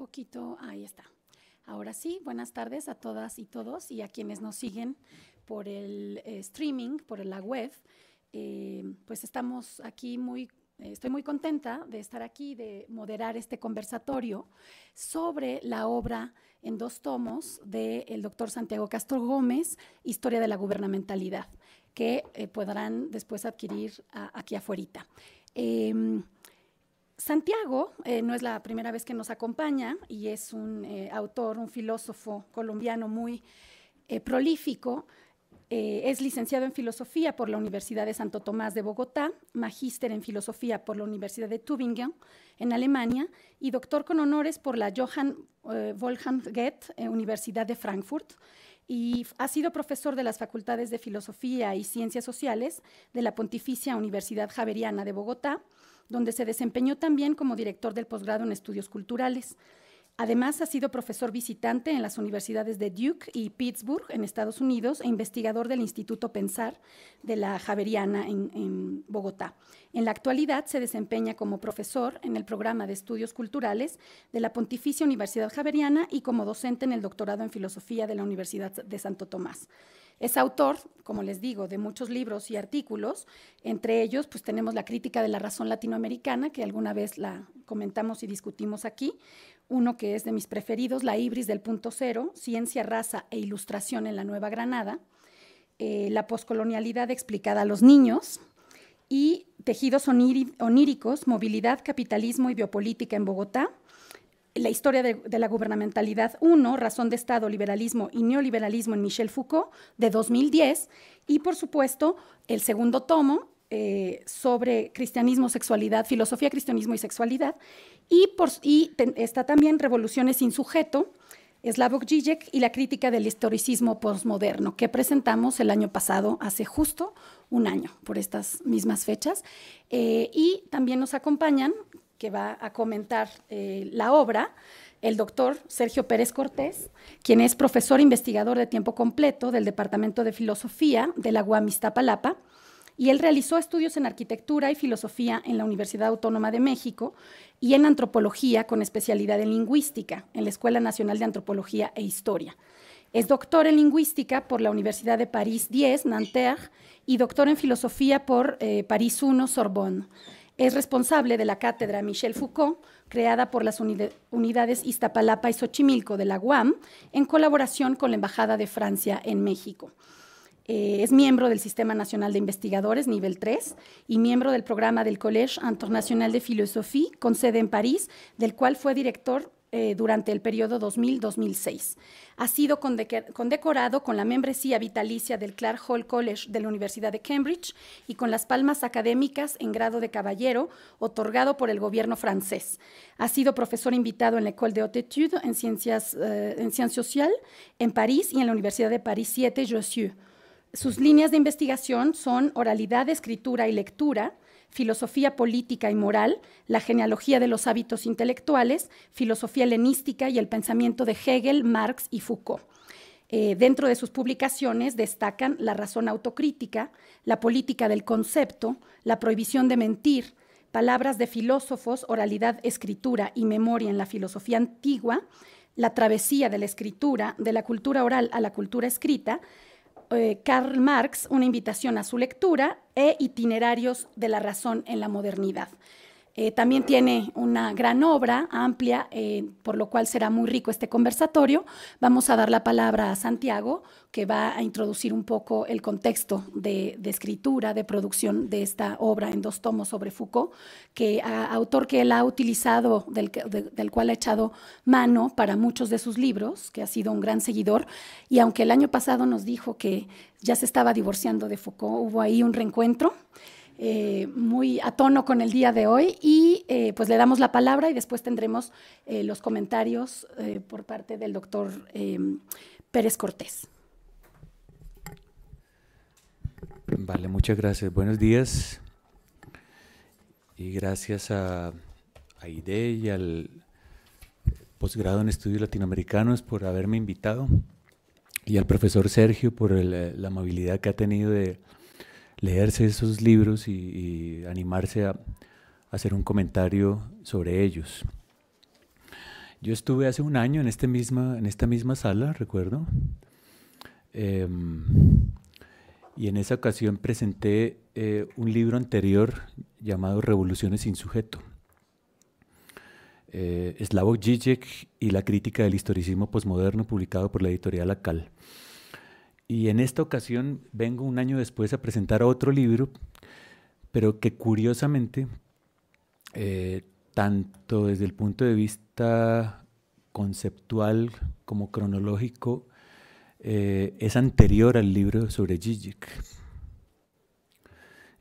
poquito, ahí está. Ahora sí, buenas tardes a todas y todos y a quienes nos siguen por el eh, streaming, por la web. Eh, pues estamos aquí muy, estoy muy contenta de estar aquí, de moderar este conversatorio sobre la obra en dos tomos del doctor Santiago Castro Gómez, Historia de la Gubernamentalidad, que eh, podrán después adquirir aquí afuera. Em, Santiago eh, no es la primera vez que nos acompaña y es un eh, autor, un filósofo colombiano muy eh, prolífico. es licenciado en Filosofía por la Universidad de Santo Tomás de Bogotá, magíster en Filosofía por la Universidad de Tübingen en Alemania y doctor con honores por la Johann Wolfgang Goethe Universidad de Frankfurt y ha sido profesor de las Facultades de Filosofía y Ciencias Sociales de la Pontificia Universidad Javeriana de Bogotá donde se desempeñó también como director del posgrado en estudios culturales. Además, ha sido profesor visitante en las universidades de Duke y Pittsburgh, en Estados Unidos, e investigador del Instituto Pensar de la Javeriana en, Bogotá. En la actualidad se desempeña como profesor en el programa de estudios culturales de la Pontificia Universidad Javeriana y como docente en el doctorado en filosofía de la Universidad de Santo Tomás. Es autor, como les digo, de muchos libros y artículos. Entre ellos, pues tenemos la crítica de la razón latinoamericana, que alguna vez la comentamos y discutimos aquí. Uno que es de mis preferidos, La Ibris del Punto Cero, Ciencia, Raza e Ilustración en la Nueva Granada. Eh, la poscolonialidad explicada a los niños. Y Tejidos oníricos, Movilidad, Capitalismo y Biopolítica en Bogotá la historia de, la gubernamentalidad 1, Razón de Estado, Liberalismo y Neoliberalismo en Michel Foucault, de 2010, y por supuesto el segundo tomo eh, sobre cristianismo, sexualidad, filosofía, cristianismo y sexualidad, y, por, está también Revoluciones sin sujeto, Slavoj Žižek y la crítica del historicismo postmoderno, que presentamos el año pasado, hace justo un año, por estas mismas fechas. Eh, y también nos acompañan que va a comentar eh, la obra, el doctor Sergio Pérez Cortés, quien es profesor investigador de tiempo completo del Departamento de Filosofía de la Guamistapalapa, y él realizó estudios en arquitectura y filosofía en la Universidad Autónoma de México y en antropología con especialidad en lingüística en la Escuela Nacional de Antropología e Historia. Es doctor en lingüística por la Universidad de París 10, Nanterre, y doctor en filosofía por eh, París 1, Sorbonne. Es responsable de la cátedra Michel Foucault, creada por las unidades Iztapalapa y Xochimilco de la UAM, en colaboración con la Embajada de Francia en México. Eh, es miembro del Sistema Nacional de Investigadores, nivel 3, y miembro del programa del Collège International de Philosophie, con sede en París, del cual fue director eh, durante el periodo 2000-2006. Ha sido condecorado con la membresía vitalicia del Clark Hall College de la Universidad de Cambridge y con las palmas académicas en grado de caballero otorgado por el gobierno francés. Ha sido profesor invitado en la École de Haute Étude en Ciencias, eh, Sociales en París y en la Universidad de París 7 Josieu. Sus líneas de investigación son oralidad, escritura y lectura, filosofía política y moral, la genealogía de los hábitos intelectuales, filosofía helenística y el pensamiento de Hegel, Marx y Foucault. Eh, dentro de sus publicaciones destacan la razón autocrítica, la política del concepto, la prohibición de mentir, palabras de filósofos, oralidad, escritura y memoria en la filosofía antigua, la travesía de la escritura, de la cultura oral a la cultura escrita, eh, Karl Marx una invitación a su lectura e itinerarios de la razón en la modernidad. Eh, también tiene una gran obra amplia, eh, por lo cual será muy rico este conversatorio. Vamos a dar la palabra a Santiago, que va a introducir un poco el contexto de, escritura, de producción de esta obra en dos tomos sobre Foucault, que autor que él ha utilizado, del, del cual ha echado mano para muchos de sus libros, que ha sido un gran seguidor. Y aunque el año pasado nos dijo que ya se estaba divorciando de Foucault, hubo ahí un reencuentro. Eh, muy a tono con el día de hoy y eh, pues le damos la palabra y después tendremos eh, los comentarios por parte del doctor em, Pérez Cortés. Vale, muchas gracias. Buenos días. Y gracias a, a IDE y al posgrado en estudios latinoamericanos por haberme invitado y al profesor Sergio por la amabilidad que ha tenido de leerse esos libros y, animarse a, hacer un comentario sobre ellos. Yo estuve hace un año en, este en esta misma sala, recuerdo, em, y en esa ocasión presenté eh, un libro anterior llamado Revoluciones sin sujeto. Eh, Slavoj Žižek y la crítica del historicismo posmoderno publicado por la editorial Acal. Y en esta ocasión vengo un año después a presentar otro libro, pero que curiosamente, eh, tanto desde el punto de vista conceptual como cronológico, eh, es anterior al libro sobre Zizek.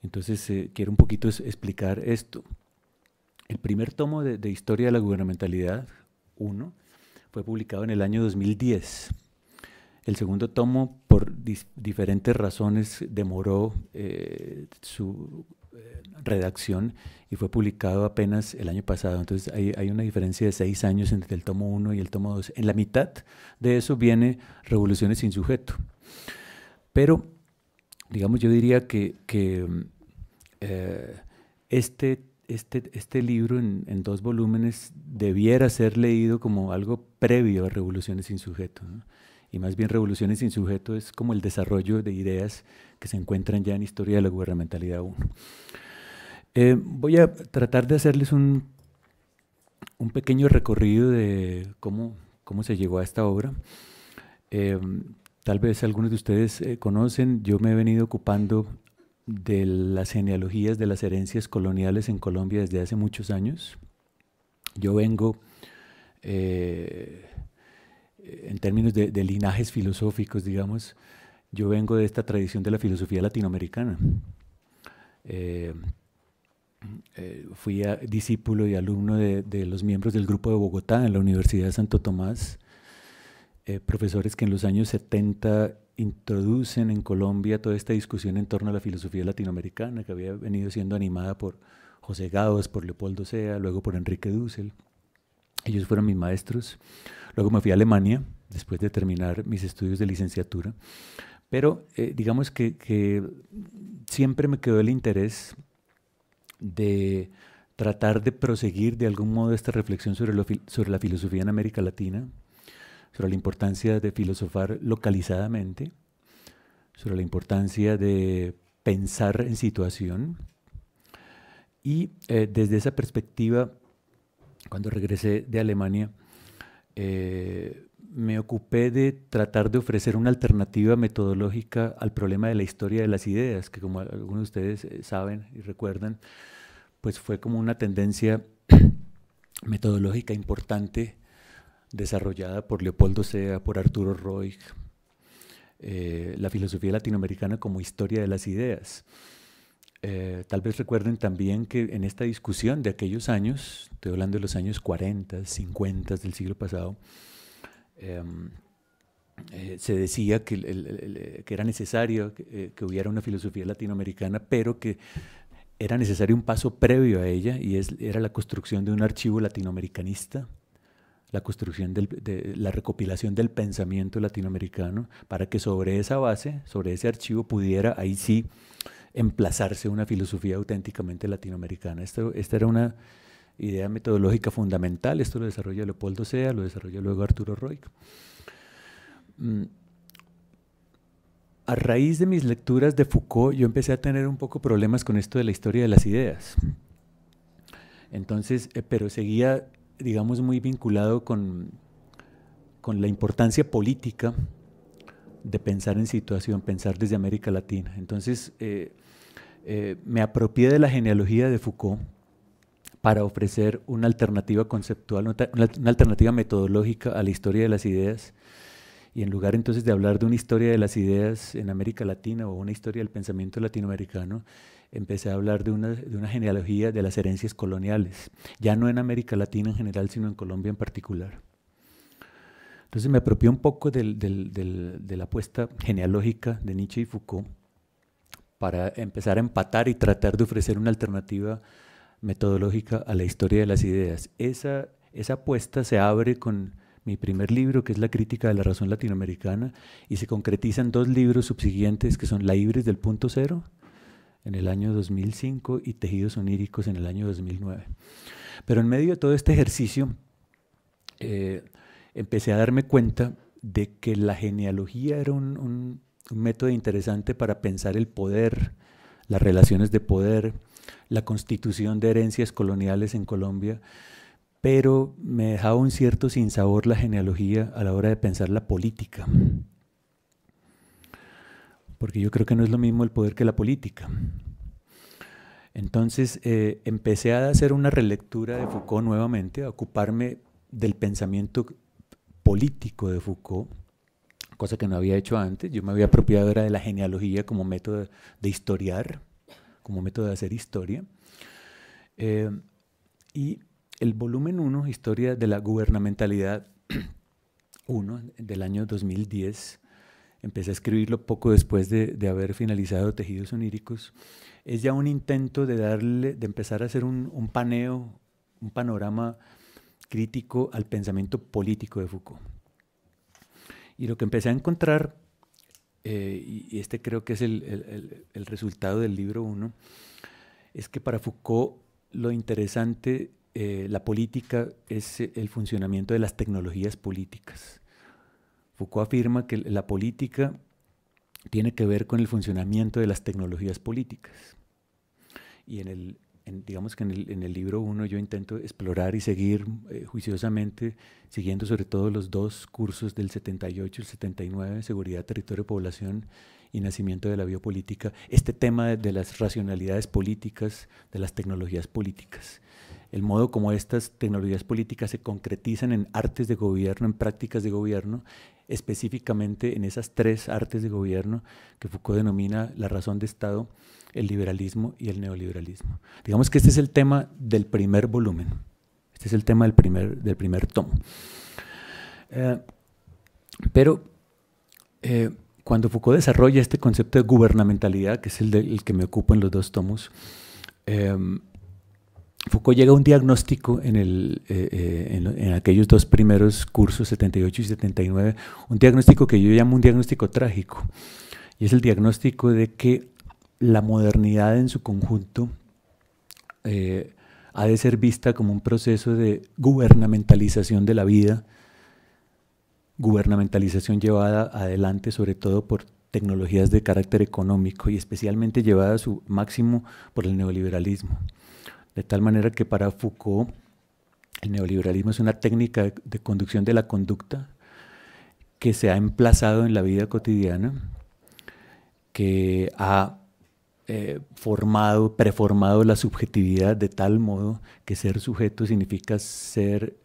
Entonces, eh, quiero un poquito explicar esto. El primer tomo de, Historia de la Gubernamentalidad, uno, fue publicado en el año 2010 el segundo tomo, por diferentes razones, demoró eh, su eh, redacción y fue publicado apenas el año pasado. Entonces hay, una diferencia de seis años entre el tomo 1 y el tomo 2. En la mitad de eso viene Revoluciones sin sujeto. Pero, digamos, yo diría que, eh, este, este, este, libro en, dos volúmenes debiera ser leído como algo previo a Revoluciones sin sujeto y más bien revoluciones sin sujeto es como el desarrollo de ideas que se encuentran ya en Historia de la Gubernamentalidad 1. Eh, voy a tratar de hacerles un, un pequeño recorrido de cómo, cómo, se llegó a esta obra. Eh, tal vez algunos de ustedes eh, conocen, yo me he venido ocupando de las genealogías de las herencias coloniales en Colombia desde hace muchos años. Yo vengo en términos de, linajes filosóficos, digamos, yo vengo de esta tradición de la filosofía latinoamericana. Eh, eh, fui discípulo y alumno de, los miembros del grupo de Bogotá en la Universidad de Santo Tomás, eh, profesores que en los años 70 introducen en Colombia toda esta discusión en torno a la filosofía latinoamericana que había venido siendo animada por José Gados, por Leopoldo Sea, luego por Enrique Dussel. Ellos fueron mis maestros. Luego me fui a Alemania, después de terminar mis estudios de licenciatura. Pero eh, digamos que, siempre me quedó el interés de tratar de proseguir de algún modo esta reflexión sobre, la filosofía en América Latina, sobre la importancia de filosofar localizadamente, sobre la importancia de pensar en situación. Y eh, desde esa perspectiva, cuando regresé de Alemania, eh, me ocupé de tratar de ofrecer una alternativa metodológica al problema de la historia de las ideas, que como algunos de ustedes eh, saben y recuerdan, pues fue como una tendencia metodológica importante desarrollada por Leopoldo Sea, por Arturo Roig, eh, la filosofía latinoamericana como historia de las ideas. Eh, tal vez recuerden también que en esta discusión de aquellos años, estoy hablando de los años 40, 50 del siglo pasado, em, eh, se decía que, eh, era necesario que, hubiera una filosofía latinoamericana, pero que era necesario un paso previo a ella y es, era la construcción de un archivo latinoamericanista la construcción de la recopilación del pensamiento latinoamericano para que sobre esa base, sobre ese archivo pudiera ahí sí emplazarse una filosofía auténticamente latinoamericana. esta era una idea metodológica fundamental, esto lo desarrolla Leopoldo Sea, lo desarrolló luego Arturo Roig. Mm, a raíz de mis lecturas de Foucault, yo empecé a tener un poco problemas con esto de la historia de las ideas. Entonces, eh, pero seguía, digamos, muy vinculado con, con la importancia política de pensar en situación, pensar desde América Latina. Entonces, eh, eh, me apropié de la genealogía de Foucault para ofrecer una alternativa conceptual, una, alternativa metodológica a la historia de las ideas. Y en lugar entonces de hablar de una historia de las ideas en América Latina o una historia del pensamiento latinoamericano, empecé a hablar de una, de una genealogía de las herencias coloniales, ya no en América Latina en general, sino en Colombia en particular. Entonces me apropié un poco de la apuesta genealógica de Nietzsche y Foucault para empezar a empatar y tratar de ofrecer una alternativa metodológica a la historia de las ideas. Esa, esa apuesta se abre con mi primer libro, que es La crítica de la razón latinoamericana, y se concretizan dos libros subsiguientes, que son La Ibris del punto cero, en el año 2005, y Tejidos oníricos, en el año 2009. Pero en medio de todo este ejercicio, eh, empecé a darme cuenta de que la genealogía era un, método interesante para pensar el poder, las relaciones de poder, la constitución de herencias coloniales en Colombia, pero me dejaba un cierto sinsabor la genealogía a la hora de pensar la política. Porque yo creo que no es lo mismo el poder que la política. Entonces eh, empecé a hacer una relectura de Foucault nuevamente, a ocuparme del pensamiento político de Foucault, cosa que no había hecho antes. Yo me había apropiado era de la genealogía como método de historiar, como método de hacer historia. Eh, y el volumen 1, Historia de la Gubernamentalidad 1, del año 2010, empecé a escribirlo poco después de, haber finalizado Tejidos Oníricos, es ya un intento de, darle, de empezar a hacer un, un paneo, un panorama crítico al pensamiento político de Foucault. Y lo que empecé a encontrar, eh, y este creo que es el, resultado del libro 1, es que para Foucault lo interesante, eh, la política, es eh, el funcionamiento de las tecnologías políticas. Foucault afirma que la política tiene que ver con el funcionamiento de las tecnologías políticas. Y en el digamos que en el, libro 1 yo intento explorar y seguir eh, juiciosamente, siguiendo sobre todo los dos cursos del 78 y el 79, Seguridad, Territorio, Población y Nacimiento de la Biopolítica, este tema de las racionalidades políticas, de las tecnologías políticas el modo como estas tecnologías políticas se concretizan en artes de gobierno, en prácticas de gobierno, específicamente en esas tres artes de gobierno que Foucault denomina la razón de Estado, el liberalismo y el neoliberalismo. Digamos que este es el tema del primer volumen. Este es el tema del primer, del primer tomo. Eh, pero eh, cuando Foucault desarrolla este concepto de gubernamentalidad, que es el, que me ocupo en los dos tomos, eh, Foucault llega a un diagnóstico en, el, en, aquellos dos primeros cursos, 78 y 79, un diagnóstico que yo llamo un diagnóstico trágico, y es el diagnóstico de que la modernidad en su conjunto eh, ha de ser vista como un proceso de gubernamentalización de la vida, gubernamentalización llevada adelante sobre todo por tecnologías de carácter económico y especialmente llevada a su máximo por el neoliberalismo. De tal manera que para Foucault el neoliberalismo es una técnica de conducción de la conducta que se ha emplazado en la vida cotidiana, que ha eh, formado, preformado la subjetividad de tal modo que ser sujeto significa ser,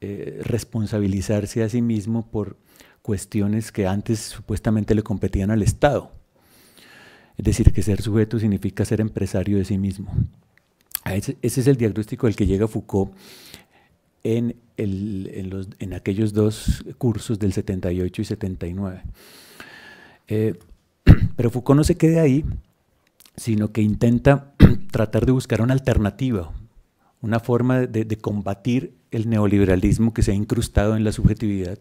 eh, responsabilizarse a sí mismo por cuestiones que antes supuestamente le competían al Estado. Es decir, que ser sujeto significa ser empresario de sí mismo. Ese, es el diagnóstico al que llega Foucault en, aquellos dos cursos del 78 y 79. Eh, pero Foucault no se queda ahí, sino que intenta tratar de buscar una alternativa, una forma de, combatir el neoliberalismo que se ha incrustado en la subjetividad.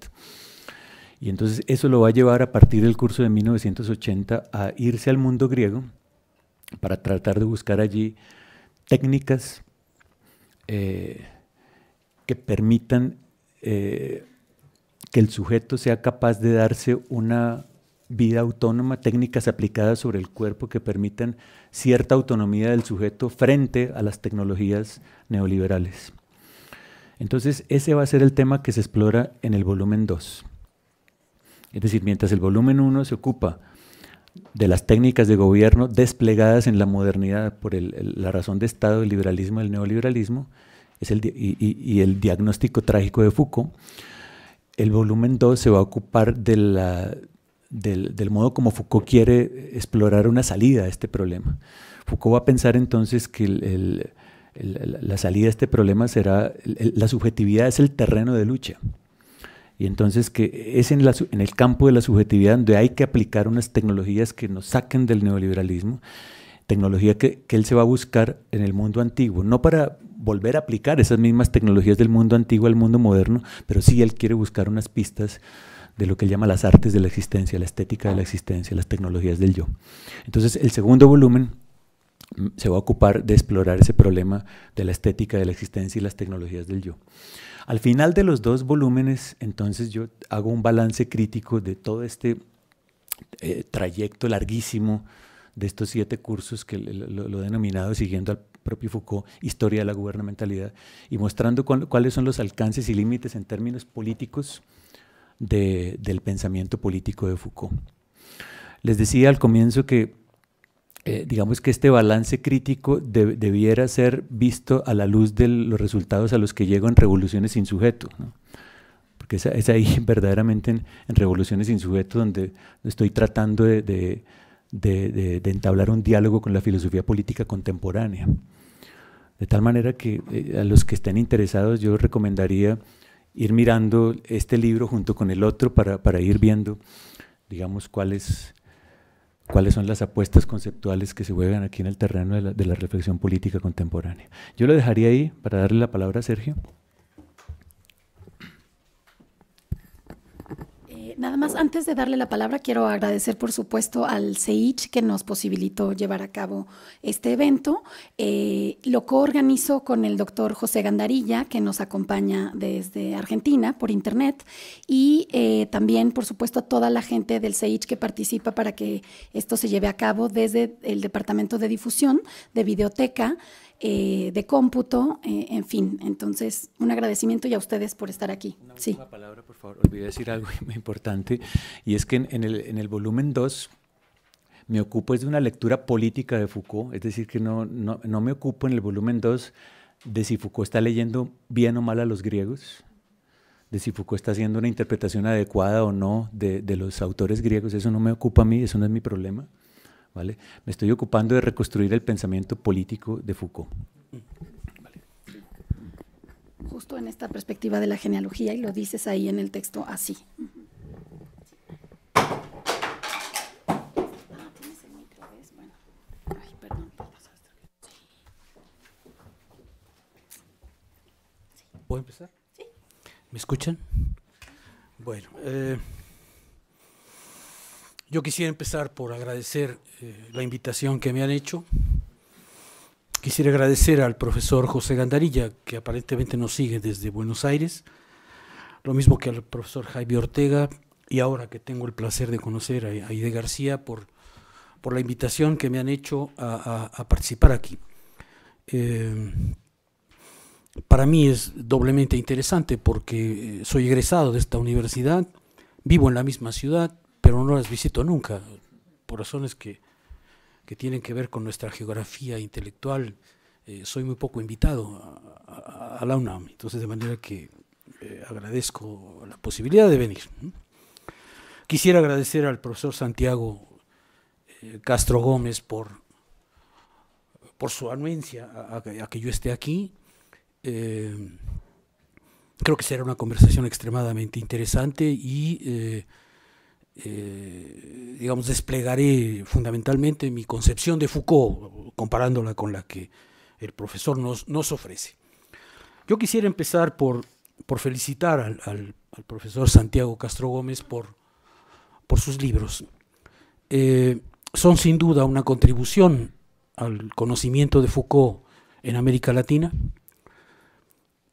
Y entonces eso lo va a llevar a partir del curso de 1980 a irse al mundo griego para tratar de buscar allí técnicas eh, que permitan eh, que el sujeto sea capaz de darse una vida autónoma, técnicas aplicadas sobre el cuerpo que permitan cierta autonomía del sujeto frente a las tecnologías neoliberales. Entonces, ese va a ser el tema que se explora en el volumen 2. Es decir, mientras el volumen 1 se ocupa de las técnicas de gobierno desplegadas en la modernidad por la razón de Estado, el liberalismo, el neoliberalismo, es el, y, y el diagnóstico trágico de Foucault, el volumen 2 se va a ocupar de la del, modo como Foucault quiere explorar una salida a este problema. Foucault va a pensar entonces que la salida a este problema será, la subjetividad es el terreno de lucha. Y entonces que es en, el campo de la subjetividad donde hay que aplicar unas tecnologías que nos saquen del neoliberalismo, tecnología que, él se va a buscar en el mundo antiguo, no para volver a aplicar esas mismas tecnologías del mundo antiguo al mundo moderno, pero sí él quiere buscar unas pistas de lo que él llama las artes de la existencia, la estética de la existencia, las tecnologías del yo. Entonces, el segundo volumen mm, se va a ocupar de explorar ese problema de la estética de la existencia y las tecnologías del yo. Al final de los dos volúmenes, entonces yo hago un balance crítico de todo este eh, trayecto larguísimo de estos siete cursos que lo, lo, he denominado siguiendo al propio Foucault, Historia de la Gubernamentalidad, y mostrando cuáles son los alcances y límites en términos políticos, del pensamiento político de Foucault. Les decía al comienzo que eh, digamos que este balance crítico debiera ser visto a la luz de los resultados a los que llegan revoluciones sin sujeto. Porque es, ahí verdaderamente en, revoluciones sin sujeto donde estoy tratando de, entablar un diálogo con la filosofía política contemporánea. De tal manera que eh, a los que estén interesados yo recomendaría ir mirando este libro junto con el otro para, ir viendo, digamos, cuáles, cuáles son las apuestas conceptuales que se juegan aquí en el terreno de la, de la reflexión política contemporánea. Yo lo dejaría ahí para darle la palabra a Sergio. nada más antes de darle la palabra, quiero agradecer, por supuesto, al CEICH que nos posibilitó llevar a cabo este evento. Eh, lo coorganizo con el doctor José Gandarilla, que nos acompaña desde Argentina por internet, y eh, también, por supuesto, a toda la gente del CEICH que participa para que esto se lleve a cabo desde el Departamento de Difusión de Videoteca. Eh, de cómputo, eh, en fin. Entonces, un agradecimiento y a ustedes por estar aquí. Una sí. última palabra, por favor. Olvidé decir algo muy importante, y es que en, el, volumen 2 me ocupo es de una lectura política de Foucault, es decir, que no, me ocupo en el volumen 2 de si Foucault está leyendo bien o mal a los griegos, de si Foucault está haciendo una interpretación adecuada o no de los autores griegos, eso no me ocupa a mí, eso no es mi problema. Me estoy ocupando de reconstruir el pensamiento político de Foucault. Justo en esta perspectiva de la genealogía, y lo dices ahí en el texto así. ¿Puedo empezar? ¿Me escuchan? Bueno, eh, yo quisiera empezar por agradecer eh, la invitación que me han hecho. Quisiera agradecer al profesor José Gandarilla, que aparentemente nos sigue desde Buenos Aires, lo mismo que al profesor Jaime Ortega, y ahora que tengo el placer de conocer a Aide García por, la invitación que me han hecho a, participar aquí. Em, para mí es doblemente interesante porque eh, soy egresado de esta universidad, vivo en la misma ciudad, pero no las visito nunca, por razones que, tienen que ver con nuestra geografía intelectual. Eh, soy muy poco invitado a, la UNAM, entonces de manera que eh, agradezco la posibilidad de venir. Quisiera agradecer al profesor Santiago eh, Castro Gómez por, por su anuencia a que yo esté aquí. creo que será una conversación extremadamente interesante y eh, digamos, desplegaré fundamentalmente mi concepción de Foucault, comparándola con la que el profesor nos, nos ofrece. Yo quisiera empezar por, por felicitar al, al, profesor Santiago Castro Gómez por, por sus libros. Eh, son sin duda una contribución al conocimiento de Foucault en América Latina.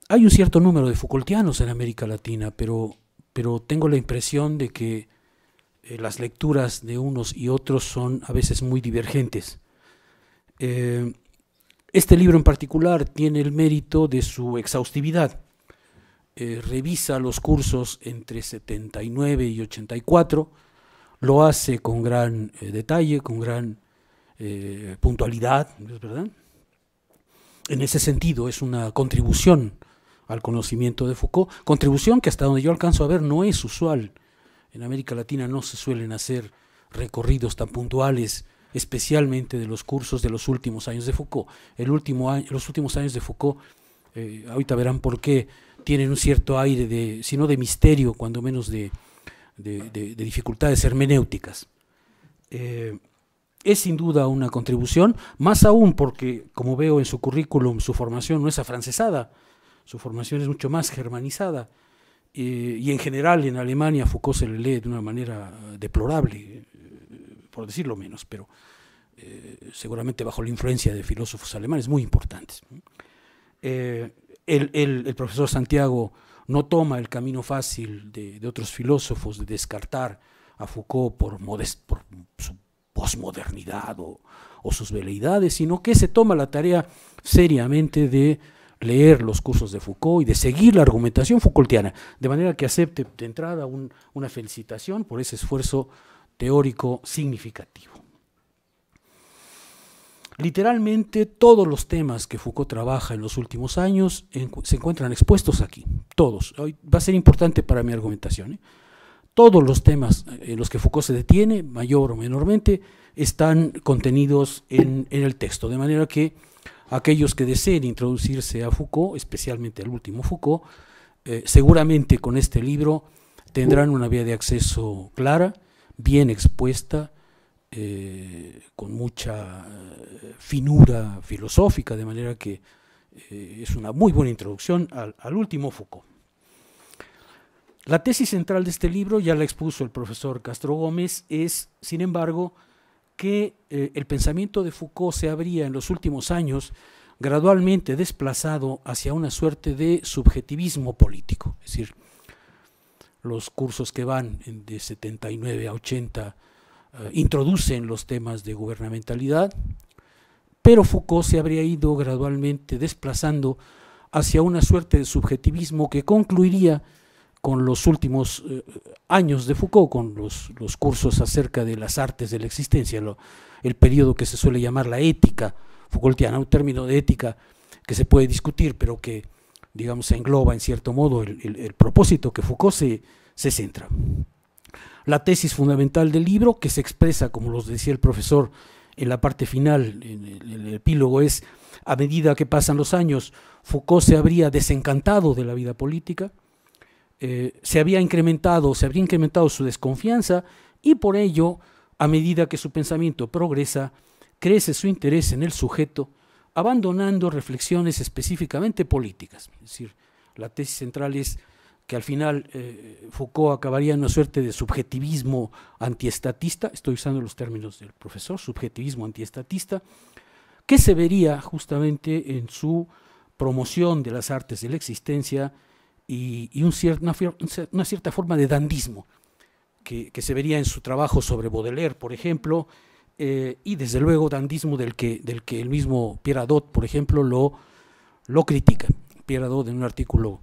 Hay un cierto número de Foucaultianos en América Latina, pero, pero tengo la impresión de que eh, las lecturas de unos y otros son a veces muy divergentes. Eh, este libro en particular tiene el mérito de su exhaustividad. Eh, revisa los cursos entre 79 y 84, lo hace con gran detalle, con gran puntualidad, En ese sentido es una contribución al conocimiento de Foucault, contribución que hasta donde yo alcanzo a ver no es usual en América Latina no se suelen hacer recorridos tan puntuales, especialmente de los cursos de los últimos años de Foucault. El último los últimos años de Foucault, eh, ahorita verán por qué, tienen un cierto aire de, si no de misterio, cuando menos de, dificultades hermenéuticas. Eh, es sin duda una contribución, más aún porque, como veo en su currículum, su formación no es afrancesada, su formación es mucho más germanizada y en general en Alemania Foucault se le lee de una manera deplorable, por decirlo menos, pero eh, seguramente bajo la influencia de filósofos alemanes muy importantes. Eh, el, el, profesor Santiago no toma el camino fácil de, otros filósofos de descartar a Foucault por, por su posmodernidad o, o sus veleidades, sino que se toma la tarea seriamente de leer los cursos de Foucault y de seguir la argumentación Foucaultiana, de manera que acepte de entrada una felicitación por ese esfuerzo teórico significativo. Literalmente todos los temas que Foucault trabaja en los últimos años se encuentran expuestos aquí, todos. Hoy va a ser importante para mi argumentación. ¿eh? Todos los temas eh, en los que Foucault se detiene, mayor o menormente, están contenidos en el texto, de manera que aquellos que deseen introducirse a Foucault, especialmente al último Foucault, eh, seguramente con este libro tendrán una vía de acceso clara, bien expuesta, eh, con mucha eh, finura filosófica, de manera que es una muy buena introducción al último Foucault. La tesis central de este libro, ya la expuso el profesor Castro Gómez, es, sin embargo, que eh, el pensamiento de Foucault se habría en los últimos años gradualmente desplazado hacia una suerte de subjetivismo político. Es decir, los cursos que van de 79 a 80 eh, introducen los temas de gubernamentalidad, pero Foucault se habría ido gradualmente desplazando hacia una suerte de subjetivismo que concluiría con los últimos eh, años de Foucault, con los, cursos acerca de las artes de la existencia, el periodo que se suele llamar la ética Foucaultiana, un término de ética que se puede discutir, pero que, digamos, engloba en cierto modo el, propósito que Foucault se, centra. La tesis fundamental del libro, que se expresa, como los decía el profesor, en la parte final, en el, epílogo, es a medida que pasan los años, Foucault se habría desencantado de la vida política, eh, se había incrementado, se había incrementado su desconfianza y por ello, a medida que su pensamiento progresa, crece su interés en el sujeto, abandonando reflexiones específicamente políticas. Es decir, la tesis central es que al final eh, Foucault acabaría en una suerte de subjetivismo antiestatista, estoy usando los términos del profesor, subjetivismo antiestatista, que se vería justamente en su promoción de las artes de la existencia, y, un una, cierta forma de dandismo que, se vería en su trabajo sobre Baudelaire, por ejemplo, eh, y desde luego dandismo del que, el mismo Pierre Adot, por ejemplo, lo, critica. Pierre Adot en un artículo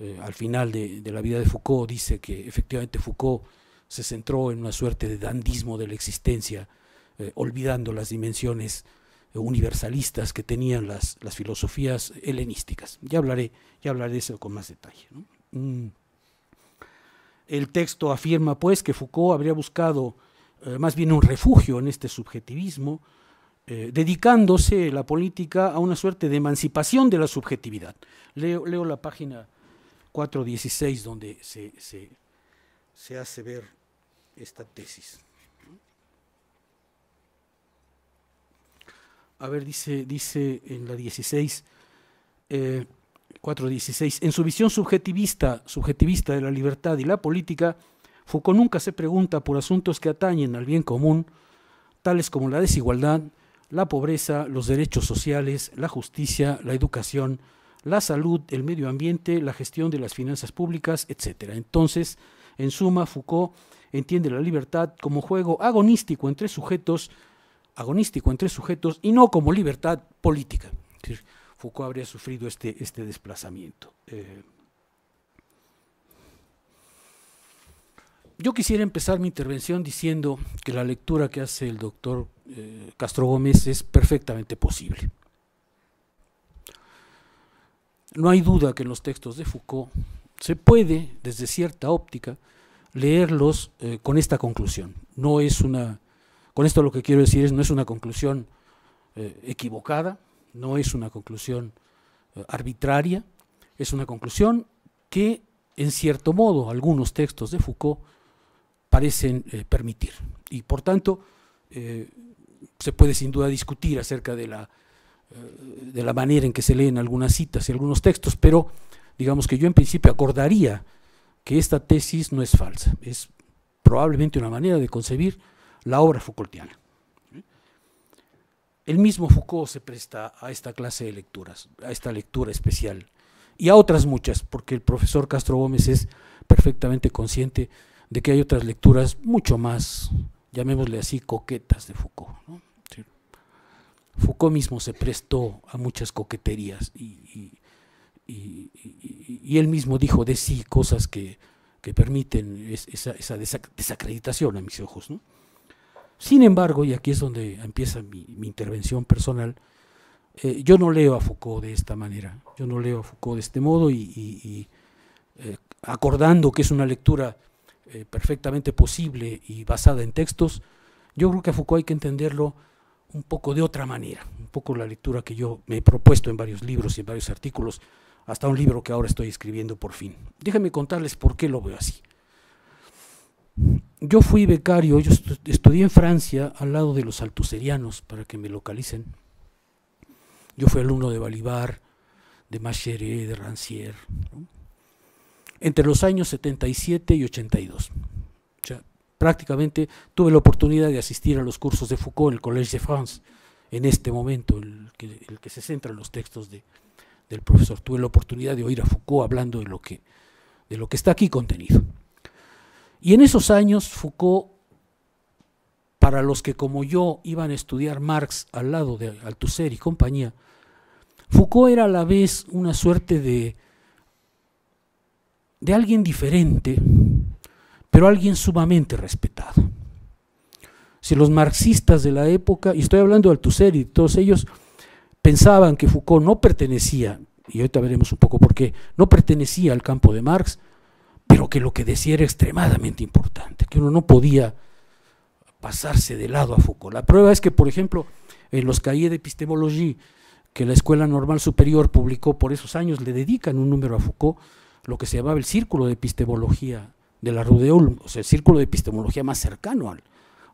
eh, al final de, la vida de Foucault dice que efectivamente Foucault se centró en una suerte de dandismo de la existencia, eh, olvidando las dimensiones universalistas que tenían las, filosofías helenísticas. Ya hablaré, ya hablaré de eso con más detalle. Mm. El texto afirma pues que Foucault habría buscado eh, más bien un refugio en este subjetivismo, eh, dedicándose la política a una suerte de emancipación de la subjetividad. Leo, la página 416 donde se hace ver esta tesis. a ver, dice, dice en la 16, 4.16, eh, en su visión subjetivista, subjetivista de la libertad y la política, Foucault nunca se pregunta por asuntos que atañen al bien común, tales como la desigualdad, la pobreza, los derechos sociales, la justicia, la educación, la salud, el medio ambiente, la gestión de las finanzas públicas, etc. Entonces, en suma, Foucault entiende la libertad como juego agonístico entre sujetos agonístico entre sujetos y no como libertad política. Foucault habría sufrido este, este desplazamiento. Eh, yo quisiera empezar mi intervención diciendo que la lectura que hace el doctor eh, Castro Gómez es perfectamente posible. No hay duda que en los textos de Foucault se puede, desde cierta óptica, leerlos eh, con esta conclusión. No es una con esto lo que quiero decir es, no es una conclusión eh, equivocada, no es una conclusión eh, arbitraria, es una conclusión que, en cierto modo, algunos textos de Foucault parecen eh, permitir. Y por tanto, se puede sin duda discutir acerca de la, de la manera en que se leen algunas citas y algunos textos, pero digamos que yo en principio acordaría que esta tesis no es falsa, es probablemente una manera de concebir la obra Foucaultiana. El mismo Foucault se presta a esta clase de lecturas, a esta lectura especial y a otras muchas, porque el profesor Castro Gómez es perfectamente consciente de que hay otras lecturas mucho más, llamémosle así, coquetas de Foucault. Foucault mismo se prestó a muchas coqueterías y, él mismo dijo de sí cosas que, permiten esa, esa, desacreditación a mis ojos. ¿no? Sin embargo, y aquí es donde empieza mi, intervención personal, eh, yo no leo a Foucault de esta manera, yo no leo a Foucault de este modo y, eh, acordando que es una lectura eh, perfectamente posible y basada en textos, yo creo que a Foucault hay que entenderlo un poco de otra manera, un poco la lectura que yo me he propuesto en varios libros y en varios artículos, hasta un libro que ahora estoy escribiendo por fin. Déjenme contarles por qué lo veo así yo fui becario, yo estudié en Francia al lado de los altuserianos, para que me localicen. Yo fui alumno de Balibar, de Machere, de Rancière, entre los años 77 y 82. prácticamente tuve la oportunidad de asistir a los cursos de Foucault en el Collège de France, en este momento, el que, el que se centra en los textos del profesor. Tuve la oportunidad de oír a Foucault hablando de lo que, de lo que está aquí contenido. Y en esos años Foucault, para los que como yo iban a estudiar Marx al lado de Althusser y compañía, Foucault era a la vez una suerte de, de alguien diferente, pero alguien sumamente respetado. Si los marxistas de la época, y estoy hablando de Althusser y todos ellos, pensaban que Foucault no pertenecía, y ahorita veremos un poco por qué, no pertenecía al campo de Marx, pero que lo que decía era extremadamente importante, que uno no podía pasarse de lado a Foucault. La prueba es que, por ejemplo, en los Cahiers de Epistemologie, que la Escuela Normal Superior publicó por esos años, le dedican un número a Foucault, lo que se llamaba el círculo de epistemología de la Rue o sea, el círculo de epistemología más cercano al,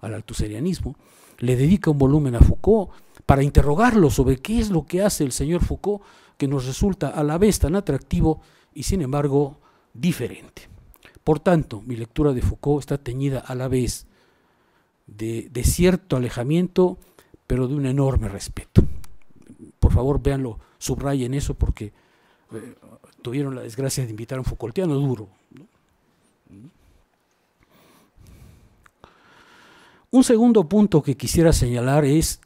al altuserianismo, le dedica un volumen a Foucault para interrogarlo sobre qué es lo que hace el señor Foucault que nos resulta a la vez tan atractivo y sin embargo diferente. Por tanto, mi lectura de Foucault está teñida a la vez de, cierto alejamiento, pero de un enorme respeto. Por favor, véanlo, subrayen eso porque eh, tuvieron la desgracia de invitar a un Foucaultiano duro. Mm. Un segundo punto que quisiera señalar es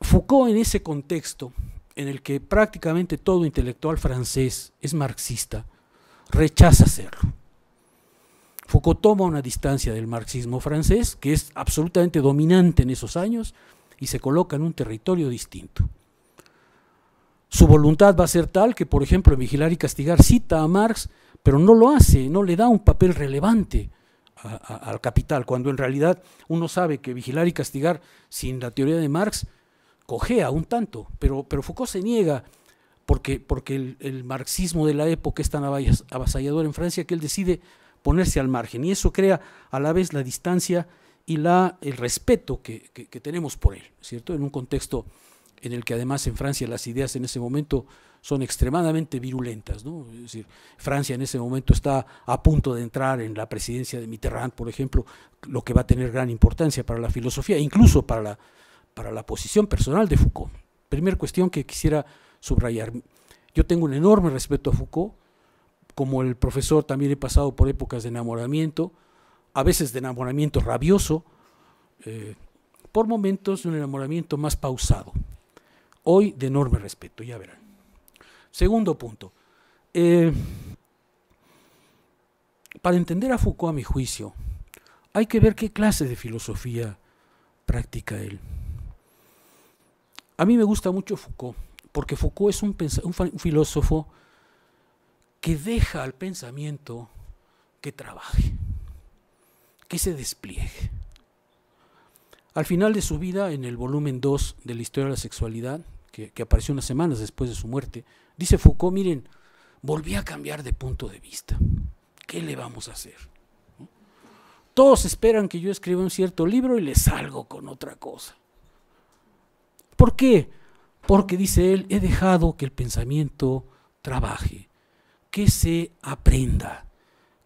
Foucault en ese contexto en el que prácticamente todo intelectual francés es marxista, rechaza serlo. Foucault toma una distancia del marxismo francés, que es absolutamente dominante en esos años, y se coloca en un territorio distinto. Su voluntad va a ser tal que, por ejemplo, Vigilar y Castigar cita a Marx, pero no lo hace, no le da un papel relevante al capital, cuando en realidad uno sabe que Vigilar y Castigar, sin la teoría de Marx, cojea un tanto, pero, pero Foucault se niega porque, porque el, marxismo de la época es tan avasallador en Francia que él decide ponerse al margen y eso crea a la vez la distancia y la, el respeto que, que tenemos por él, ¿cierto? En un contexto en el que además en Francia las ideas en ese momento son extremadamente virulentas. ¿no? Es decir, Francia en ese momento está a punto de entrar en la presidencia de Mitterrand, por ejemplo, lo que va a tener gran importancia para la filosofía, incluso para la para la posición personal de Foucault. Primera cuestión que quisiera subrayar. Yo tengo un enorme respeto a Foucault, como el profesor también he pasado por épocas de enamoramiento, a veces de enamoramiento rabioso, eh, por momentos de un enamoramiento más pausado. Hoy de enorme respeto, ya verán. Segundo punto. Eh, para entender a Foucault, a mi juicio, hay que ver qué clase de filosofía practica él. A mí me gusta mucho Foucault, porque Foucault es un, filósofo que deja al pensamiento que trabaje, que se despliegue. Al final de su vida, en el volumen 2 de la historia de la sexualidad, que, apareció unas semanas después de su muerte, dice Foucault, miren, volví a cambiar de punto de vista. ¿Qué le vamos a hacer? Todos esperan que yo escriba un cierto libro y le salgo con otra cosa. ¿Por qué? Porque dice él, he dejado que el pensamiento trabaje, que se aprenda,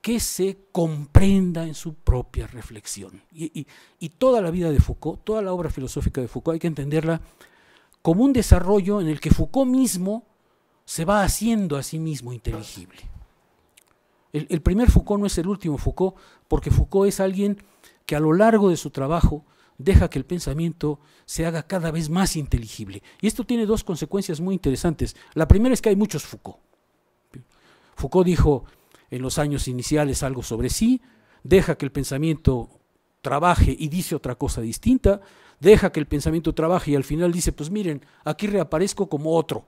que se comprenda en su propia reflexión. Y, toda la vida de Foucault, toda la obra filosófica de Foucault, hay que entenderla como un desarrollo en el que Foucault mismo se va haciendo a sí mismo inteligible. El, el, primer Foucault no es el último Foucault, porque Foucault es alguien que a lo largo de su trabajo deja que el pensamiento se haga cada vez más inteligible. Y esto tiene dos consecuencias muy interesantes. La primera es que hay muchos Foucault. Foucault dijo en los años iniciales algo sobre sí, deja que el pensamiento trabaje y dice otra cosa distinta, deja que el pensamiento trabaje y al final dice, pues miren, aquí reaparezco como otro.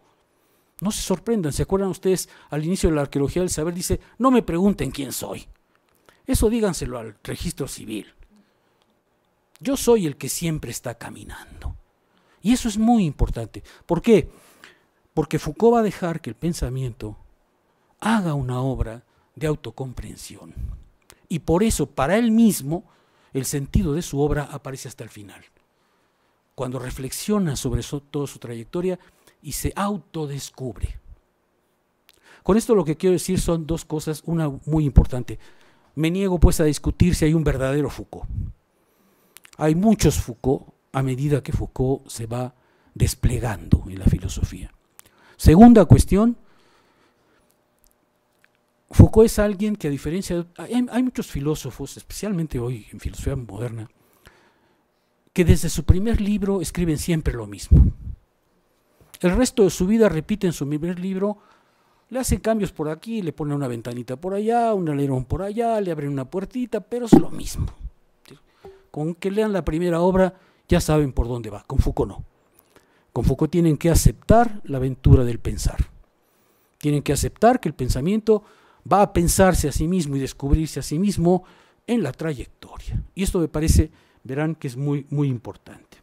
No se sorprendan, ¿se acuerdan ustedes al inicio de la arqueología del saber? Dice, no me pregunten quién soy. Eso díganselo al registro civil. Yo soy el que siempre está caminando. Y eso es muy importante. ¿Por qué? Porque Foucault va a dejar que el pensamiento haga una obra de autocomprensión. Y por eso, para él mismo, el sentido de su obra aparece hasta el final. Cuando reflexiona sobre toda su trayectoria y se autodescubre. Con esto lo que quiero decir son dos cosas, una muy importante. Me niego pues a discutir si hay un verdadero Foucault. Hay muchos Foucault a medida que Foucault se va desplegando en la filosofía. Segunda cuestión, Foucault es alguien que a diferencia de... Hay, hay, muchos filósofos, especialmente hoy en filosofía moderna, que desde su primer libro escriben siempre lo mismo. El resto de su vida repiten su primer libro, le hacen cambios por aquí, le ponen una ventanita por allá, un alerón por allá, le abren una puertita, pero es lo mismo. Con que lean la primera obra ya saben por dónde va. Con Foucault no. Con Foucault tienen que aceptar la aventura del pensar. Tienen que aceptar que el pensamiento va a pensarse a sí mismo y descubrirse a sí mismo en la trayectoria. Y esto me parece, verán, que es muy, muy importante.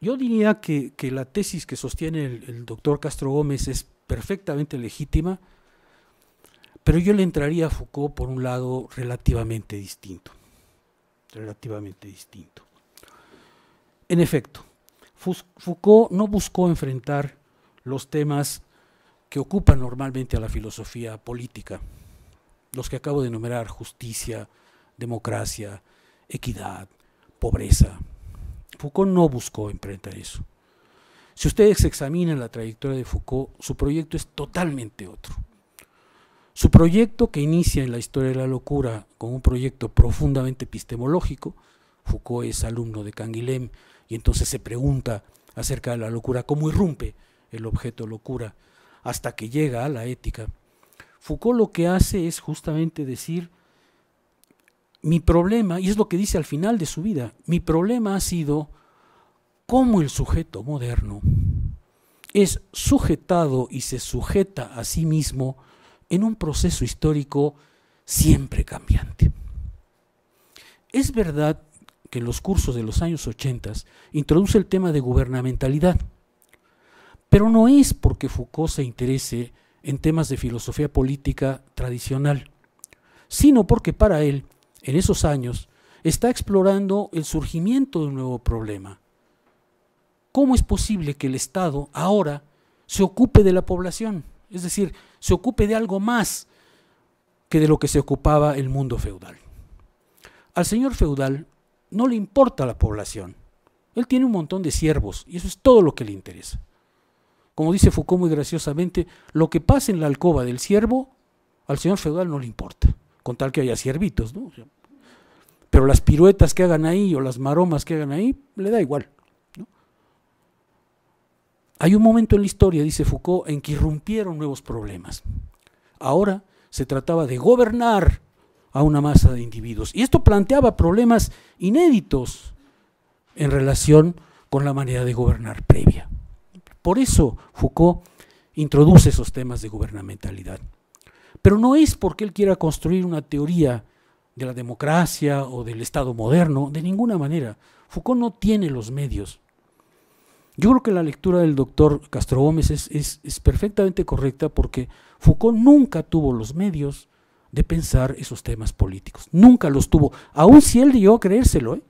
Yo diría que, la tesis que sostiene el doctor Castro Gómez es perfectamente legítima pero yo le entraría a Foucault por un lado relativamente distinto. Relativamente distinto. En efecto, Foucault no buscó enfrentar los temas que ocupan normalmente a la filosofía política, los que acabo de enumerar, justicia, democracia, equidad, pobreza. Foucault no buscó enfrentar eso. Si ustedes examinan la trayectoria de Foucault, su proyecto es totalmente otro. Su proyecto, que inicia en la historia de la locura con un proyecto profundamente epistemológico, Foucault es alumno de Canguilhem y entonces se pregunta acerca de la locura, cómo irrumpe el objeto locura hasta que llega a la ética. Foucault lo que hace es justamente decir, mi problema, y es lo que dice al final de su vida, mi problema ha sido cómo el sujeto moderno es sujetado y se sujeta a sí mismo en un proceso histórico siempre cambiante. Es verdad que en los cursos de los años 80 introduce el tema de gubernamentalidad, pero no es porque Foucault se interese en temas de filosofía política tradicional, sino porque para él, en esos años, está explorando el surgimiento de un nuevo problema. ¿Cómo es posible que el Estado ahora se ocupe de la población? es decir, se ocupe de algo más que de lo que se ocupaba el mundo feudal. Al señor feudal no le importa la población, él tiene un montón de siervos y eso es todo lo que le interesa. Como dice Foucault muy graciosamente, lo que pasa en la alcoba del siervo, al señor feudal no le importa, con tal que haya siervitos, ¿no? Pero las piruetas que hagan ahí o las maromas que hagan ahí, le da igual. Hay un momento en la historia, dice Foucault, en que irrumpieron nuevos problemas. Ahora se trataba de gobernar a una masa de individuos. Y esto planteaba problemas inéditos en relación con la manera de gobernar previa. Por eso Foucault introduce esos temas de gubernamentalidad. Pero no es porque él quiera construir una teoría de la democracia o del Estado moderno, de ninguna manera. Foucault no tiene los medios yo creo que la lectura del doctor Castro Gómez es, perfectamente correcta porque Foucault nunca tuvo los medios de pensar esos temas políticos. Nunca los tuvo, aun si él dio a creérselo. ¿eh?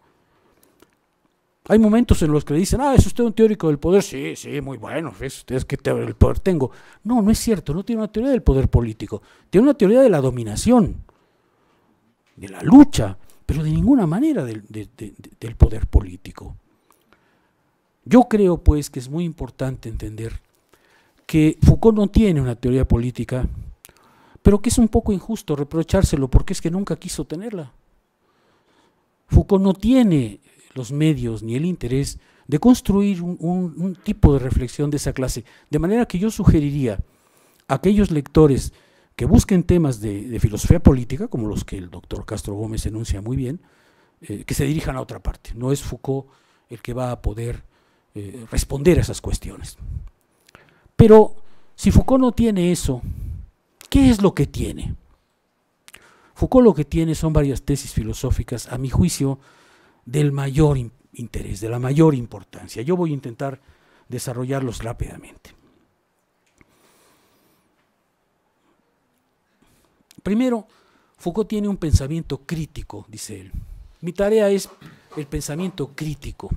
Hay momentos en los que le dicen, ah, es usted un teórico del poder. Sí, sí, muy bueno, es usted es que teoría del poder tengo. No, no es cierto, no tiene una teoría del poder político. Tiene una teoría de la dominación, de la lucha, pero de ninguna manera del poder político. Yo creo pues que es muy importante entender que Foucault no tiene una teoría política, pero que es un poco injusto reprochárselo porque es que nunca quiso tenerla. Foucault no tiene los medios ni el interés de construir un, tipo de reflexión de esa clase. De manera que yo sugeriría a aquellos lectores que busquen temas de, filosofía política, como los que el doctor Castro Gómez enuncia muy bien, eh, que se dirijan a otra parte. No es Foucault el que va a poder eh, responder a esas cuestiones. Pero si Foucault no tiene eso, ¿qué es lo que tiene? Foucault lo que tiene son varias tesis filosóficas, a mi juicio, del mayor interés, de la mayor importancia. Yo voy a intentar desarrollarlos rápidamente. Primero, Foucault tiene un pensamiento crítico, dice él. Mi tarea es el pensamiento crítico.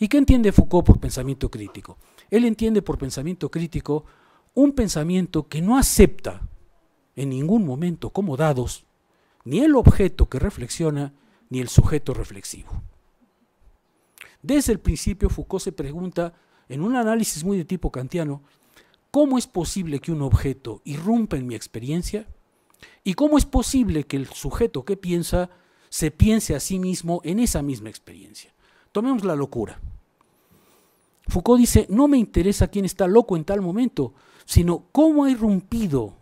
¿Y qué entiende Foucault por pensamiento crítico? Él entiende por pensamiento crítico un pensamiento que no acepta en ningún momento como dados ni el objeto que reflexiona ni el sujeto reflexivo. Desde el principio Foucault se pregunta, en un análisis muy de tipo kantiano, ¿cómo es posible que un objeto irrumpa en mi experiencia? ¿Y cómo es posible que el sujeto que piensa se piense a sí mismo en esa misma experiencia? Tomemos la locura. Foucault dice, no me interesa quién está loco en tal momento, sino cómo ha irrumpido,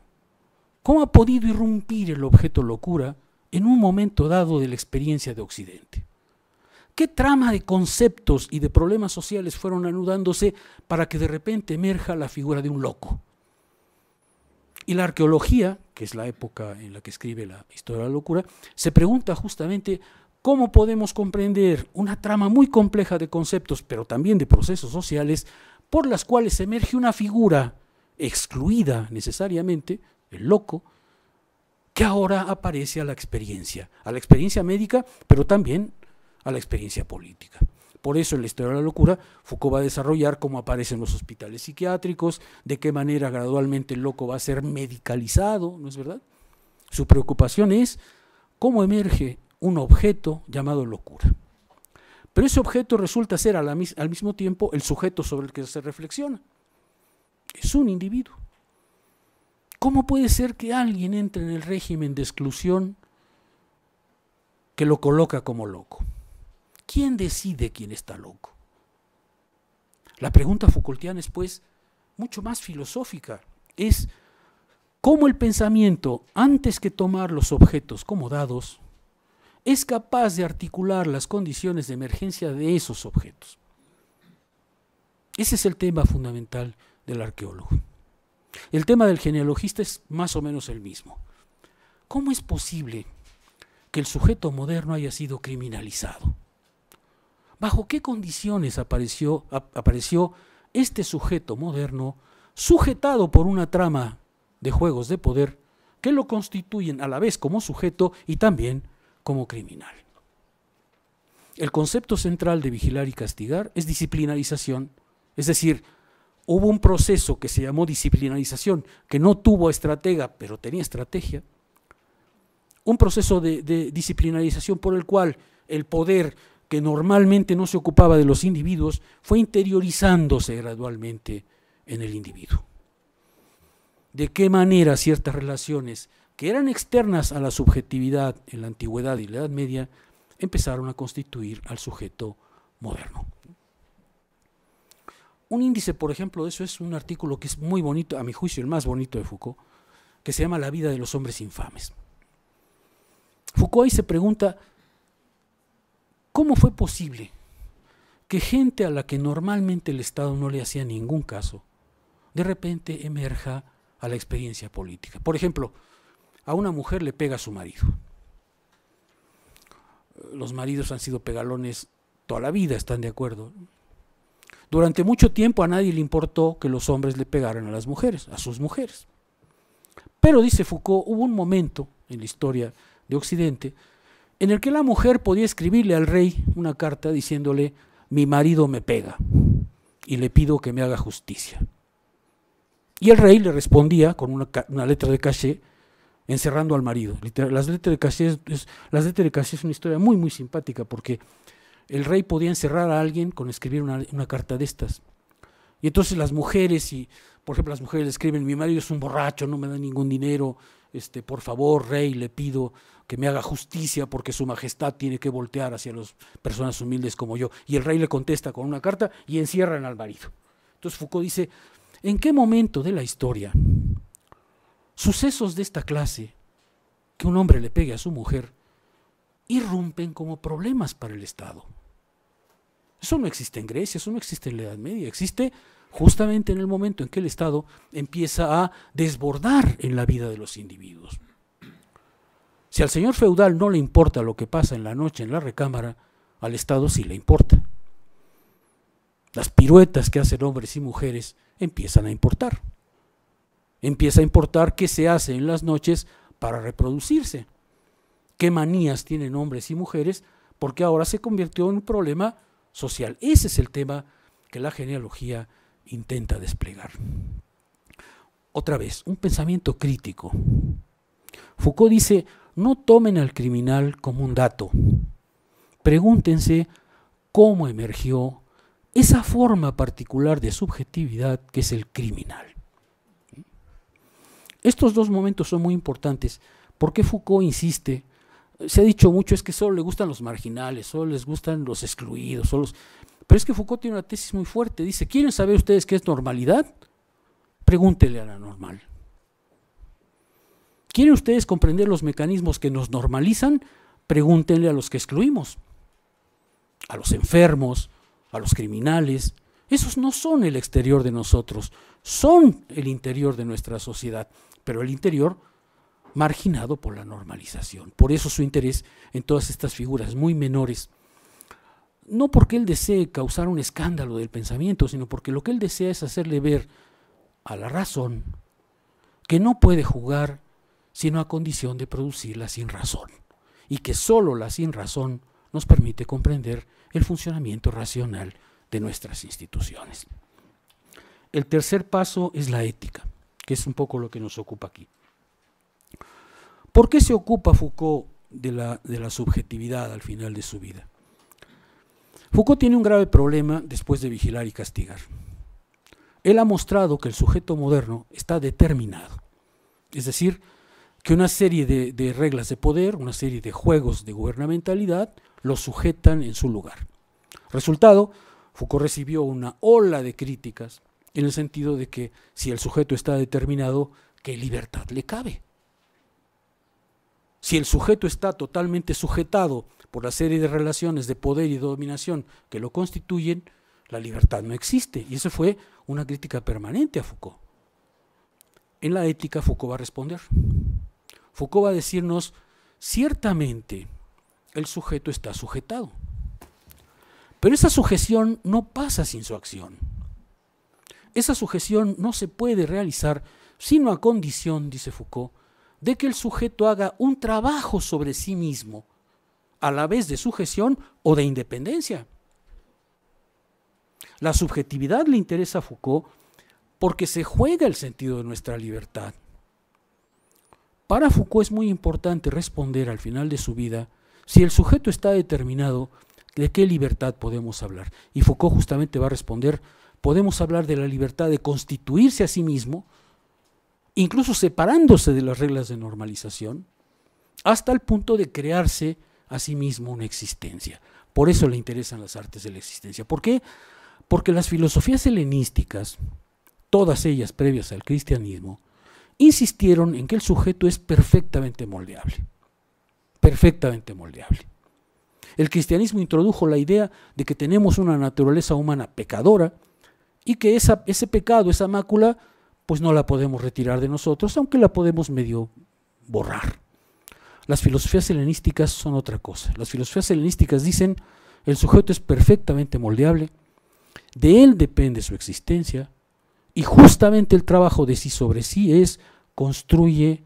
cómo ha podido irrumpir el objeto locura en un momento dado de la experiencia de Occidente. ¿Qué trama de conceptos y de problemas sociales fueron anudándose para que de repente emerja la figura de un loco? Y la arqueología, que es la época en la que escribe la historia de la locura, se pregunta justamente cómo podemos comprender una trama muy compleja de conceptos, pero también de procesos sociales, por las cuales emerge una figura excluida necesariamente, el loco, que ahora aparece a la experiencia, a la experiencia médica, pero también a la experiencia política. Por eso en la historia de la locura, Foucault va a desarrollar cómo aparecen los hospitales psiquiátricos, de qué manera gradualmente el loco va a ser medicalizado, ¿no es verdad? Su preocupación es cómo emerge un objeto llamado locura. Pero ese objeto resulta ser al, mismo tiempo el sujeto sobre el que se reflexiona. Es un individuo. ¿Cómo puede ser que alguien entre en el régimen de exclusión que lo coloca como loco? ¿Quién decide quién está loco? La pregunta Foucaultiana es pues mucho más filosófica. Es cómo el pensamiento, antes que tomar los objetos como dados, es capaz de articular las condiciones de emergencia de esos objetos. Ese es el tema fundamental del arqueólogo. El tema del genealogista es más o menos el mismo. ¿Cómo es posible que el sujeto moderno haya sido criminalizado? ¿Bajo qué condiciones apareció, apareció este sujeto moderno sujetado por una trama de juegos de poder que lo constituyen a la vez como sujeto y también como criminal. El concepto central de vigilar y castigar es disciplinarización, es decir, hubo un proceso que se llamó disciplinarización, que no tuvo estratega, pero tenía estrategia, un proceso de, de, disciplinarización por el cual el poder que normalmente no se ocupaba de los individuos fue interiorizándose gradualmente en el individuo. De qué manera ciertas relaciones que eran externas a la subjetividad en la antigüedad y la Edad Media, empezaron a constituir al sujeto moderno. Un índice, por ejemplo, de eso es un artículo que es muy bonito, a mi juicio el más bonito de Foucault, que se llama La vida de los hombres infames. Foucault ahí se pregunta, ¿cómo fue posible que gente a la que normalmente el Estado no le hacía ningún caso, de repente emerja a la experiencia política? Por ejemplo, a una mujer le pega a su marido. Los maridos han sido pegalones toda la vida, están de acuerdo. Durante mucho tiempo a nadie le importó que los hombres le pegaran a las mujeres, a sus mujeres. Pero, dice Foucault, hubo un momento en la historia de Occidente en el que la mujer podía escribirle al rey una carta diciéndole, mi marido me pega y le pido que me haga justicia. Y el rey le respondía con una, letra de caché, encerrando al marido. las letras de es, una historia muy, muy simpática porque el rey podía encerrar a alguien con escribir una, carta de estas. Y entonces las mujeres, y por ejemplo las mujeres escriben, mi marido es un borracho, no me da ningún dinero, este, por favor, rey, le pido que me haga justicia porque su majestad tiene que voltear hacia las personas humildes como yo. Y el rey le contesta con una carta y encierran al marido. Entonces Foucault dice, ¿en qué momento de la historia Sucesos de esta clase, que un hombre le pegue a su mujer, irrumpen como problemas para el Estado. Eso no existe en Grecia, eso no existe en la Edad Media, existe justamente en el momento en que el Estado empieza a desbordar en la vida de los individuos. Si al señor feudal no le importa lo que pasa en la noche en la recámara, al Estado sí le importa. Las piruetas que hacen hombres y mujeres empiezan a importar. Empieza a importar qué se hace en las noches para reproducirse. Qué manías tienen hombres y mujeres, porque ahora se convirtió en un problema social. Ese es el tema que la genealogía intenta desplegar. Otra vez, un pensamiento crítico. Foucault dice, no tomen al criminal como un dato. Pregúntense cómo emergió esa forma particular de subjetividad que es el criminal. Estos dos momentos son muy importantes. ¿Por qué Foucault insiste? Se ha dicho mucho, es que solo le gustan los marginales, solo les gustan los excluidos, solo pero es que Foucault tiene una tesis muy fuerte. Dice, ¿quieren saber ustedes qué es normalidad? Pregúntele a la normal. ¿Quieren ustedes comprender los mecanismos que nos normalizan? Pregúntenle a los que excluimos, a los enfermos, a los criminales. Esos no son el exterior de nosotros, son el interior de nuestra sociedad pero el interior marginado por la normalización. Por eso su interés en todas estas figuras muy menores, no porque él desee causar un escándalo del pensamiento, sino porque lo que él desea es hacerle ver a la razón que no puede jugar sino a condición de producirla sin razón, y que sólo la sin razón nos permite comprender el funcionamiento racional de nuestras instituciones. El tercer paso es la ética que es un poco lo que nos ocupa aquí. ¿Por qué se ocupa Foucault de la, subjetividad al final de su vida? Foucault tiene un grave problema después de vigilar y castigar. Él ha mostrado que el sujeto moderno está determinado, es decir, que una serie de, de, reglas de poder, una serie de juegos de gubernamentalidad, lo sujetan en su lugar. Resultado, Foucault recibió una ola de críticas en el sentido de que si el sujeto está determinado, ¿qué libertad le cabe? Si el sujeto está totalmente sujetado por la serie de relaciones de poder y dominación que lo constituyen, la libertad no existe. Y eso fue una crítica permanente a Foucault. En la ética Foucault va a responder. Foucault va a decirnos, ciertamente el sujeto está sujetado, pero esa sujeción no pasa sin su acción. Esa sujeción no se puede realizar sino a condición, dice Foucault, de que el sujeto haga un trabajo sobre sí mismo, a la vez de sujeción o de independencia. La subjetividad le interesa a Foucault porque se juega el sentido de nuestra libertad. Para Foucault es muy importante responder al final de su vida si el sujeto está determinado de qué libertad podemos hablar. Y Foucault justamente va a responder podemos hablar de la libertad de constituirse a sí mismo, incluso separándose de las reglas de normalización, hasta el punto de crearse a sí mismo una existencia. Por eso le interesan las artes de la existencia. ¿Por qué? Porque las filosofías helenísticas, todas ellas previas al cristianismo, insistieron en que el sujeto es perfectamente moldeable. Perfectamente moldeable. El cristianismo introdujo la idea de que tenemos una naturaleza humana pecadora y que ese pecado, esa mácula, pues no la podemos retirar de nosotros, aunque la podemos medio borrar. Las filosofías helenísticas son otra cosa. Las filosofías helenísticas dicen, el sujeto es perfectamente moldeable, de él depende su existencia, y justamente el trabajo de sí sobre sí es construye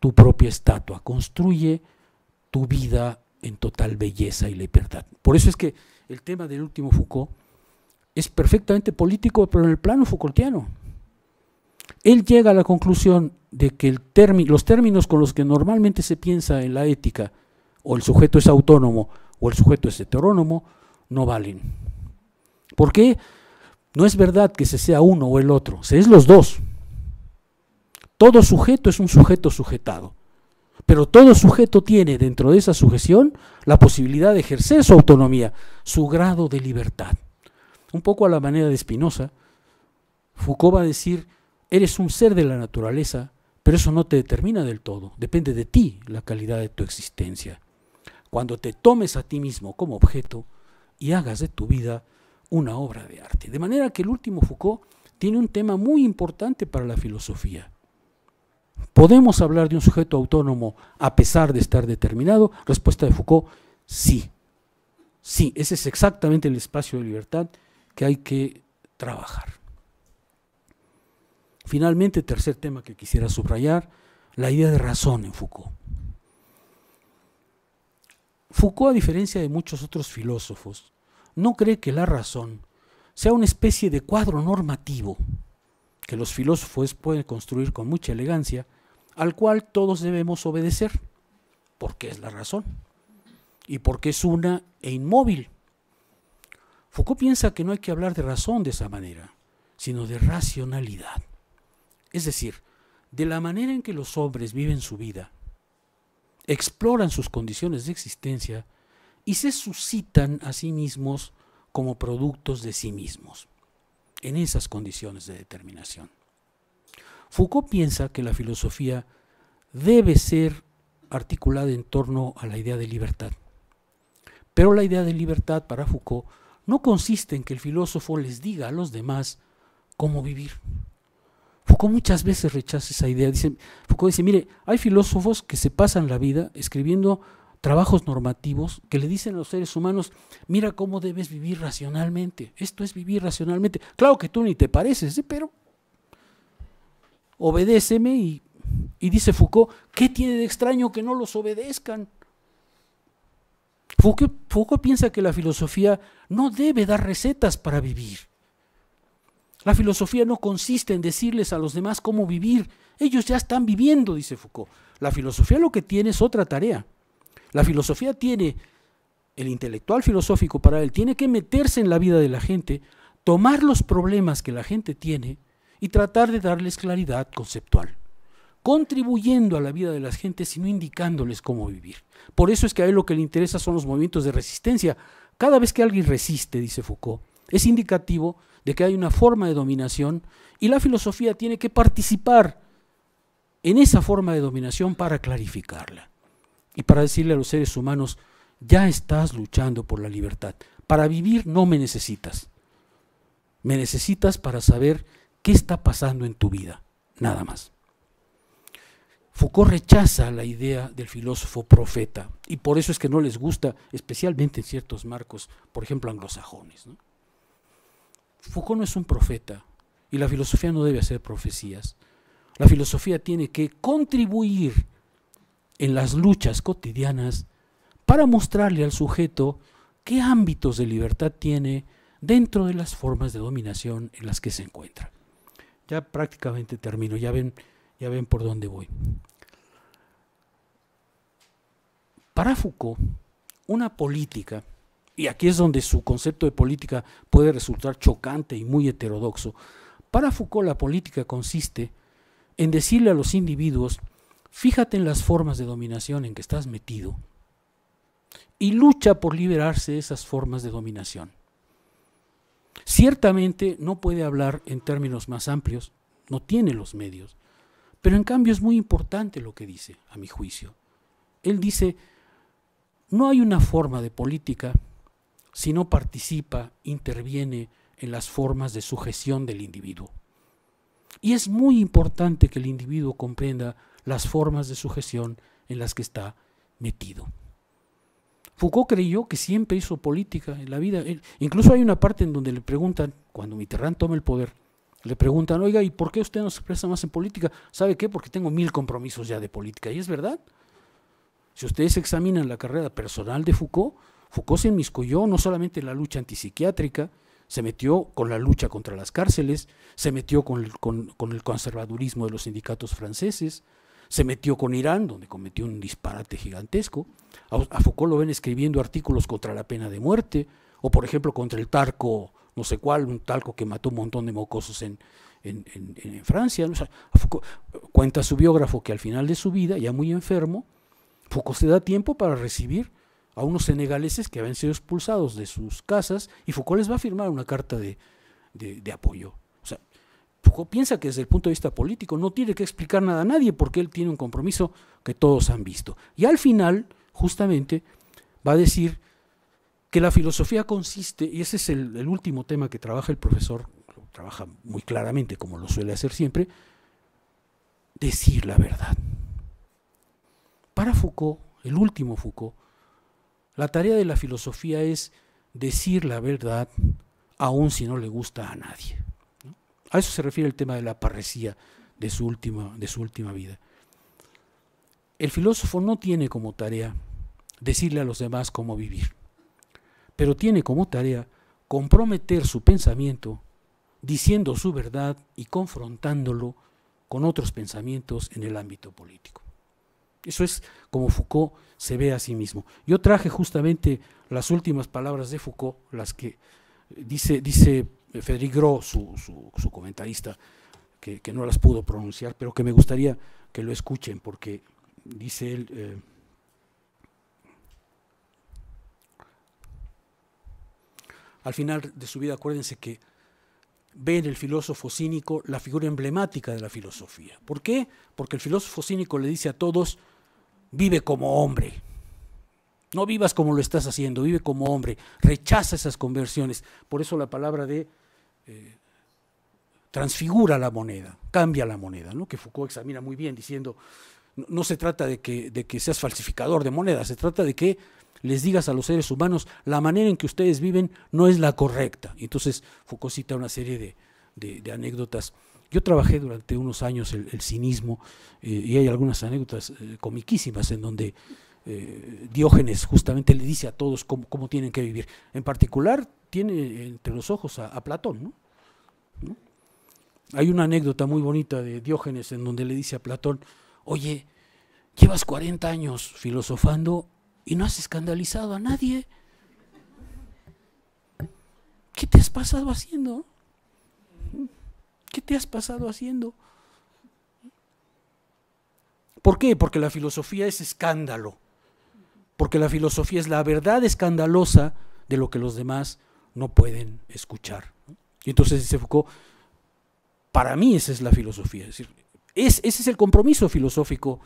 tu propia estatua, construye tu vida en total belleza y libertad. Por eso es que el tema del último Foucault es perfectamente político, pero en el plano Foucaultiano. Él llega a la conclusión de que los términos con los que normalmente se piensa en la ética, o el sujeto es autónomo o el sujeto es heterónomo, no valen. porque No es verdad que se sea uno o el otro, se es los dos. Todo sujeto es un sujeto sujetado, pero todo sujeto tiene dentro de esa sujeción la posibilidad de ejercer su autonomía, su grado de libertad un poco a la manera de Spinoza, Foucault va a decir, eres un ser de la naturaleza, pero eso no te determina del todo, depende de ti la calidad de tu existencia. Cuando te tomes a ti mismo como objeto y hagas de tu vida una obra de arte. De manera que el último Foucault tiene un tema muy importante para la filosofía. ¿Podemos hablar de un sujeto autónomo a pesar de estar determinado? Respuesta de Foucault, sí. Sí, ese es exactamente el espacio de libertad que hay que trabajar. Finalmente, tercer tema que quisiera subrayar, la idea de razón en Foucault. Foucault, a diferencia de muchos otros filósofos, no cree que la razón sea una especie de cuadro normativo que los filósofos pueden construir con mucha elegancia, al cual todos debemos obedecer, porque es la razón y porque es una e inmóvil Foucault piensa que no hay que hablar de razón de esa manera, sino de racionalidad. Es decir, de la manera en que los hombres viven su vida, exploran sus condiciones de existencia y se suscitan a sí mismos como productos de sí mismos, en esas condiciones de determinación. Foucault piensa que la filosofía debe ser articulada en torno a la idea de libertad. Pero la idea de libertad para Foucault no consiste en que el filósofo les diga a los demás cómo vivir. Foucault muchas veces rechaza esa idea. Dice, Foucault dice, mire, hay filósofos que se pasan la vida escribiendo trabajos normativos que le dicen a los seres humanos, mira cómo debes vivir racionalmente. Esto es vivir racionalmente. Claro que tú ni te pareces, ¿eh? pero obedéceme y dice Foucault, ¿qué tiene de extraño que no los obedezcan? Foucault, piensa que la filosofía no debe dar recetas para vivir. La filosofía no consiste en decirles a los demás cómo vivir. Ellos ya están viviendo, dice Foucault. La filosofía lo que tiene es otra tarea. La filosofía tiene, el intelectual filosófico para él, tiene que meterse en la vida de la gente, tomar los problemas que la gente tiene y tratar de darles claridad conceptual contribuyendo a la vida de las gentes, sino indicándoles cómo vivir. Por eso es que a él lo que le interesa son los movimientos de resistencia. Cada vez que alguien resiste, dice Foucault, es indicativo de que hay una forma de dominación y la filosofía tiene que participar en esa forma de dominación para clarificarla y para decirle a los seres humanos, ya estás luchando por la libertad. Para vivir no me necesitas. Me necesitas para saber qué está pasando en tu vida, nada más. Foucault rechaza la idea del filósofo profeta y por eso es que no les gusta, especialmente en ciertos marcos, por ejemplo, anglosajones. Foucault no es un profeta y la filosofía no debe hacer profecías. La filosofía tiene que contribuir en las luchas cotidianas para mostrarle al sujeto qué ámbitos de libertad tiene dentro de las formas de dominación en las que se encuentra. Ya prácticamente termino, ya ven ya ven por dónde voy. Para Foucault, una política, y aquí es donde su concepto de política puede resultar chocante y muy heterodoxo, para Foucault la política consiste en decirle a los individuos, fíjate en las formas de dominación en que estás metido y lucha por liberarse de esas formas de dominación. Ciertamente no puede hablar en términos más amplios, no tiene los medios, pero en cambio es muy importante lo que dice, a mi juicio. Él dice, no hay una forma de política si no participa, interviene en las formas de sujeción del individuo. Y es muy importante que el individuo comprenda las formas de sujeción en las que está metido. Foucault creyó que siempre hizo política en la vida. incluso hay una parte en donde le preguntan, cuando Mitterrand toma el poder, le preguntan, oiga, ¿y por qué usted no se expresa más en política? ¿Sabe qué? Porque tengo mil compromisos ya de política. Y es verdad. Si ustedes examinan la carrera personal de Foucault, Foucault se inmiscuyó no solamente en la lucha antipsiquiátrica, se metió con la lucha contra las cárceles, se metió con el, conservadurismo de los sindicatos franceses, se metió con Irán, donde cometió un disparate gigantesco. A, Foucault lo ven escribiendo artículos contra la pena de muerte, o por ejemplo contra el tarco no sé cuál, un talco que mató un montón de mocosos en, Francia. cuenta su biógrafo que al final de su vida, ya muy enfermo, Foucault se da tiempo para recibir a unos senegaleses que habían sido expulsados de sus casas y Foucault les va a firmar una carta de, de apoyo. O sea, Foucault piensa que desde el punto de vista político no tiene que explicar nada a nadie porque él tiene un compromiso que todos han visto. Y al final, justamente, va a decir que la filosofía consiste, y ese es el, último tema que trabaja el profesor, trabaja muy claramente como lo suele hacer siempre, decir la verdad. Para Foucault, el último Foucault, la tarea de la filosofía es decir la verdad aun si no le gusta a nadie. A eso se refiere el tema de la parresía de su de su última vida. El filósofo no tiene como tarea decirle a los demás cómo vivir pero tiene como tarea comprometer su pensamiento diciendo su verdad y confrontándolo con otros pensamientos en el ámbito político. Eso es como Foucault se ve a sí mismo. Yo traje justamente las últimas palabras de Foucault, las que dice, dice Gros, su, comentarista, que, no las pudo pronunciar, pero que me gustaría que lo escuchen, porque dice él... Eh, Al final de su vida, acuérdense que ve en el filósofo cínico la figura emblemática de la filosofía. ¿Por qué? Porque el filósofo cínico le dice a todos, vive como hombre. No vivas como lo estás haciendo, vive como hombre, rechaza esas conversiones. Por eso la palabra de eh, transfigura la moneda, cambia la moneda, ¿no? que Foucault examina muy bien diciendo, no, se trata de que, de que seas falsificador de moneda, se trata de que les digas a los seres humanos, la manera en que ustedes viven no es la correcta. Entonces Foucault cita una serie de, anécdotas. Yo trabajé durante unos años el, cinismo eh, y hay algunas anécdotas eh, comiquísimas en donde eh, Diógenes justamente le dice a todos cómo, tienen que vivir. En particular tiene entre los ojos a, Platón. Hay una anécdota muy bonita de Diógenes en donde le dice a Platón, oye, llevas 40 años filosofando y no has escandalizado a nadie. ¿Qué te has pasado haciendo? ¿Qué te has pasado haciendo? ¿Por qué? Porque la filosofía es escándalo. Porque la filosofía es la verdad escandalosa de lo que los demás no pueden escuchar. Y entonces dice Foucault, para mí esa es la filosofía. decir, ese es el compromiso filosófico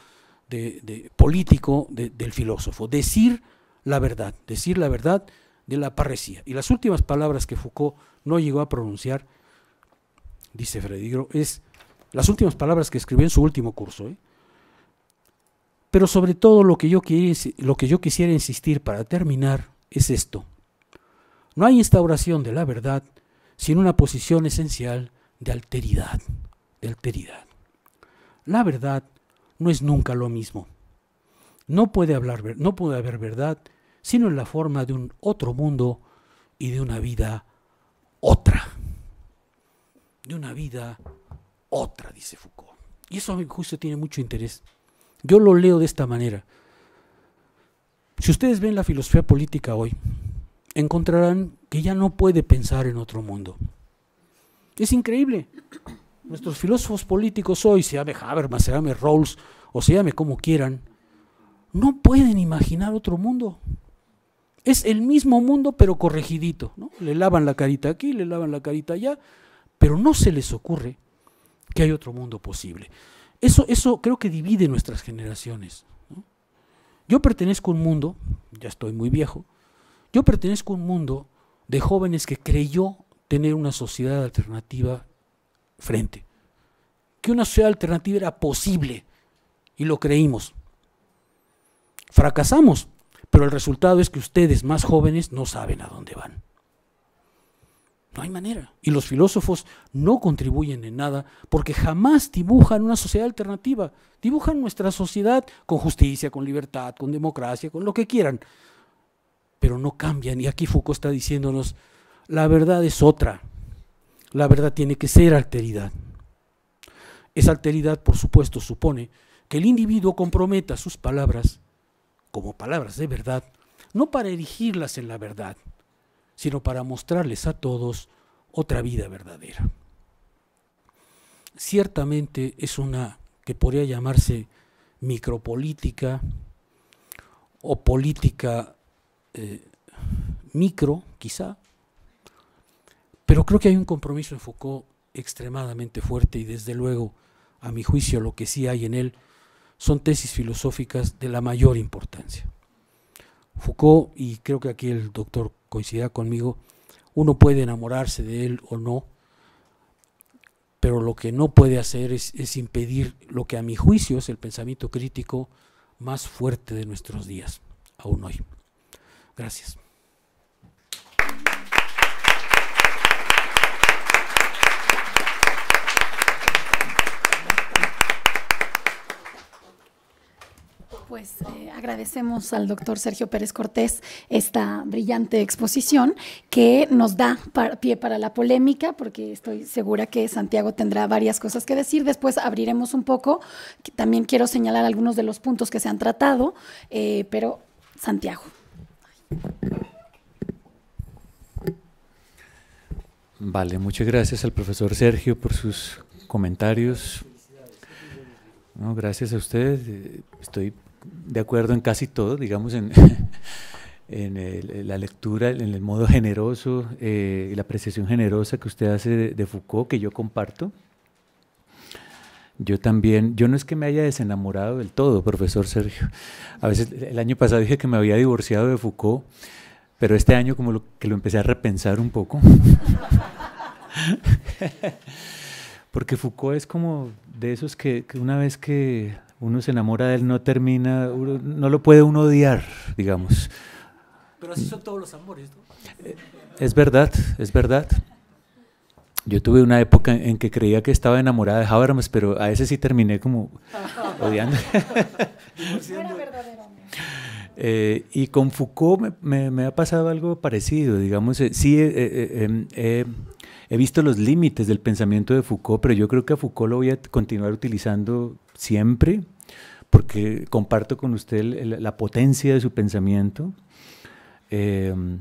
de, político de, del filósofo, decir la verdad, decir la verdad de la parresía. Y las últimas palabras que Foucault no llegó a pronunciar, dice Fredigro, es las últimas palabras que escribió en su último curso. ¿eh? Pero sobre todo lo que, yo quisiera insistir para terminar es esto. No hay instauración de la verdad sin una posición esencial de alteridad, de alteridad. La verdad no es nunca lo mismo. No puede, hablar, no puede haber verdad sino en la forma de un otro mundo y de una vida otra. De una vida otra, dice Foucault. Y eso a mi juicio tiene mucho interés. Yo lo leo de esta manera. Si ustedes ven la filosofía política hoy, encontrarán que ya no puede pensar en otro mundo. Es increíble. Nuestros filósofos políticos hoy, se llame Habermas, se llame Rawls o se llame como quieran, no pueden imaginar otro mundo. Es el mismo mundo pero corregidito. Le lavan la carita aquí, le lavan la carita allá, pero no se les ocurre que hay otro mundo posible. Eso, eso creo que divide nuestras generaciones. Yo pertenezco a un mundo, ya estoy muy viejo, yo pertenezco a un mundo de jóvenes que creyó tener una sociedad alternativa frente. Que una sociedad alternativa era posible y lo creímos. Fracasamos, pero el resultado es que ustedes más jóvenes no saben a dónde van. No hay manera. Y los filósofos no contribuyen en nada porque jamás dibujan una sociedad alternativa. Dibujan nuestra sociedad con justicia, con libertad, con democracia, con lo que quieran. Pero no cambian. Y aquí Foucault está diciéndonos, la verdad es otra la verdad tiene que ser alteridad. Esa alteridad, por supuesto, supone que el individuo comprometa sus palabras como palabras de verdad, no para erigirlas en la verdad, sino para mostrarles a todos otra vida verdadera. Ciertamente es una que podría llamarse micropolítica o política eh, micro, quizá, pero creo que hay un compromiso en Foucault extremadamente fuerte y desde luego, a mi juicio, lo que sí hay en él son tesis filosóficas de la mayor importancia. Foucault, y creo que aquí el doctor coincida conmigo, uno puede enamorarse de él o no, pero lo que no puede hacer es, impedir lo que a mi juicio es el pensamiento crítico más fuerte de nuestros días, aún hoy. Gracias. pues eh, agradecemos al doctor Sergio Pérez Cortés esta brillante exposición que nos da pie para la polémica, porque estoy segura que Santiago tendrá varias cosas que decir. Después abriremos un poco. También quiero señalar algunos de los puntos que se han tratado, eh, pero Santiago. Vale, muchas gracias al profesor Sergio por sus comentarios. No, gracias a usted. Estoy de acuerdo en casi todo, digamos, en, la lectura, en el modo generoso eh, y la apreciación generosa que usted hace de, Foucault, que yo comparto. Yo también, yo no es que me haya desenamorado del todo, profesor Sergio. A veces el año pasado dije que me había divorciado de Foucault, pero este año como que lo empecé a repensar un poco. Porque Foucault es como de esos que una vez que uno se enamora de él, no termina, no lo puede uno odiar, digamos. Pero así son todos los amores, ¿no? Eh, es verdad, es verdad. Yo tuve una época en que creía que estaba enamorada de Habermas, pero a ese sí terminé como odiando. Eh, y con Foucault me, ha pasado algo parecido, digamos. Eh, sí, eh, he visto los límites del pensamiento de Foucault, pero yo creo que a Foucault lo voy a continuar utilizando siempre porque comparto con usted la potencia de su pensamiento, em,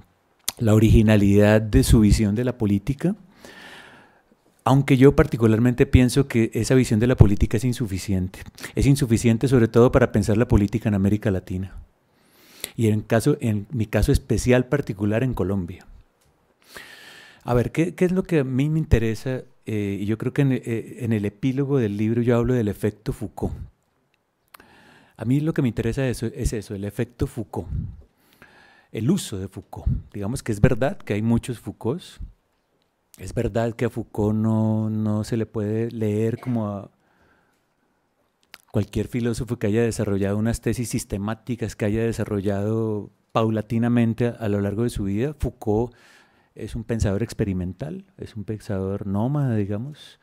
la originalidad de su visión de la política, aunque yo particularmente pienso que esa visión de la política es insuficiente. Es insuficiente sobre todo para pensar la política en América Latina y en, mi caso especial particular en Colombia. A ver, ¿qué, es lo que a mí me interesa? Eh, y yo creo que eh, en el epílogo del libro yo hablo del efecto Foucault a mí lo que me interesa es eso, el efecto Foucault, el uso de Foucault. Digamos que es verdad que hay muchos Foucaults, es verdad que a Foucault no, no se le puede leer como a cualquier filósofo que haya desarrollado unas tesis sistemáticas, que haya desarrollado paulatinamente a lo largo de su vida. Foucault es un pensador experimental, es un pensador nómada, digamos,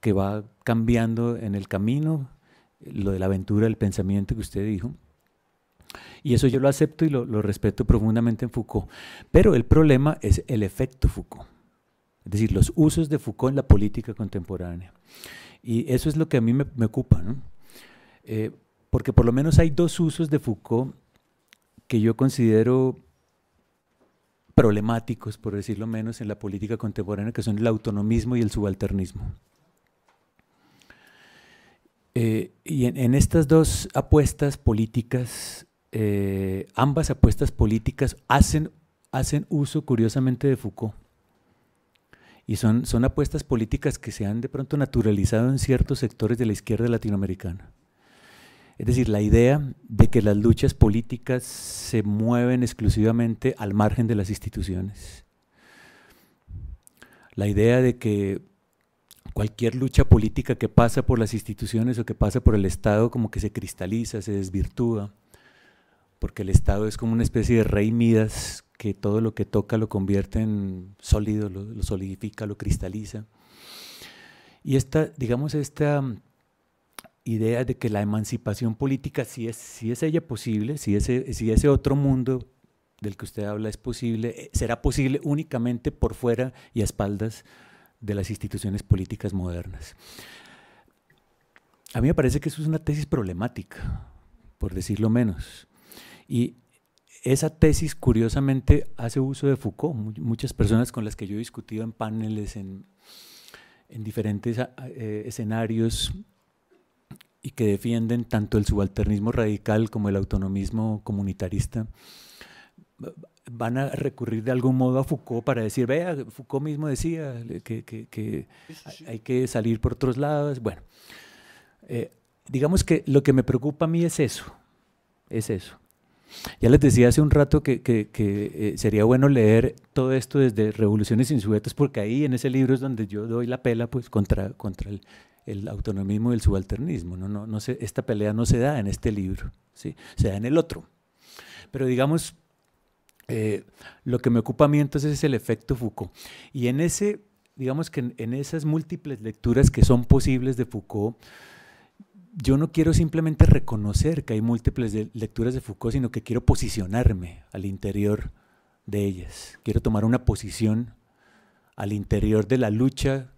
que va cambiando en el camino, lo de la aventura, del pensamiento que usted dijo. Y eso yo lo acepto y lo, respeto profundamente en Foucault. Pero el problema es el efecto Foucault, es decir, los usos de Foucault en la política contemporánea. Y eso es lo que a mí me, ocupa, eh, porque por lo menos hay dos usos de Foucault que yo considero problemáticos, por decirlo menos, en la política contemporánea, que son el autonomismo y el subalternismo. Eh, y en, estas dos apuestas políticas, eh, ambas apuestas políticas hacen, hacen uso curiosamente de Foucault. Y son, son apuestas políticas que se han de pronto naturalizado en ciertos sectores de la izquierda latinoamericana. Es decir, la idea de que las luchas políticas se mueven exclusivamente al margen de las instituciones. La idea de que cualquier lucha política que pasa por las instituciones o que pasa por el Estado como que se cristaliza, se desvirtúa, porque el Estado es como una especie de rey Midas que todo lo que toca lo convierte en sólido, lo, solidifica, lo cristaliza. Y esta, digamos, esta mm, idea de que la emancipación política si es, es ella posible, si ese, ese otro mundo del que usted habla es posible, eh, será posible únicamente por fuera y a espaldas de las instituciones políticas modernas. A mí me parece que eso es una tesis problemática, por decirlo menos. Y esa tesis, curiosamente, hace uso de Foucault. Muchas personas con las que yo he discutido en paneles, en, diferentes ah, eh, escenarios, y que defienden tanto el subalternismo radical como el autonomismo comunitarista, van a recurrir de algún modo a Foucault para decir, vea, Foucault mismo decía que, hay que salir por otros lados. Bueno, eh, digamos que lo que me preocupa a mí es eso, es eso. Ya les decía hace un rato que, eh, sería bueno leer todo esto desde Revoluciones sin porque ahí en ese libro es donde yo doy la pela pues, contra, contra el, autonomismo y el subalternismo. No, no, no esta pelea no se da en este libro, ¿sí? se da en el otro. Pero digamos, eh, lo que me ocupa a mí entonces es el efecto Foucault. Y en ese, digamos que en, esas múltiples lecturas que son posibles de Foucault, yo no quiero simplemente reconocer que hay múltiples lecturas de Foucault, sino que quiero posicionarme al interior de ellas. Quiero tomar una posición al interior de la lucha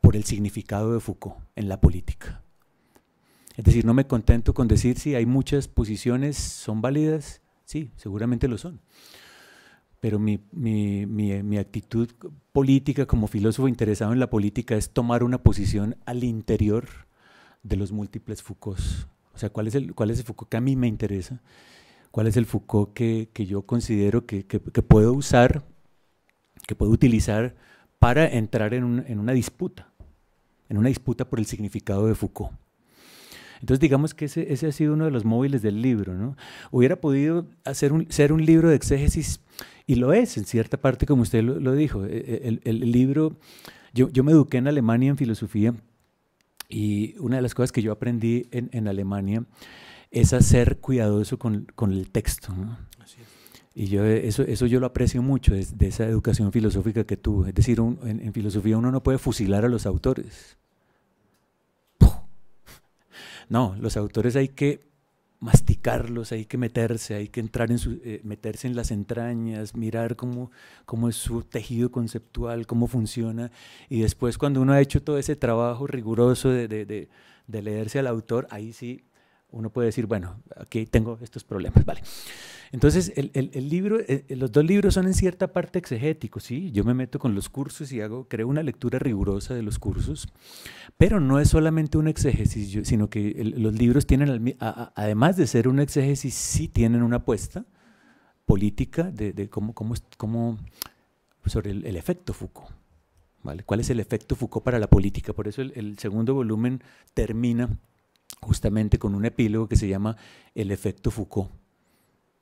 por el significado de Foucault en la política. Es decir, no me contento con decir si hay muchas posiciones, son válidas, Sí, seguramente lo son. Pero mi, mi, mi, mi, actitud política como filósofo interesado en la política es tomar una posición al interior de los múltiples Foucaults. O sea, ¿cuál es el, cuál es el Foucault que a mí me interesa? ¿Cuál es el Foucault que, que yo considero que, que, puedo usar, que puedo utilizar para entrar en, un, en una disputa? En una disputa por el significado de Foucault. Entonces digamos que ese, ha sido uno de los móviles del libro. ¿no? Hubiera podido hacer ser un libro de exégesis y lo es en cierta parte como usted lo, dijo. E, e, el, libro, yo, yo me eduqué en Alemania en filosofía y una de las cosas que yo aprendí en, Alemania es hacer cuidadoso con, el texto. Y yo, eso, eso yo lo aprecio mucho de, esa educación filosófica que tuve. Es decir, en, filosofía uno no puede fusilar a los autores. No, los autores hay que masticarlos, hay que meterse, hay que entrar en su, eh, meterse en las entrañas, mirar cómo, cómo es su tejido conceptual, cómo funciona. Y después cuando uno ha hecho todo ese trabajo riguroso de, de leerse al autor, ahí sí uno puede decir, bueno, aquí tengo estos problemas, ¿vale? Entonces, el, libro, eh, eh, los dos libros son en cierta parte exegéticos, ¿sí? Yo me meto con los cursos y hago, creo una lectura rigurosa de los cursos, pero no es solamente un exégesis, sino que los libros tienen, además de ser un exégesis, sí tienen una apuesta política de, cómo, sobre el efecto Foucault. ¿Vale? ¿Cuál es el efecto Foucault para la política? Por eso el segundo volumen termina justamente con un epílogo que se llama El efecto Foucault.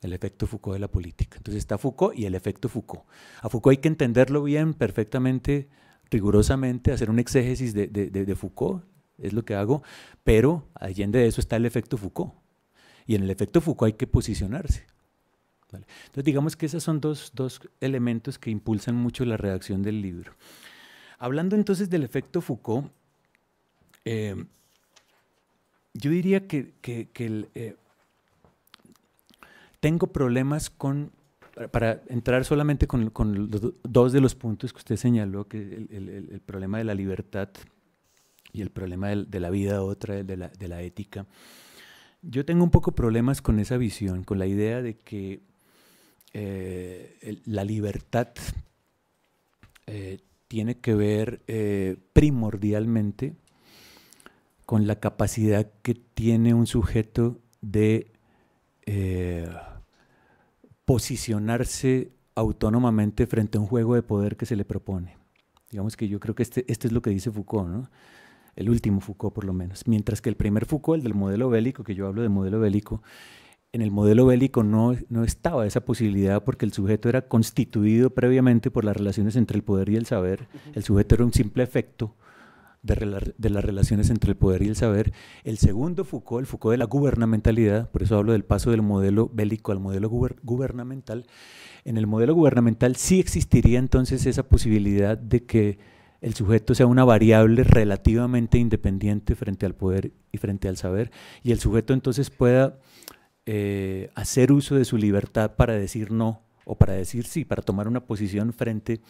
El efecto Foucault de la política. Entonces está Foucault y el efecto Foucault. A Foucault hay que entenderlo bien, perfectamente, rigurosamente, hacer un exégesis de, de, Foucault, es lo que hago, pero allende de eso está el efecto Foucault. Y en el efecto Foucault hay que posicionarse. Entonces digamos que esos son dos, elementos que impulsan mucho la redacción del libro. Hablando entonces del efecto Foucault, eh, yo diría que, eh, tengo problemas con, para entrar solamente con, dos de los puntos que usted señaló, que el, el, problema de la libertad y el problema de, la vida, otra, de la, de la ética. Yo tengo un poco problemas con esa visión, con la idea de que eh, la libertad eh, tiene que ver eh, primordialmente con la capacidad que tiene un sujeto de eh, posicionarse autónomamente frente a un juego de poder que se le propone. Digamos que yo creo que este, este es lo que dice Foucault, el último Foucault por lo menos. Mientras que el primer Foucault, el del modelo bélico, que yo hablo de modelo bélico, en el modelo bélico no estaba esa posibilidad porque el sujeto era constituido previamente por las relaciones entre el poder y el saber, el sujeto era un simple efecto de, las relaciones entre el poder y el saber. El segundo Foucault, el Foucault de la gubernamentalidad, por eso hablo del paso del modelo bélico al modelo gubernamental. En el modelo gubernamental sí existiría entonces esa posibilidad de que el sujeto sea una variable relativamente independiente frente al poder y frente al saber, y el sujeto entonces pueda eh, hacer uso de su libertad para decir no o para decir sí, para tomar una posición frente,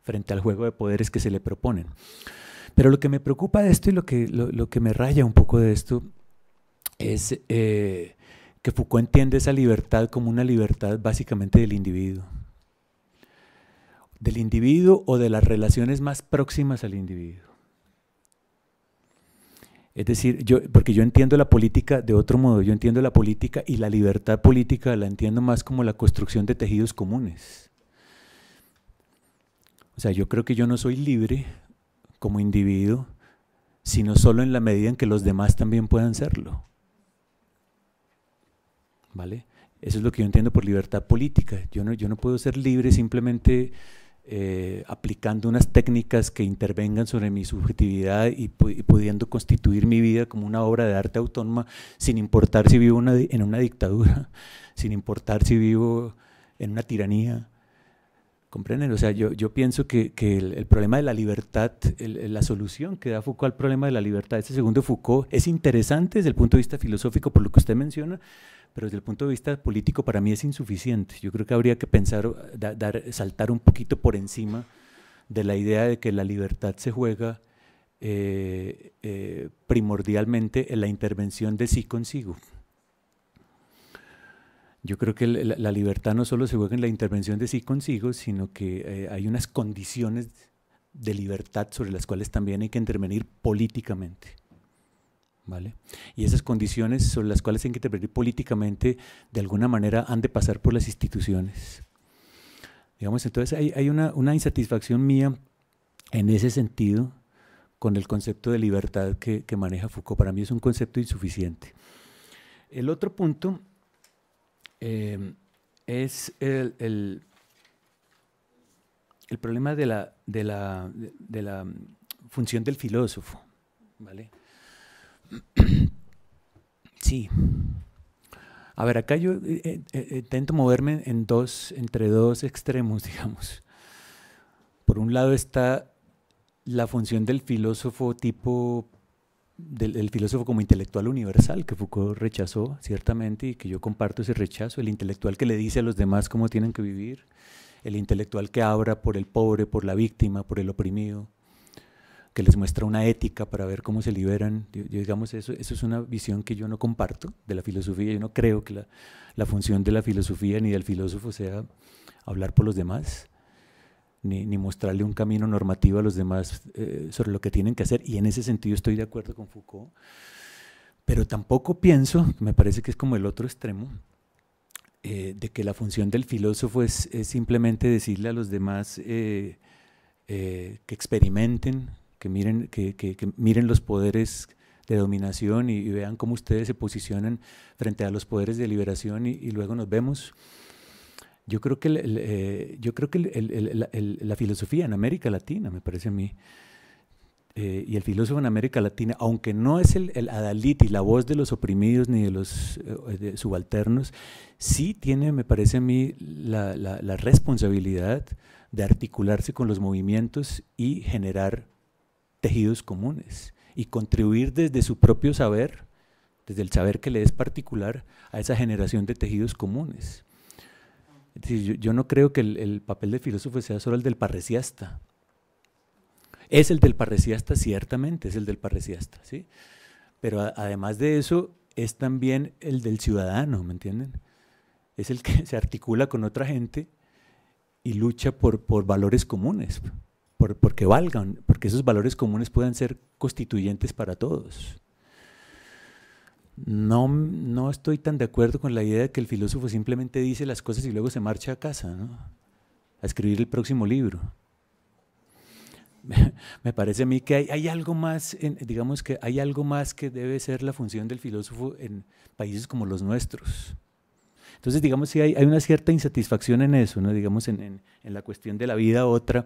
frente al juego de poderes que se le proponen. Pero lo que me preocupa de esto y lo que, lo, que me raya un poco de esto es eh, que Foucault entiende esa libertad como una libertad básicamente del individuo. Del individuo o de las relaciones más próximas al individuo. Es decir, porque yo entiendo la política de otro modo, yo entiendo la política y la libertad política la entiendo más como la construcción de tejidos comunes. O sea, yo creo que yo no soy libre como individuo, sino solo en la medida en que los demás también puedan serlo. ¿Vale? Eso es lo que yo entiendo por libertad política. Yo no, yo no puedo ser libre simplemente eh, aplicando unas técnicas que intervengan sobre mi subjetividad y, pudiendo constituir mi vida como una obra de arte autónoma, sin importar si vivo en una dictadura, sin importar si vivo en una tiranía, ¿Comprenden? O sea, yo, pienso que, el, problema de la libertad, la solución que da Foucault al problema de la libertad, ese segundo Foucault, es interesante desde el punto de vista filosófico por lo que usted menciona, pero desde el punto de vista político para mí es insuficiente. Yo creo que habría que pensar, dar, saltar un poquito por encima de la idea de que la libertad se juega eh, eh, primordialmente en la intervención de sí consigo. Yo creo que la, libertad no solo se juega en la intervención de sí consigo, sino que eh, hay unas condiciones de libertad sobre las cuales también hay que intervenir políticamente. ¿Vale? Y esas condiciones sobre las cuales hay que intervenir políticamente, de alguna manera, han de pasar por las instituciones. Digamos, entonces hay, hay una, una, insatisfacción mía en ese sentido con el concepto de libertad que, que maneja Foucault. Para mí es un concepto insuficiente. El otro punto Em, es el, el, problema de la, de la, función del filósofo. ¿Vale? Sí. A ver, acá yo eh, eh, eh, intento moverme en dos, entre dos extremos, digamos. Por un lado está la función del filósofo tipo del, filósofo como intelectual universal que Foucault rechazó, ciertamente, y que yo comparto ese rechazo, el intelectual que le dice a los demás cómo tienen que vivir, el intelectual que abra por el pobre, por la víctima, por el oprimido, que les muestra una ética para ver cómo se liberan. digamos, eso, eso es una visión que yo no comparto de la filosofía, yo no creo que la función de la filosofía ni del filósofo sea hablar por los demás ni, mostrarle un camino normativo a los demás eh, sobre lo que tienen que hacer, y en ese sentido estoy de acuerdo con Foucault, pero tampoco pienso, me parece que es como el otro extremo, eh, de que la función del filósofo es, simplemente decirle a los demás eh, que experimenten, que miren, que, miren los poderes de dominación y, vean cómo ustedes se posicionan frente a los poderes de liberación y luego nos vemos. Yo creo que, la filosofía en América Latina, me parece a mí, eh, y el filósofo en América Latina, aunque no es el, adalit y la voz de los oprimidos ni de los eh, subalternos, sí tiene, me parece a mí, la, responsabilidad de articularse con los movimientos y generar tejidos comunes y contribuir desde su propio saber, desde el saber que le es particular, a esa generación de tejidos comunes yo, no creo que el, papel del filósofo sea solo el del parresiasta. Es el del parresiasta, ciertamente, es el del parresiasta, ¿sí? Pero además de eso, es también el del ciudadano, ¿me entienden? Es el que se articula con otra gente y lucha por, valores comunes, porque valgan, porque esos valores comunes puedan ser constituyentes para todos no, no estoy tan de acuerdo con la idea de que el filósofo simplemente dice las cosas y luego se marcha a casa, ¿no? a escribir el próximo libro. Me parece a mí que hay, algo más, digamos que hay algo más que debe ser la función del filósofo en países como los nuestros. Entonces, digamos, si hay, una cierta insatisfacción en eso, ¿no? digamos, en, la cuestión de la vida otra.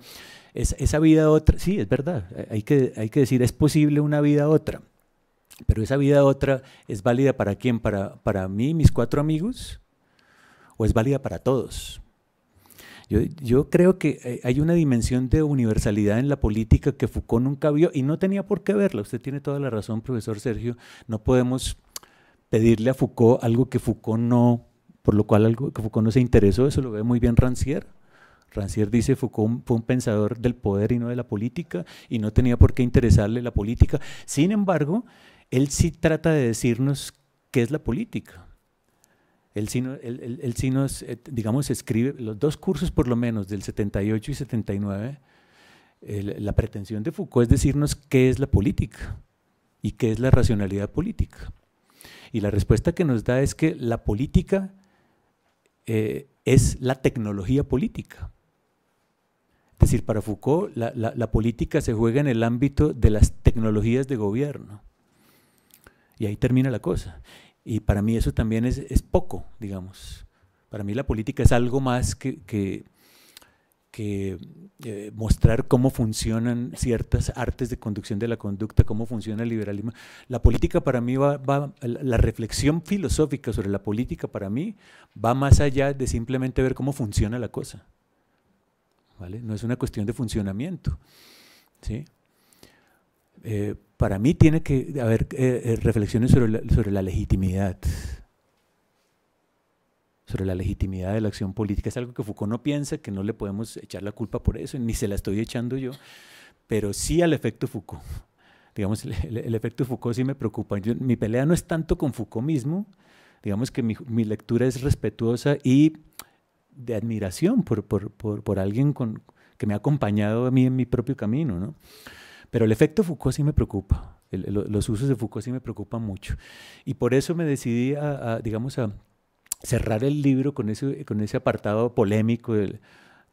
Es, esa vida otra, sí, es verdad, hay que, hay que decir, es posible una vida otra. Pero esa vida otra es válida para quién? Para, para mí, mis cuatro amigos, o es válida para todos. Yo, yo, creo que eh, hay una dimensión de universalidad en la política que Foucault nunca vio y no tenía por qué verla. Usted tiene toda la razón, profesor Sergio. No podemos pedirle a Foucault algo que Foucault no, por lo cual algo que Foucault no se interesó. Eso lo ve muy bien Rancière. Rancière dice Foucault fue un pensador del poder y no de la política y no tenía por qué interesarle la política. Sin embargo, él sí trata de decirnos qué es la política. Él sí, nos, eh, digamos, escribe los dos cursos por lo menos, del 78 y 79, la pretensión de Foucault es decirnos qué es la política y qué es la racionalidad política. Y la respuesta que nos da es que la política eh, es la tecnología política. Es decir, para Foucault, la política se juega en el ámbito de las tecnologías de gobierno. Y ahí termina la cosa. Y para mí eso también es, es poco, digamos. Para mí la política es algo más que, que, eh, mostrar cómo funcionan ciertas artes de conducción de la conducta, cómo funciona el liberalismo. La política para mí va, la reflexión filosófica sobre la política para mí va más allá de simplemente ver cómo funciona la cosa. ¿Vale? No es una cuestión de funcionamiento. ¿sí? Eh, para mí tiene que haber eh, eh, reflexiones sobre la, sobre la legitimidad, sobre la legitimidad de la acción política. Es algo que Foucault no piensa, que no le podemos echar la culpa por eso, ni se la estoy echando yo, pero sí al efecto Foucault. Digamos, el, efecto Foucault sí me preocupa. mi pelea no es tanto con Foucault mismo, digamos que mi, lectura es respetuosa y de admiración por, por, por, alguien con, que me ha acompañado a mí en mi propio camino, ¿no? Pero el efecto Foucault sí me preocupa. los usos de Foucault sí me preocupan mucho. Y por eso me decidí a, digamos, a cerrar el libro con ese, con ese apartado polémico del,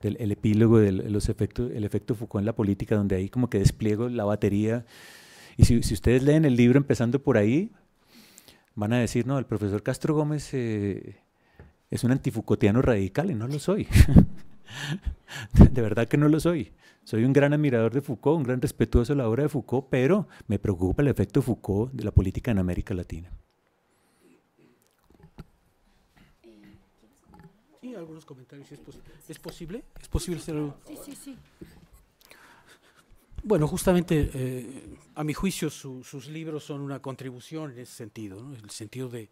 el epílogo del los efectos, el efecto Foucault en la política, donde ahí como que despliego la batería. Y si, ustedes leen el libro empezando por ahí, van a decir, no, el profesor Castro Gómez eh, es un antifucotiano radical y no lo soy. de verdad que no lo soy. Soy un gran admirador de Foucault, un gran respetuoso de la obra de Foucault, pero me preocupa el efecto Foucault de la política en América Latina. Sí, algunos comentarios, es, posible. ¿Es posible hacer algo? Sí, sí, sí. Bueno, justamente, eh, a mi juicio, sus libros son una contribución en ese sentido, en el sentido de,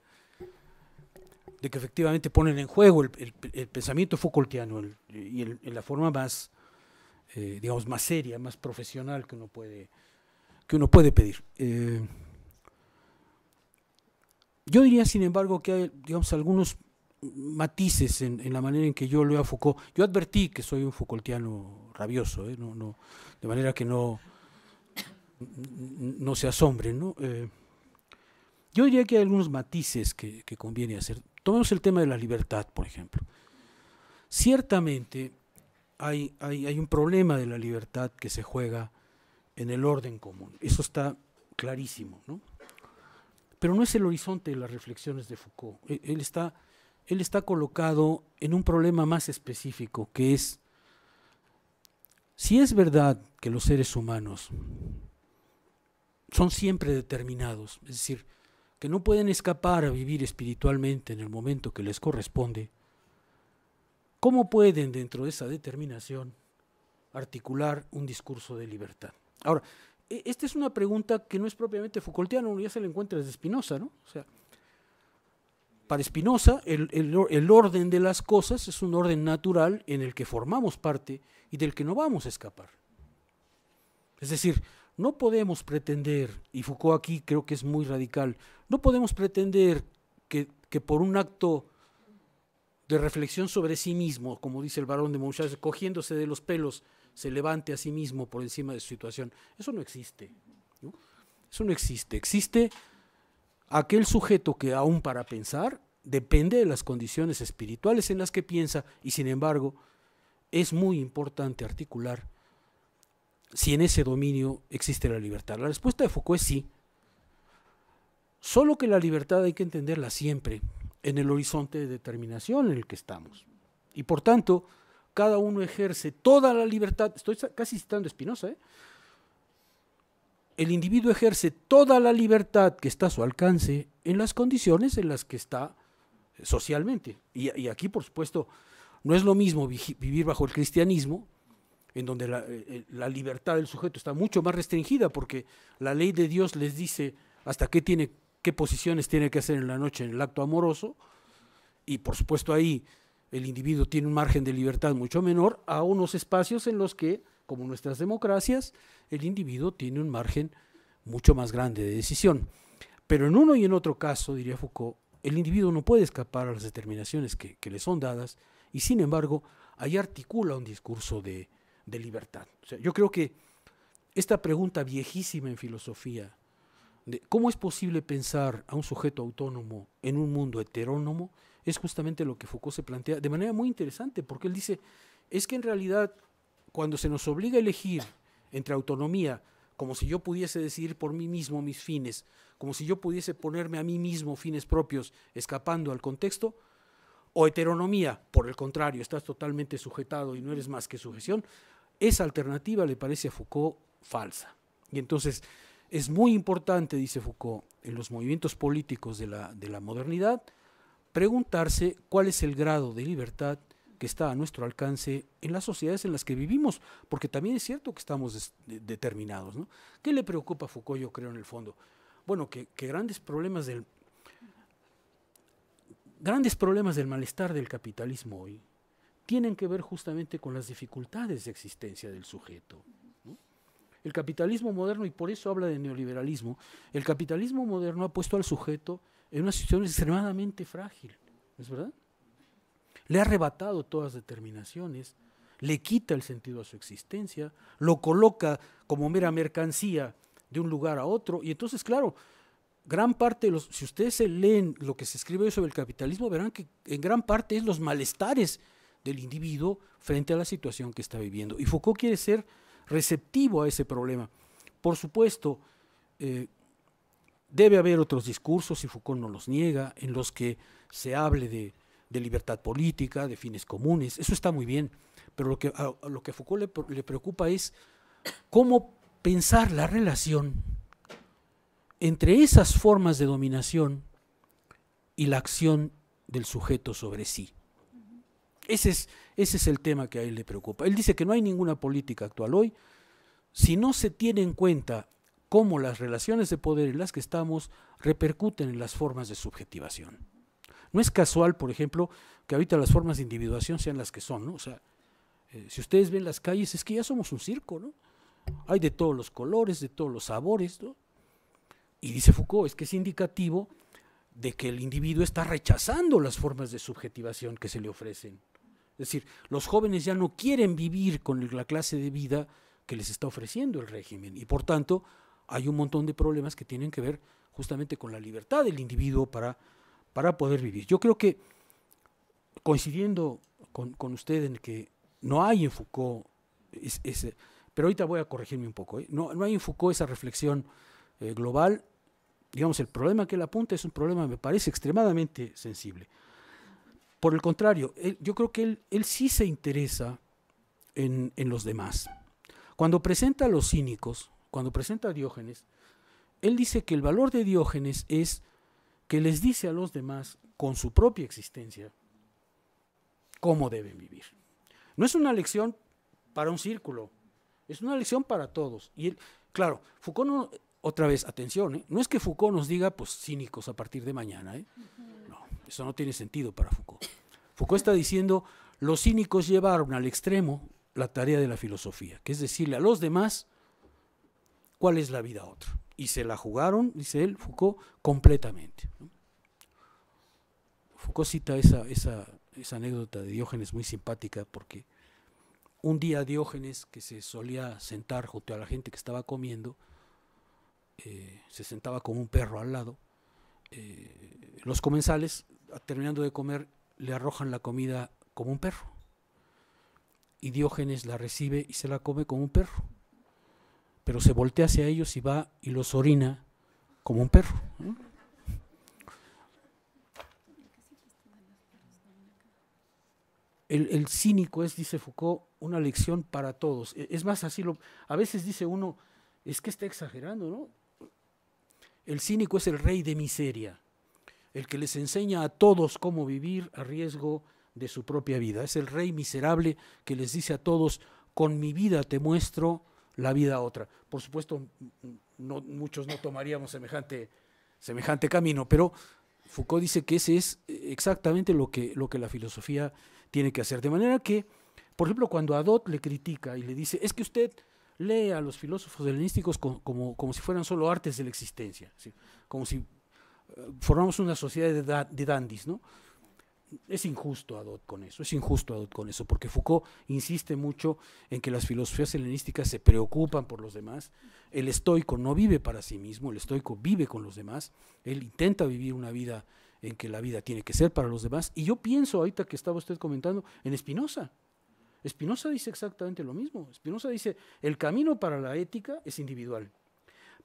de que efectivamente ponen en juego el, pensamiento Foucaultiano y en la forma más, eh, digamos, más seria, más profesional que uno puede, que uno puede pedir. Eh, yo diría, sin embargo, que hay, digamos, algunos matices en, la manera en que yo leo a Foucault. Yo advertí que soy un Foucaultiano rabioso, eh, no, de manera que no, no se asombren. yo diría que hay algunos matices que conviene hacer. Tomemos el tema de la libertad, por ejemplo. Ciertamente hay, hay, un problema de la libertad que se juega en el orden común. Eso está clarísimo, ¿no? Pero no es el horizonte de las reflexiones de Foucault. E, él está, él está colocado en un problema más específico, que es, si es verdad que los seres humanos son siempre determinados, es decir, que no pueden escapar a vivir espiritualmente en el momento que les corresponde, ¿cómo pueden dentro de esa determinación articular un discurso de libertad? Ahora, e, esta es una pregunta que no es propiamente Foucaultiana, uno ya se la encuentra desde Spinoza, ¿no? O sea, para Spinoza, el, el, orden de las cosas es un orden natural en el que formamos parte y del que no vamos a escapar. Es decir, no podemos pretender, y Foucault aquí creo que es muy radical, no podemos pretender que, por un acto de reflexión sobre sí mismo, como dice el varón de Mouchard, cogiéndose de los pelos, se levante a sí mismo por encima de su situación. Eso no existe. Eso no existe. Existe aquel sujeto que aún para pensar depende de las condiciones espirituales en las que piensa y sin embargo es muy importante articular si en ese dominio existe la libertad. La respuesta de Foucault es sí. Solo que la libertad hay que entenderla siempre en el horizonte de determinación en el que estamos. Y por tanto, cada uno ejerce toda la libertad, estoy casi citando a Spinoza, ¿eh? el individuo ejerce toda la libertad que está a su alcance en las condiciones en las que está socialmente. Y, aquí, por supuesto, no es lo mismo vivir bajo el cristianismo en donde eh, eh, la, libertad del sujeto está mucho más restringida porque la ley de Dios les dice hasta qué tiene qué posiciones tiene que hacer en la noche en el acto amoroso y por supuesto ahí el individuo tiene un margen de libertad mucho menor a unos espacios en los que como nuestras democracias el individuo tiene un margen mucho más grande de decisión pero en uno y en otro caso diría Foucault el individuo no puede escapar a las determinaciones que, que le son dadas y sin embargo ahí articula un discurso de, de libertad? yo creo que esta pregunta viejísima en filosofía, de cómo es posible pensar a un sujeto autónomo en un mundo heterónomo, es justamente lo que Foucault se plantea de manera muy interesante, porque él dice, es que en realidad cuando se nos obliga a elegir entre autonomía, como si yo pudiese decidir por mí mismo mis fines, como si yo pudiese ponerme a mí mismo fines propios escapando al contexto, o heteronomía, por el contrario, estás totalmente sujetado y no eres más que sujeción, esa alternativa le parece a Foucault falsa. Y entonces es muy importante, dice Foucault, en los movimientos políticos de la, de la modernidad, preguntarse cuál es el grado de libertad que está a nuestro alcance en las sociedades en las que vivimos, porque también es cierto que estamos determinados. ¿Qué le preocupa a Foucault, yo creo, en el fondo? Bueno, que, grandes problemas del grandes problemas del malestar del capitalismo hoy tienen que ver justamente con las dificultades de existencia del sujeto. El capitalismo moderno, y por eso habla de neoliberalismo, el capitalismo moderno ha puesto al sujeto en una situación extremadamente frágil, ¿es verdad? Le ha arrebatado todas determinaciones, le quita el sentido a su existencia, lo coloca como mera mercancía de un lugar a otro, y entonces, claro, gran parte de los, si ustedes leen lo que se escribe sobre el capitalismo, verán que en gran parte es los malestares del individuo frente a la situación que está viviendo. Y Foucault quiere ser receptivo a ese problema. Por supuesto, eh, debe haber otros discursos, y Foucault no los niega, en los que se hable de, libertad política, de fines comunes, eso está muy bien, pero lo que, a, lo que Foucault le preocupa es cómo pensar la relación entre esas formas de dominación y la acción del sujeto sobre sí. Ese es, ese es el tema que a él le preocupa. Él dice que no hay ninguna política actual hoy si no se tiene en cuenta cómo las relaciones de poder en las que estamos repercuten en las formas de subjetivación. No es casual, por ejemplo, que ahorita las formas de individuación sean las que son, ¿no? O sea, eh, si ustedes ven las calles, es que ya somos un circo, ¿no? Hay de todos los colores, de todos los sabores, ¿no? Y dice Foucault, es que es indicativo de que el individuo está rechazando las formas de subjetivación que se le ofrecen. Es decir, los jóvenes ya no quieren vivir con la clase de vida que les está ofreciendo el régimen y por tanto hay un montón de problemas que tienen que ver justamente con la libertad del individuo para, poder vivir. Yo creo que coincidiendo con, usted en que no hay en Foucault pero ahorita voy a corregirme un poco, ¿eh? no, hay en Foucault esa reflexión eh, global, digamos, el problema que él apunta es un problema, me parece, extremadamente sensible. Por el contrario, yo creo que él, sí se interesa en, los demás. Cuando presenta a los cínicos, cuando presenta a Diógenes, él dice que el valor de Diógenes es que les dice a los demás con su propia existencia cómo deben vivir. No es una lección para un círculo, es una lección para todos. Y él, claro, Foucault otra vez, atención, ¿eh? no es que Foucault nos diga, pues cínicos a partir de mañana, ¿eh? Eso no tiene sentido para Foucault. Foucault está diciendo, los cínicos llevaron al extremo la tarea de la filosofía, que es decirle a los demás cuál es la vida otra. Y se la jugaron, dice él, Foucault, completamente. Foucault cita esa, anécdota de Diógenes muy simpática porque un día Diógenes, que se solía sentar junto a la gente que estaba comiendo, eh, se sentaba como un perro al lado, eh, los comensales terminando de comer, le arrojan la comida como un perro. Y Diógenes la recibe y se la come como un perro. Pero se voltea hacia ellos y va y los orina como un perro. El, el, cínico es, dice Foucault, una lección para todos. E, es más, así lo, a veces dice uno, es que está exagerando, ¿no? El cínico es el rey de miseria el que les enseña a todos cómo vivir a riesgo de su propia vida. Es el rey miserable que les dice a todos, con mi vida te muestro la vida otra. Por supuesto, no, muchos no tomaríamos semejante, semejante camino, pero Foucault dice que ese es exactamente lo que, lo que la filosofía tiene que hacer. De manera que, por ejemplo, cuando Adot le critica y le dice, es que usted lee a los filósofos helenísticos como, como, si fueran solo artes de la existencia, como si formamos una sociedad de, dandis, ¿no? Es injusto Adot con eso, es injusto con eso, porque Foucault insiste mucho en que las filosofías helenísticas se preocupan por los demás. El estoico no vive para sí mismo, el estoico vive con los demás, él intenta vivir una vida en que la vida tiene que ser para los demás. Y yo pienso, ahorita que estaba usted comentando, en Spinoza. Spinoza dice exactamente lo mismo. Spinoza dice, el camino para la ética es individual,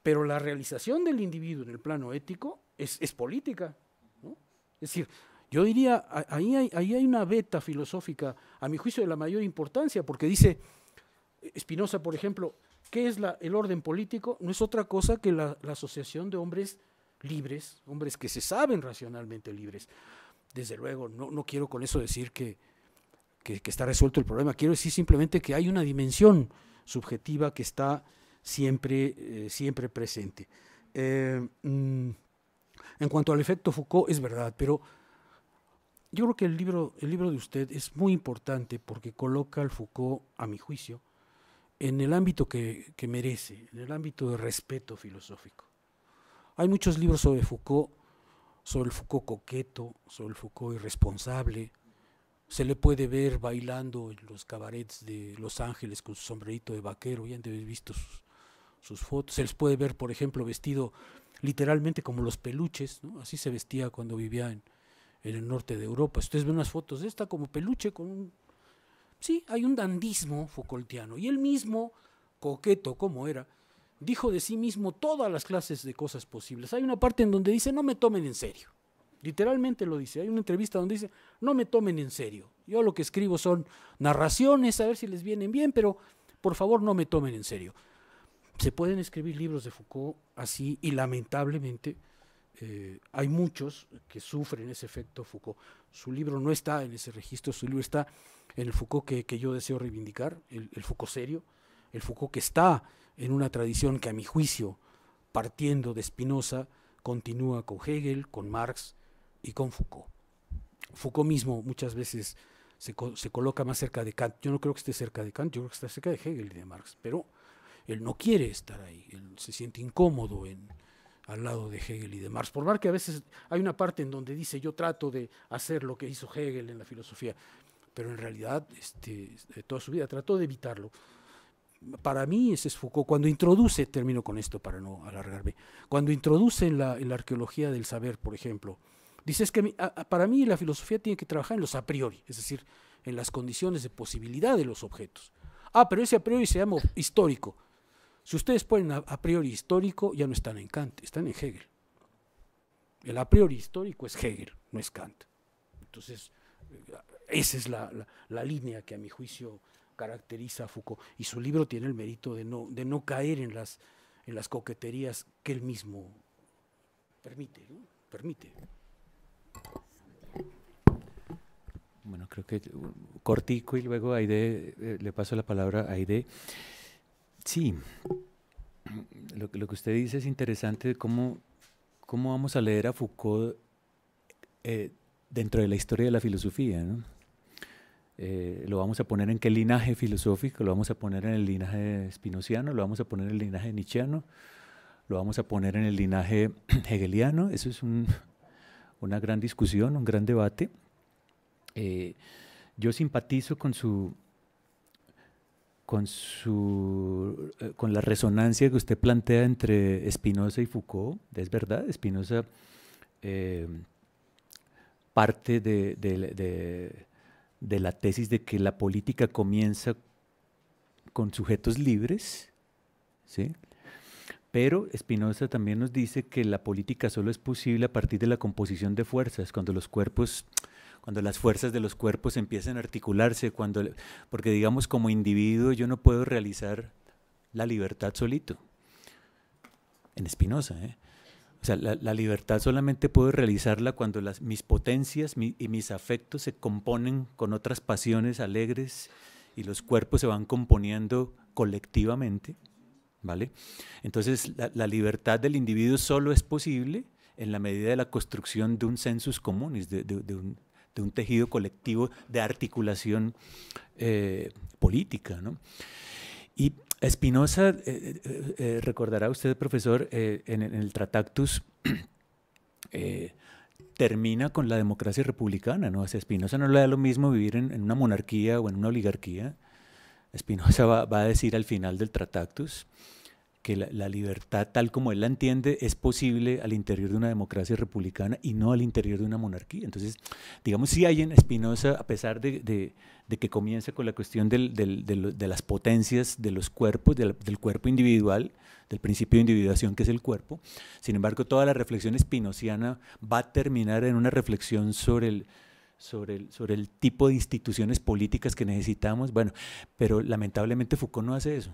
pero la realización del individuo en el plano ético es, política. Es decir, yo diría, ahí hay, ahí hay una beta filosófica, a mi juicio, de la mayor importancia, porque dice Spinoza, por ejemplo, ¿qué es el orden político? No es otra cosa que la, asociación de hombres libres, hombres que se saben racionalmente libres. Desde luego, no, quiero con eso decir que, está resuelto el problema, quiero decir simplemente que hay una dimensión subjetiva que está siempre, eh, siempre presente. Eh, mm, en cuanto al efecto Foucault, es verdad, pero yo creo que el libro, el libro de usted es muy importante porque coloca al Foucault, a mi juicio, en el ámbito que, merece, en el ámbito de respeto filosófico. Hay muchos libros sobre Foucault, sobre el Foucault coqueto, sobre el Foucault irresponsable. Se le puede ver bailando en los cabarets de Los Ángeles con su sombrerito de vaquero, y han de visto sus, sus fotos. Se les puede ver, por ejemplo, vestido literalmente como los peluches, así se vestía cuando vivía en, el norte de Europa. ustedes ven unas fotos de esta como peluche con un... Sí, hay un dandismo Foucaultiano. Y él mismo, coqueto como era, dijo de sí mismo todas las clases de cosas posibles. Hay una parte en donde dice, no me tomen en serio. Literalmente lo dice. Hay una entrevista donde dice, no me tomen en serio. Yo lo que escribo son narraciones, a ver si les vienen bien, pero por favor no me tomen en serio. Se pueden escribir libros de Foucault así y lamentablemente eh, hay muchos que sufren ese efecto Foucault. Su libro no está en ese registro, su libro está en el Foucault que, yo deseo reivindicar, el, Foucault serio, el Foucault que está en una tradición que a mi juicio, partiendo de Spinoza, continúa con Hegel, con Marx y con Foucault. Foucault mismo muchas veces se, se coloca más cerca de Kant. Yo no creo que esté cerca de Kant, yo creo que está cerca de Hegel y de Marx, pero él no quiere estar ahí, él se siente incómodo al lado de Hegel y de Marx. Por más que a veces hay una parte en donde dice yo trato de hacer lo que hizo Hegel en la filosofía, pero en realidad este, toda su vida trató de evitarlo. Para mí ese es cuando introduce, termino con esto para no alargarme, cuando introduce en la, arqueología del saber, por ejemplo, dice es que para mí la filosofía tiene que trabajar en los a priori, es decir, en las condiciones de posibilidad de los objetos. Ah, pero ese a priori se llama histórico. Si ustedes ponen a, priori histórico, ya no están en Kant, están en Hegel. El a priori histórico es Hegel, no es Kant. Entonces, eh, esa es la, línea que a mi juicio caracteriza a Foucault. Y su libro tiene el mérito de no, de no caer en las, en las coqueterías que él mismo permite. permite. Bueno, creo que uh, cortico y luego Aide, eh, le paso la palabra a Aide. Sí, lo, que usted dice es interesante, cómo, cómo vamos a leer a Foucault eh, dentro de la historia de la filosofía. ¿no? Eh, lo vamos a poner en qué linaje filosófico, lo vamos a poner en el linaje spinoziano, lo vamos a poner en el linaje nietzscheano, lo vamos a poner en el linaje hegeliano. Eso es una gran discusión, un gran debate. Eh, yo simpatizo con su con, su, eh, con la resonancia que usted plantea entre Spinoza y Foucault. Es verdad, Spinoza eh, parte de, la tesis de que la política comienza con sujetos libres, pero Spinoza también nos dice que la política solo es posible a partir de la composición de fuerzas, cuando los cuerpos cuando las fuerzas de los cuerpos empiezan a articularse, cuando, porque digamos como individuo yo no puedo realizar la libertad solito, en Espinosa. ¿eh? O sea, la, libertad solamente puedo realizarla cuando las, mis potencias y mis afectos se componen con otras pasiones alegres y los cuerpos se van componiendo colectivamente. ¿Vale? Entonces, la, libertad del individuo solo es posible en la medida de la construcción de un census común de, de, de, un, de un tejido colectivo de articulación eh, política. Y Espinosa, eh, eh, recordará usted, profesor, en, el Tratactus termina con la democracia republicana. ¿no? Espinosa no le da lo mismo vivir en, una monarquía o en una oligarquía. Espinosa va, va a decir al final del Tratactus, que la, libertad tal como él la entiende es posible al interior de una democracia republicana y no al interior de una monarquía. Entonces, digamos, si hay en Spinoza, a pesar de, que comienza con la cuestión de, las potencias de los cuerpos, del cuerpo individual, del principio de individuación que es el cuerpo, sin embargo, toda la reflexión espinosiana va a terminar en una reflexión sobre el, sobre el, sobre el tipo de instituciones políticas que necesitamos, bueno, pero lamentablemente Foucault no hace eso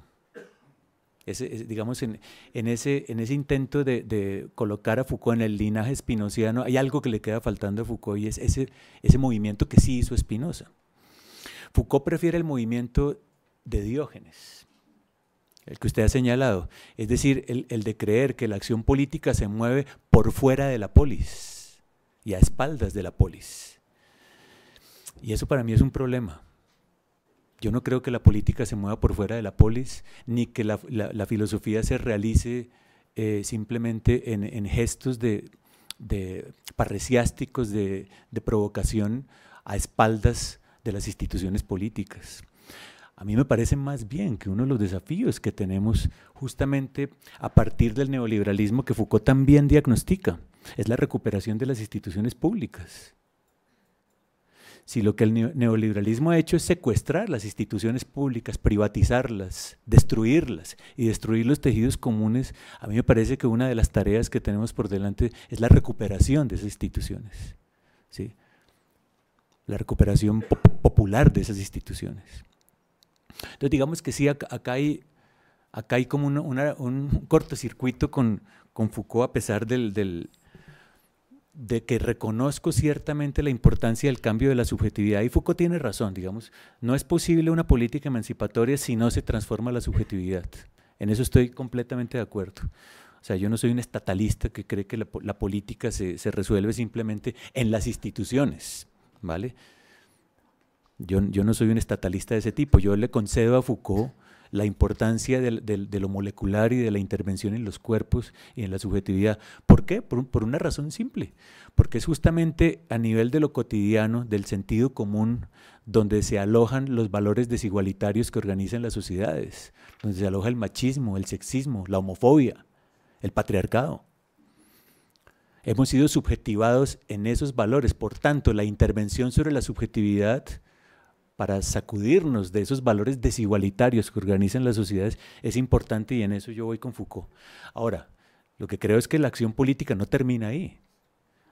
digamos, en, ese, intento de, colocar a Foucault en el linaje espinociano, hay algo que le queda faltando a Foucault y es ese, movimiento que sí hizo Espinosa. Foucault prefiere el movimiento de Diógenes, el que usted ha señalado, es decir, el de creer que la acción política se mueve por fuera de la polis y a espaldas de la polis. Y eso para mí es un problema yo no creo que la política se mueva por fuera de la polis, ni que la, filosofía se realice eh, simplemente en, gestos de, de parresiásticos, de, de, provocación a espaldas de las instituciones políticas. A mí me parece más bien que uno de los desafíos que tenemos justamente a partir del neoliberalismo que Foucault también diagnostica es la recuperación de las instituciones públicas si lo que el neoliberalismo ha hecho es secuestrar las instituciones públicas, privatizarlas, destruirlas y destruir los tejidos comunes, a mí me parece que una de las tareas que tenemos por delante es la recuperación de esas instituciones, ¿sí? la recuperación popular de esas instituciones. Entonces digamos que sí, acá hay, acá hay como un cortocircuito con, con Foucault a pesar del, del de que reconozco ciertamente la importancia del cambio de la subjetividad. Y Foucault tiene razón, digamos, no es posible una política emancipatoria si no se transforma la subjetividad. En eso estoy completamente de acuerdo. O sea, yo no soy un estatalista que cree que la, política se, resuelve simplemente en las instituciones, ¿vale? Yo, yo no soy un estatalista de ese tipo. Yo le concedo a Foucault la importancia de, lo molecular y de la intervención en los cuerpos y en la subjetividad. ¿Por qué? Por, una razón simple, porque es justamente a nivel de lo cotidiano, del sentido común, donde se alojan los valores desigualitarios que organizan las sociedades, donde se aloja el machismo, el sexismo, la homofobia, el patriarcado. Hemos sido subjetivados en esos valores, por tanto, la intervención sobre la subjetividad para sacudirnos de esos valores desigualitarios que organizan las sociedades es importante y en eso yo voy con Foucault. Ahora, lo que creo es que la acción política no termina ahí.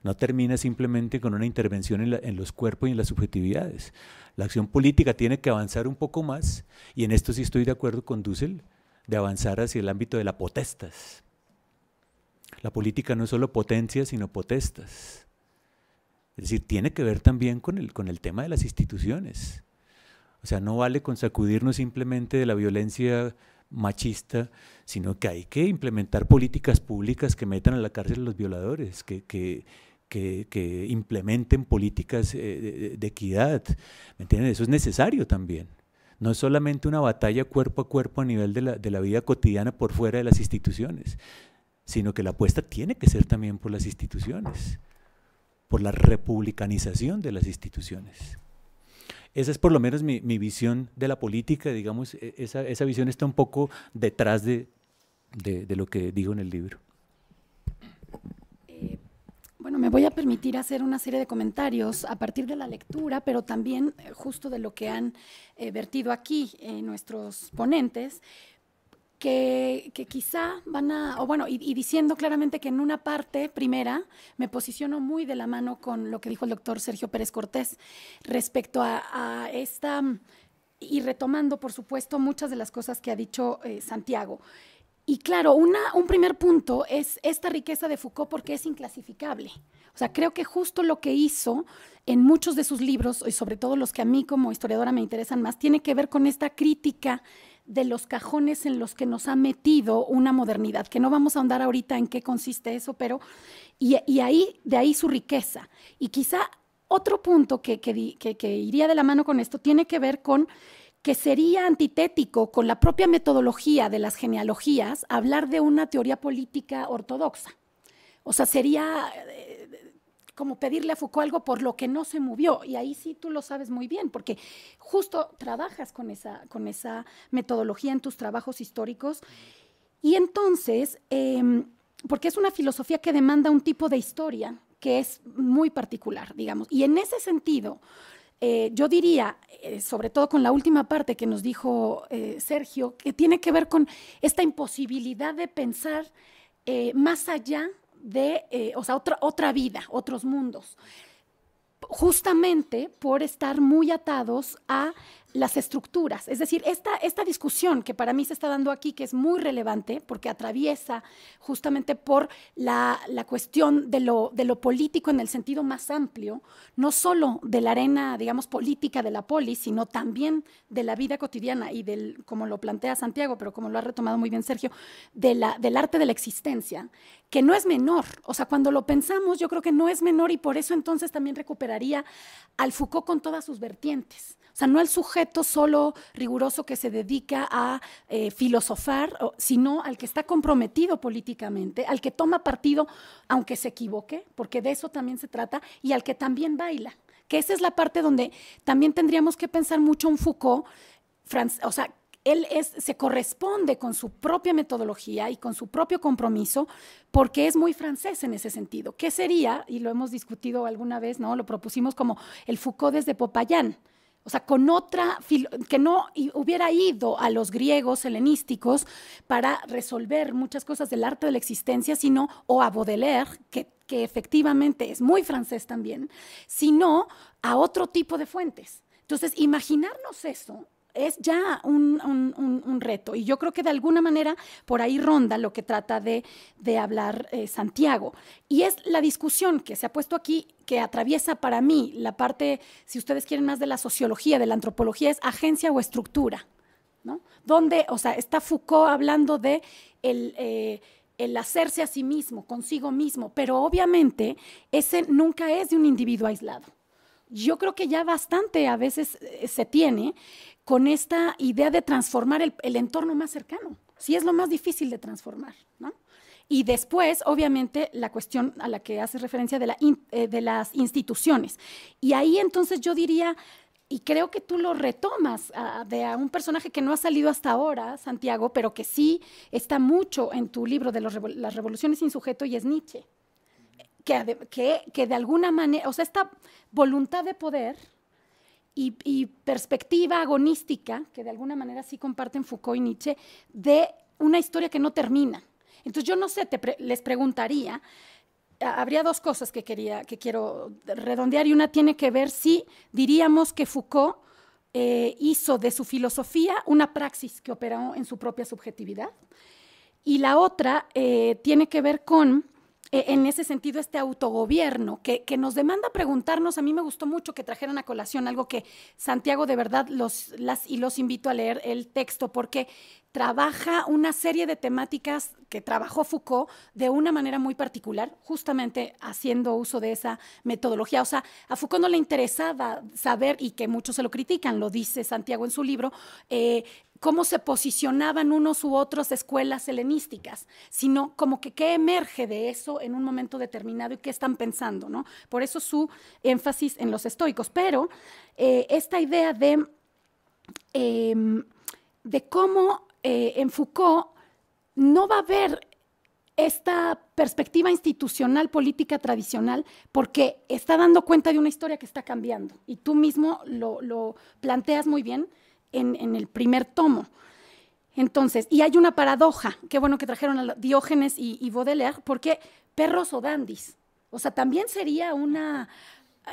No termina simplemente con una intervención en, los cuerpos y en las subjetividades. La acción política tiene que avanzar un poco más, y en esto sí estoy de acuerdo con Dussel, de avanzar hacia el ámbito de las potestas. La política no es solo potencia, sino potestas. Es decir, tiene que ver también con el tema de las instituciones o sea, no vale con sacudirnos simplemente de la violencia machista, sino que hay que implementar políticas públicas que metan a la cárcel a los violadores, que, que, implementen políticas eh, de, equidad. ¿Me entienden? Eso es necesario también. No es solamente una batalla cuerpo a cuerpo a nivel de la, de la vida cotidiana por fuera de las instituciones, sino que la apuesta tiene que ser también por las instituciones, por la republicanización de las instituciones. Esa es por lo menos mi, visión de la política, digamos, e, esa, visión está un poco detrás de, lo que digo en el libro. Eh, bueno, me voy a permitir hacer una serie de comentarios a partir de la lectura, pero también eh, justo de lo que han eh, vertido aquí nuestros ponentes que, quizá van a, o bueno, y, diciendo claramente que en una parte primera me posiciono muy de la mano con lo que dijo el doctor Sergio Pérez Cortés respecto a, esta, y retomando, por supuesto, muchas de las cosas que ha dicho eh, Santiago. Y claro, una, un primer punto es esta riqueza de Foucault porque es inclasificable. O sea, creo que justo lo que hizo en muchos de sus libros, y sobre todo los que a mí como historiadora me interesan más, tiene que ver con esta crítica de los cajones en los que nos ha metido una modernidad, que no vamos a ahondar ahorita en qué consiste eso, pero y, ahí, de ahí su riqueza. Y quizá otro punto que iría de la mano con esto tiene que ver con que sería antitético con la propia metodología de las genealogías hablar de una teoría política ortodoxa. O sea, sería eh, como pedirle a Foucault algo por lo que no se movió. Y ahí sí tú lo sabes muy bien, porque justo trabajas con esa, con esa metodología en tus trabajos históricos. Y entonces, em, porque es una filosofía que demanda un tipo de historia que es muy particular, digamos. Y en ese sentido, eh, yo diría, eh, sobre todo con la última parte que nos dijo eh, Sergio, que tiene que ver con esta imposibilidad de pensar más allá de, o sea, otra, otra vida, otros mundos justamente por estar muy atados a las estructuras. Es decir, esta, esta discusión que para mí se está dando aquí, que es muy relevante, porque atraviesa justamente por la, cuestión de lo, de lo político en el sentido más amplio, no solo de la arena, digamos, política de la polis, sino también de la vida cotidiana y del, como lo plantea Santiago, pero como lo ha retomado muy bien Sergio, del arte de la existencia, que no es menor. O sea, cuando lo pensamos, yo creo que no es menor y por eso entonces también recuperaría al Foucault con todas sus vertientes o sea, no el sujeto solo riguroso que se dedica a eh, filosofar, sino al que está comprometido políticamente, al que toma partido aunque se equivoque, porque de eso también se trata, y al que también baila, que esa es la parte donde también tendríamos que pensar mucho un Foucault, o sea, él es, se corresponde con su propia metodología y con su propio compromiso, porque es muy francés en ese sentido. ¿Qué sería? Y lo hemos discutido alguna vez, ¿no? Lo propusimos como el Foucault desde Popayán. O sea, con otra, que no hubiera ido a los griegos helenísticos para resolver muchas cosas del arte de la existencia, sino, o a Baudelaire, que, que efectivamente es muy francés también, sino a otro tipo de fuentes. Entonces, imaginarnos eso es ya un, reto. Y yo creo que de alguna manera por ahí ronda lo que trata de, hablar eh, Santiago. Y es la discusión que se ha puesto aquí, que atraviesa para mí la parte, si ustedes quieren más de la sociología, de la antropología, es agencia o estructura. ¿no? Donde, o sea, está Foucault hablando de el... Eh, el hacerse a sí mismo, consigo mismo, pero obviamente ese nunca es de un individuo aislado. Yo creo que ya bastante a veces eh, se tiene con esta idea de transformar el, entorno más cercano. Sí es lo más difícil de transformar, ¿no? Y después, obviamente, la cuestión a la que hace referencia eh, de, las instituciones. Y ahí entonces yo diría, y creo que tú lo retomas de un personaje que no ha salido hasta ahora, Santiago, pero que sí está mucho en tu libro de las revoluciones sin sujeto y es Nietzsche. Que, que, que de alguna manera, o sea, esta voluntad de poder, y, perspectiva agonística, que de alguna manera sí comparten Foucault y Nietzsche, de una historia que no termina. Entonces yo no sé, les preguntaría, habría dos cosas que, quería, que quiero redondear y una tiene que ver si diríamos que Foucault eh, hizo de su filosofía una praxis que operó en su propia subjetividad y la otra eh, tiene que ver con e, en ese sentido este autogobierno que, nos demanda preguntarnos, a mí me gustó mucho que trajeran a colación algo que Santiago de verdad los, las y los invito a leer el texto porque trabaja una serie de temáticas que trabajó Foucault de una manera muy particular, justamente haciendo uso de esa metodología. O sea, a Foucault no le interesaba saber, y que muchos se lo critican, lo dice Santiago en su libro, eh, cómo se posicionaban unos u otros escuelas helenísticas, sino como que qué emerge de eso en un momento determinado y qué están pensando, ¿no? Por eso su énfasis en los estoicos. Pero eh, esta idea de, em, de cómo en eh, Foucault no va a haber esta perspectiva institucional política tradicional porque está dando cuenta de una historia que está cambiando. Y tú mismo lo planteas muy bien en, el primer tomo. Entonces, y hay una paradoja, qué bueno que trajeron a Diógenes y, Baudelaire, porque perros o dandis, o sea, también sería una,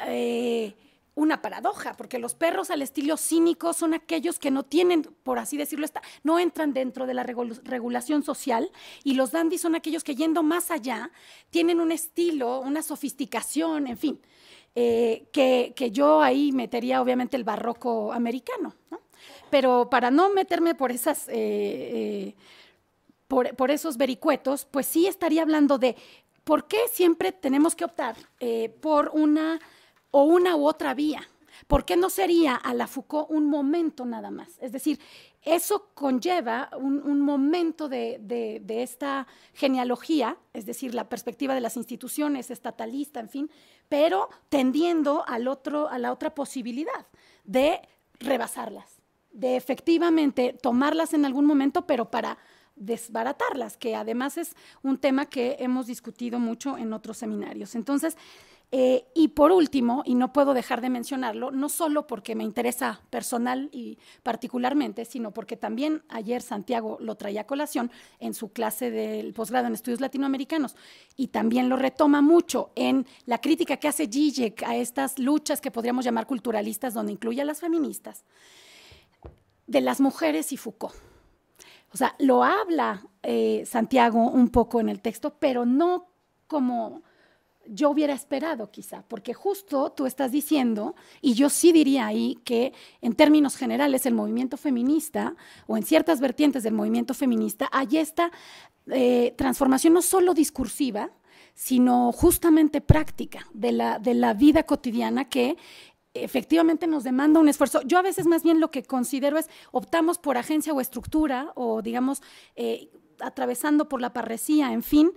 eh, una paradoja, porque los perros al estilo cínico son aquellos que no tienen, por así decirlo, no entran dentro de la regulación social, y los dandis son aquellos que yendo más allá, tienen un estilo, una sofisticación, en fin, eh, que, que yo ahí metería obviamente el barroco americano, ¿no? Pero para no meterme por esas... Eh, eh, por, esos vericuetos, pues sí estaría hablando de por qué siempre tenemos que optar eh, por una o una u otra vía. ¿Por qué no sería a la Foucault un momento nada más? Es decir, eso conlleva un, momento de, esta genealogía, es decir, la perspectiva de las instituciones estatalista, en fin, pero tendiendo al otro, a la otra posibilidad de rebasarlas de efectivamente tomarlas en algún momento, pero para desbaratarlas, que además es un tema que hemos discutido mucho en otros seminarios. Entonces, eh, y por último, y no puedo dejar de mencionarlo, no solo porque me interesa personal y particularmente, sino porque también ayer Santiago lo traía a colación en su clase del posgrado en estudios latinoamericanos y también lo retoma mucho en la crítica que hace Gigec a estas luchas que podríamos llamar culturalistas, donde incluye a las feministas de las mujeres y Foucault. O sea, lo habla eh, Santiago un poco en el texto, pero no como yo hubiera esperado quizá, porque justo tú estás diciendo, y yo sí diría ahí que en términos generales el movimiento feminista, o en ciertas vertientes del movimiento feminista, hay esta eh, transformación no solo discursiva, sino justamente práctica de la, de la vida cotidiana que efectivamente nos demanda un esfuerzo. Yo a veces más bien lo que considero es optamos por agencia o estructura o digamos eh, atravesando por la parresía, en fin,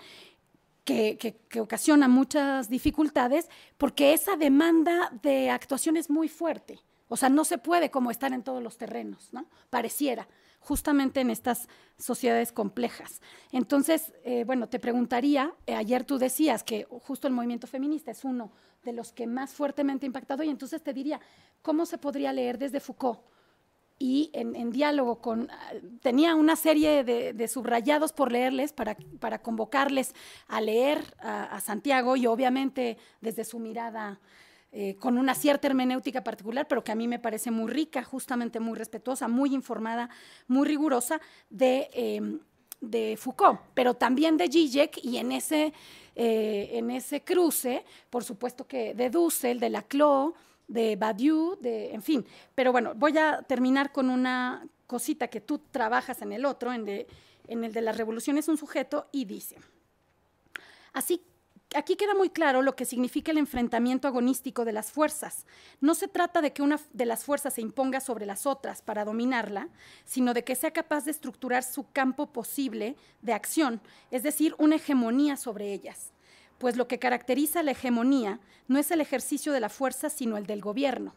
que, ocasiona muchas dificultades porque esa demanda de actuación es muy fuerte. O sea, no se puede como estar en todos los terrenos, ¿no? Pareciera, justamente en estas sociedades complejas. Entonces, eh, bueno, te preguntaría, eh, ayer tú decías que justo el movimiento feminista es uno de los que más fuertemente impactado. Y entonces te diría, ¿cómo se podría leer desde Foucault? Y en, diálogo con, ah, tenía una serie de, subrayados por leerles, para, para convocarles a leer a, Santiago y obviamente desde su mirada eh, con una cierta hermenéutica particular, pero que a mí me parece muy rica, justamente muy respetuosa, muy informada, muy rigurosa de, eh, de Foucault, pero también de Zizek y en ese eh, en ese cruce, por supuesto que deduce el de Laclau, de Badiou, de, en fin. Pero bueno, voy a terminar con una cosita que tú trabajas en el otro, en, en el de la revolución es un sujeto, y dice, así aquí queda muy claro lo que significa el enfrentamiento agonístico de las fuerzas. No se trata de que una de las fuerzas se imponga sobre las otras para dominarla, sino de que sea capaz de estructurar su campo posible de acción, es decir, una hegemonía sobre ellas. Pues lo que caracteriza la hegemonía no es el ejercicio de la fuerza, sino el del gobierno.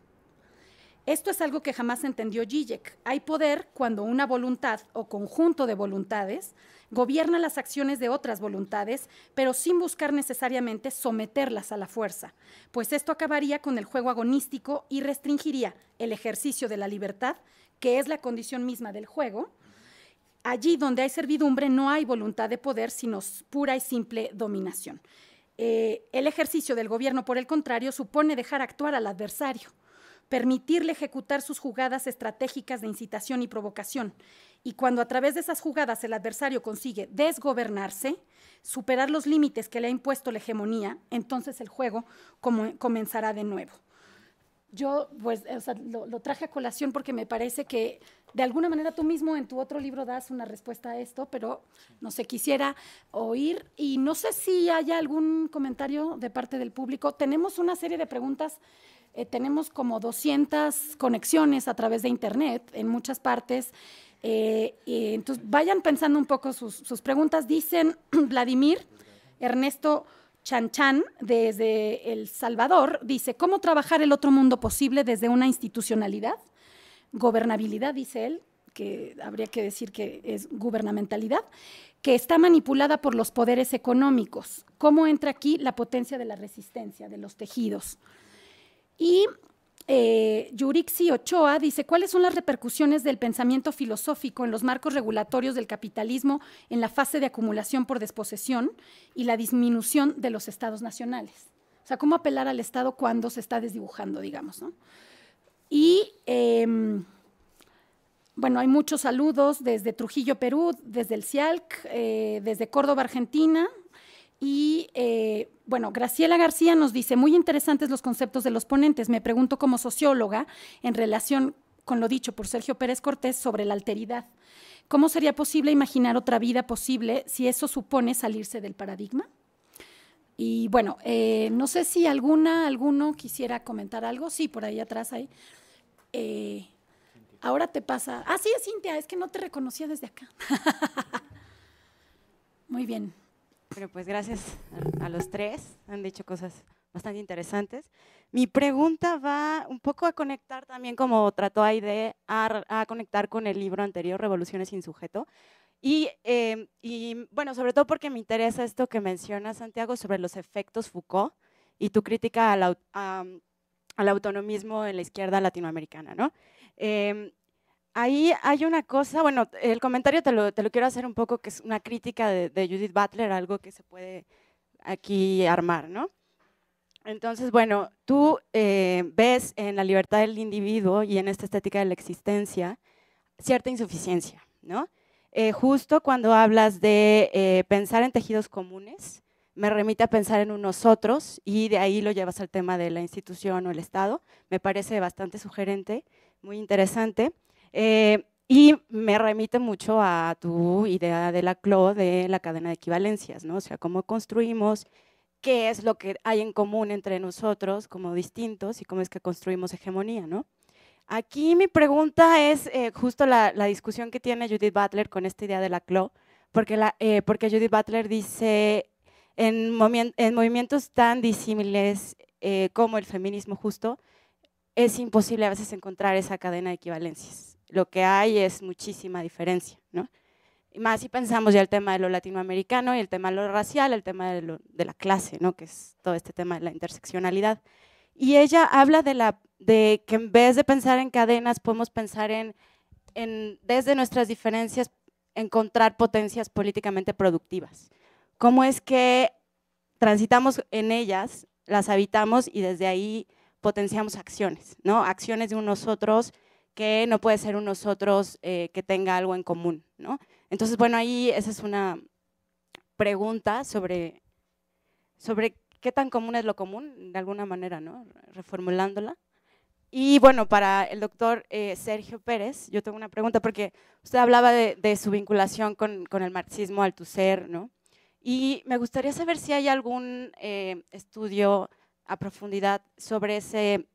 Esto es algo que jamás entendió Zizek. Hay poder cuando una voluntad o conjunto de voluntades gobierna las acciones de otras voluntades, pero sin buscar necesariamente someterlas a la fuerza, pues esto acabaría con el juego agonístico y restringiría el ejercicio de la libertad, que es la condición misma del juego. Allí donde hay servidumbre no hay voluntad de poder, sino pura y simple dominación. Eh, el ejercicio del gobierno, por el contrario, supone dejar actuar al adversario permitirle ejecutar sus jugadas estratégicas de incitación y provocación. Y cuando a través de esas jugadas el adversario consigue desgobernarse, superar los límites que le ha impuesto la hegemonía, entonces el juego comenzará de nuevo. Yo pues, lo, traje a colación porque me parece que de alguna manera tú mismo en tu otro libro das una respuesta a esto, pero no se quisiera oír y no sé si haya algún comentario de parte del público. Tenemos una serie de preguntas eh, tenemos como 200 conexiones a través de Internet en muchas partes. Eh, entonces, vayan pensando un poco sus, sus preguntas. Dicen Vladimir, Ernesto Chanchan, desde El Salvador, dice, ¿cómo trabajar el otro mundo posible desde una institucionalidad? Gobernabilidad, dice él, que habría que decir que es gubernamentalidad, que está manipulada por los poderes económicos. ¿Cómo entra aquí la potencia de la resistencia, de los tejidos? Y eh, Yurixi Ochoa dice, ¿cuáles son las repercusiones del pensamiento filosófico en los marcos regulatorios del capitalismo en la fase de acumulación por desposesión y la disminución de los estados nacionales? O sea, ¿cómo apelar al Estado cuando se está desdibujando, digamos? Y em, bueno, hay muchos saludos desde Trujillo, Perú, desde el CIALC, eh, desde Córdoba, Argentina. Y eh, bueno, Graciela García nos dice, muy interesantes los conceptos de los ponentes. Me pregunto como socióloga en relación con lo dicho por Sergio Pérez Cortés sobre la alteridad. ¿Cómo sería posible imaginar otra vida posible si eso supone salirse del paradigma? Y bueno, eh, no sé si alguna, alguno quisiera comentar algo. Sí, por ahí atrás hay. Eh, ahora te pasa. Ah, sí, Cintia, es que no te reconocía desde acá. Muy bien. Pero pues gracias a los tres, han dicho cosas bastante interesantes. Mi pregunta va un poco a conectar también, como trató Aide, a, a conectar con el libro anterior, Revoluciones sin sujeto. Y, em, y, bueno, sobre todo porque me interesa esto que menciona Santiago, sobre los efectos Foucault y tu crítica al, autonomismo en la izquierda latinoamericana, ¿no? Em, Ahí hay una cosa, bueno, el comentario te lo, te quiero hacer un poco, que es una crítica de, Judith Butler, algo que se puede aquí armar, ¿no? Entonces, bueno, tú eh, ves en la libertad del individuo y en esta estética de la existencia cierta insuficiencia, ¿no? Eh, justo cuando hablas de eh, pensar en tejidos comunes, me remite a pensar en unos otros y de ahí lo llevas al tema de la institución o el Estado. Me parece bastante sugerente, muy interesante. Eh, y me remite mucho a tu idea de la CLO, de la cadena de equivalencias, ¿no? O sea, cómo construimos, qué es lo que hay en común entre nosotros como distintos y cómo es que construimos hegemonía, ¿no? Aquí mi pregunta es eh, justo la, discusión que tiene Judith Butler con esta idea de la CLO, porque, la, eh, porque Judith Butler dice, en, en movimientos tan disímiles como el feminismo justo, es imposible a veces encontrar esa cadena de equivalencias lo que hay es muchísima diferencia, ¿no? Y más si pensamos ya el tema de lo latinoamericano y el tema de lo racial, el tema de, de la clase, ¿no? Que es todo este tema de la interseccionalidad. Y ella habla de, la, de que en vez de pensar en cadenas, podemos pensar en, en desde nuestras diferencias, encontrar potencias políticamente productivas. ¿Cómo es que transitamos en ellas, las habitamos y desde ahí potenciamos acciones, ¿no? Acciones de unos otros, que no puede ser un nosotros eh, que tenga algo en común, ¿no? Entonces, bueno, ahí esa es una pregunta sobre, sobre qué tan común es lo común, de alguna manera, ¿no? Reformulándola. Y bueno, para el doctor eh, Sergio Pérez, yo tengo una pregunta, porque usted hablaba de, su vinculación con, el marxismo, al Althusser, ¿no? Y me gustaría saber si hay algún eh, estudio a profundidad sobre ese,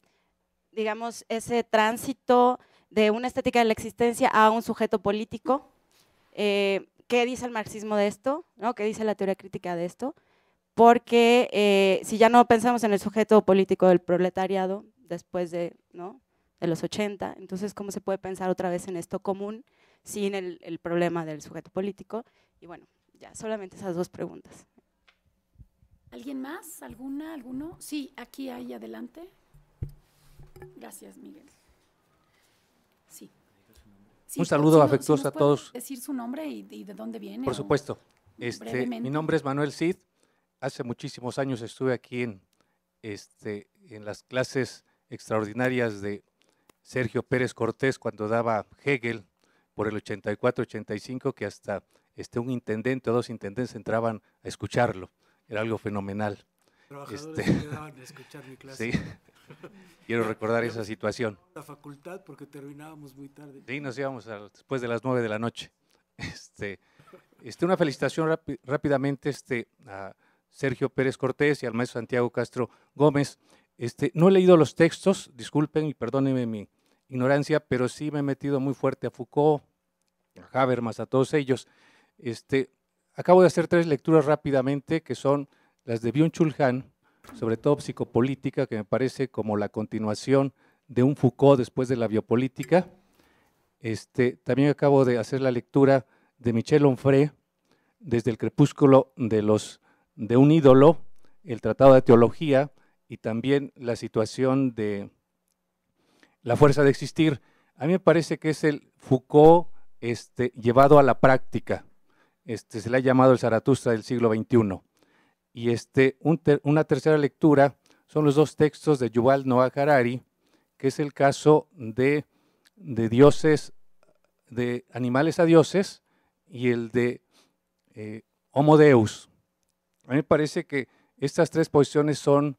digamos, ese tránsito de una estética de la existencia a un sujeto político. Eh, ¿Qué dice el marxismo de esto? ¿Qué dice la teoría crítica de esto? Porque eh, si ya no pensamos en el sujeto político del proletariado después de, los 80, entonces ¿cómo se puede pensar otra vez en esto común sin el, el problema del sujeto político? Y bueno, ya, solamente esas dos preguntas. ¿Alguien más? ¿Alguna? ¿Alguno? Sí, aquí, hay adelante. Gracias, Miguel un saludo afectuoso a todos. ¿Decir su nombre y, de dónde viene? Por supuesto. Este, mi nombre es Manuel Cid. Hace muchísimos años estuve aquí este, en, las clases extraordinarias de Sergio Pérez Cortés cuando daba Hegel por el 84-85, que hasta este, un intendente o dos intendentes entraban a escucharlo. Era algo fenomenal. Trabajadores este, escuchar mi clase. Sí. Quiero recordar esa situación. La facultad, porque Sí, nos íbamos después de las nueve de la noche. Este, este, una felicitación rápidamente este, a Sergio Pérez Cortés y al maestro Santiago Castro Gómez. Este, no he leído los textos, disculpen y perdónenme mi ignorancia, pero sí me he metido muy fuerte a Foucault, a Habermas, a todos ellos. Este, acabo de hacer tres lecturas rápidamente, que son las de Byung-Chul Han, sobre todo psicopolítica, que me parece como la continuación de un Foucault después de la biopolítica. Este, también acabo de hacer la lectura de Michel Onfray, desde el crepúsculo de, los, de un ídolo, el Tratado de Teología y también la situación de la fuerza de existir. A mí me parece que es el Foucault este, llevado a la práctica. Este, se le ha llamado el Zaratustra del siglo XXI y este, una tercera lectura son los dos textos de Yuval Noah Harari, que es el caso de, dioses, de animales a dioses, y el de Homodeus. Eh, Homo Deus. A mí me parece que estas tres posiciones son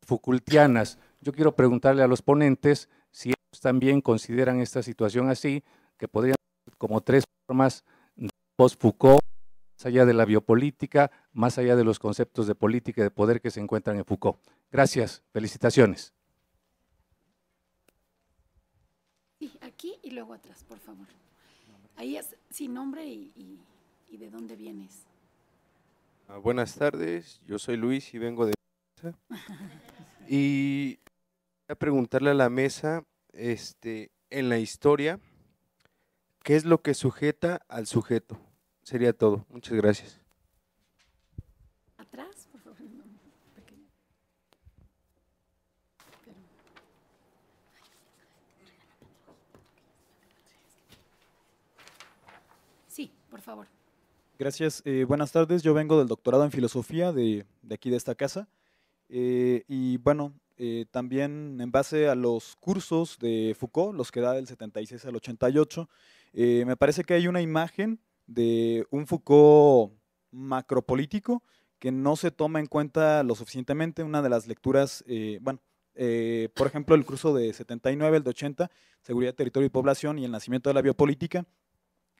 fucultianas. Yo quiero preguntarle a los ponentes si ellos también consideran esta situación así, que podrían ser como tres formas de post-Foucault, más allá de la biopolítica, más allá de los conceptos de política y de poder que se encuentran en Foucault. Gracias, felicitaciones. aquí y luego atrás, por favor. Ahí es, sin nombre y, de dónde vienes. Ah, buenas tardes, yo soy Luis y vengo de... y a preguntarle a la mesa, este, en la historia, ¿qué es lo que sujeta al sujeto? Sería todo. Muchas gracias. favor. Gracias. Eh, buenas tardes. Yo vengo del doctorado en filosofía de, aquí de esta casa. Eh, y bueno, eh, también en base a los cursos de Foucault, los que da del 76 al 88, me parece que hay una imagen de un Foucault macropolítico que no se toma en cuenta lo suficientemente. Una de las lecturas, bueno, por ejemplo, el curso de 79, el de 80, Seguridad, Territorio y Población y el nacimiento de la biopolítica,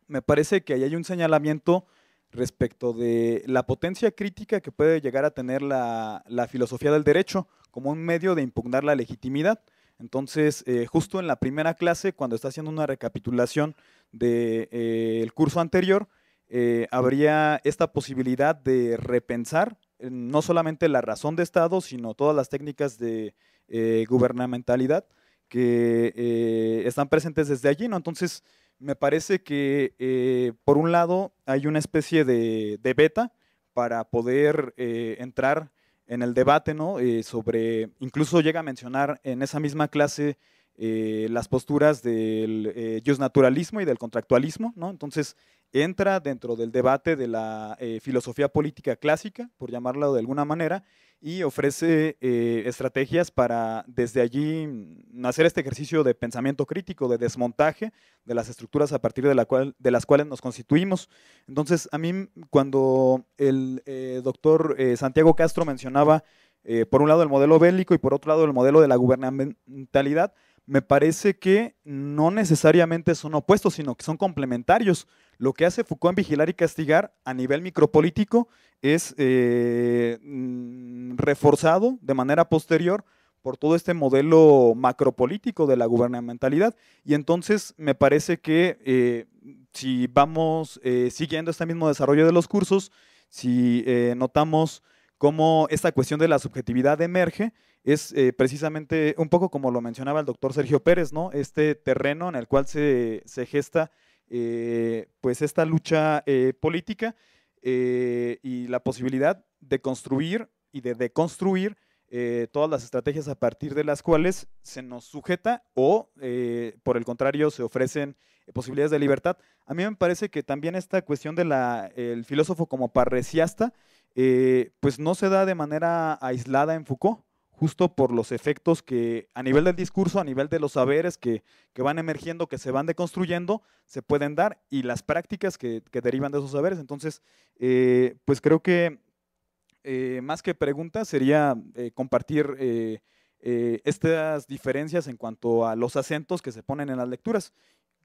me parece que ahí hay un señalamiento respecto de la potencia crítica que puede llegar a tener la, filosofía del derecho como un medio de impugnar la legitimidad. Entonces, eh, justo en la primera clase, cuando está haciendo una recapitulación del eh, curso anterior, eh, habría esta posibilidad de repensar no solamente la razón de Estado, sino todas las técnicas de gubernamentalidad que están presentes desde allí. ¿no? Entonces, me parece que eh, por un lado hay una especie de, beta para poder eh, entrar en el debate, ¿no? Eh, sobre, incluso llega a mencionar en esa misma clase las posturas del naturalismo y del contractualismo, ¿no? Entonces entra dentro del debate de la filosofía política clásica, por llamarlo de alguna manera, y ofrece eh, estrategias para desde allí mm, hacer este ejercicio de pensamiento crítico, de desmontaje de las estructuras a partir de, las cuales nos constituimos. Entonces, a mí cuando el eh, doctor eh, Santiago Castro mencionaba, por un lado, el modelo bélico y por otro lado, el modelo de la gubernamentalidad, me parece que no necesariamente son opuestos, sino que son complementarios. Lo que hace Foucault en Vigilar y Castigar a nivel micropolítico es eh, mm, reforzado de manera posterior por todo este modelo macropolítico de la gubernamentalidad. Y entonces me parece que eh, si vamos eh, siguiendo este mismo desarrollo de los cursos, si notamos cómo esta cuestión de la subjetividad emerge, es precisamente un poco como lo mencionaba el doctor Sergio Pérez, ¿no? Este terreno en el cual se, gesta pues esta lucha política eh, y la posibilidad de construir y de deconstruir eh, todas las estrategias a partir de las cuales se nos sujeta o, eh, por el contrario, se ofrecen posibilidades de libertad. A mí me parece que también esta cuestión del filósofo como parresiasta, pues no se da de manera aislada en Foucault justo por los efectos que a nivel del discurso, a nivel de los saberes que, van emergiendo, que se van deconstruyendo, se pueden dar y las prácticas que, derivan de esos saberes. Entonces, eh, pues creo que eh, más que preguntas sería eh, compartir estas diferencias en cuanto a los acentos que se ponen en las lecturas.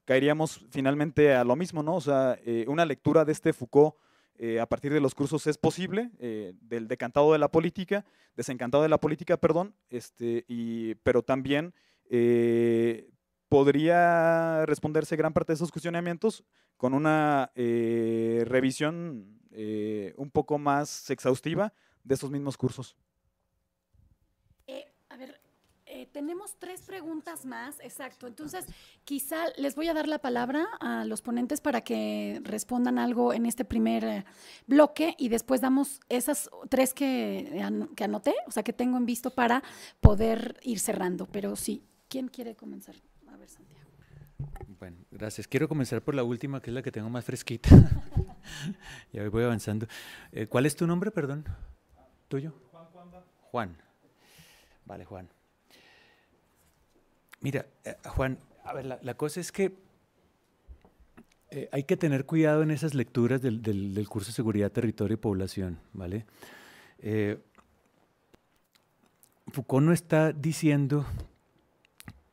Caeríamos finalmente a lo mismo, ¿no? O sea, una lectura de este Foucault eh, a partir de los cursos es posible, eh, del decantado de la política, desencantado de la política, perdón, este, pero también eh, podría responderse gran parte de esos cuestionamientos con una revisión un poco más exhaustiva de esos mismos cursos. Eh, tenemos tres preguntas más, exacto. Entonces, quizá les voy a dar la palabra a los ponentes para que respondan algo en este primer eh, bloque y después damos esas tres eh, que, anoté, o sea, que tengo en visto para poder ir cerrando. Pero sí, ¿quién quiere comenzar? A ver, Santiago. Bueno, gracias. Quiero comenzar por la última, que es la que tengo más fresquita. ya voy avanzando. ¿Cuál es tu nombre, perdón? ¿Tuyo? Juan. Juan. Vale, Juan. Mira, eh, Juan, a ver, la, cosa es que eh, hay que tener cuidado en esas lecturas del, curso de seguridad, territorio y población, ¿vale? Eh, Foucault no está diciendo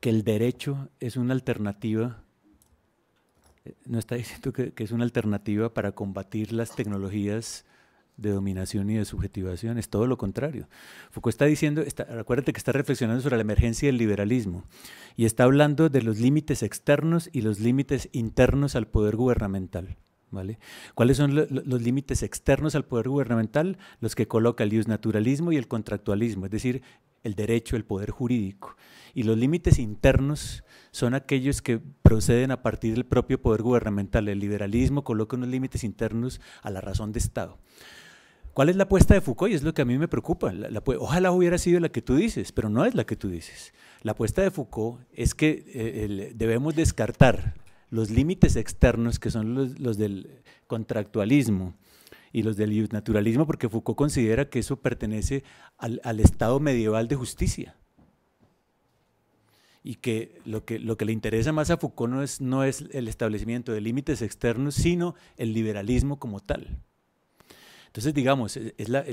que el derecho es una alternativa, no está diciendo que es una alternativa para combatir las tecnologías de dominación y de subjetivación, es todo lo contrario. Foucault está diciendo, acuérdate que está reflexionando sobre la emergencia del liberalismo y está hablando de los límites externos y los límites internos al poder gubernamental. ¿Vale? ¿Cuáles son los límites externos al poder gubernamental? Los que coloca el naturalismo y el contractualismo, es decir, el derecho, el poder jurídico. Y los límites internos son aquellos que proceden a partir del propio poder gubernamental. El liberalismo coloca unos límites internos a la razón de Estado. ¿Cuál es la apuesta de Foucault? Y es lo que a mí me preocupa. ojalá hubiera sido la que tú dices, pero no es la que tú dices. La apuesta de Foucault es que eh, debemos descartar los límites externos que son los, del contractualismo y los del naturalismo, porque Foucault considera que eso pertenece al, estado medieval de justicia. Y que lo, que le interesa más a Foucault no es el establecimiento de límites externos, sino el liberalismo como tal. Entonces, digamos, e, es, la,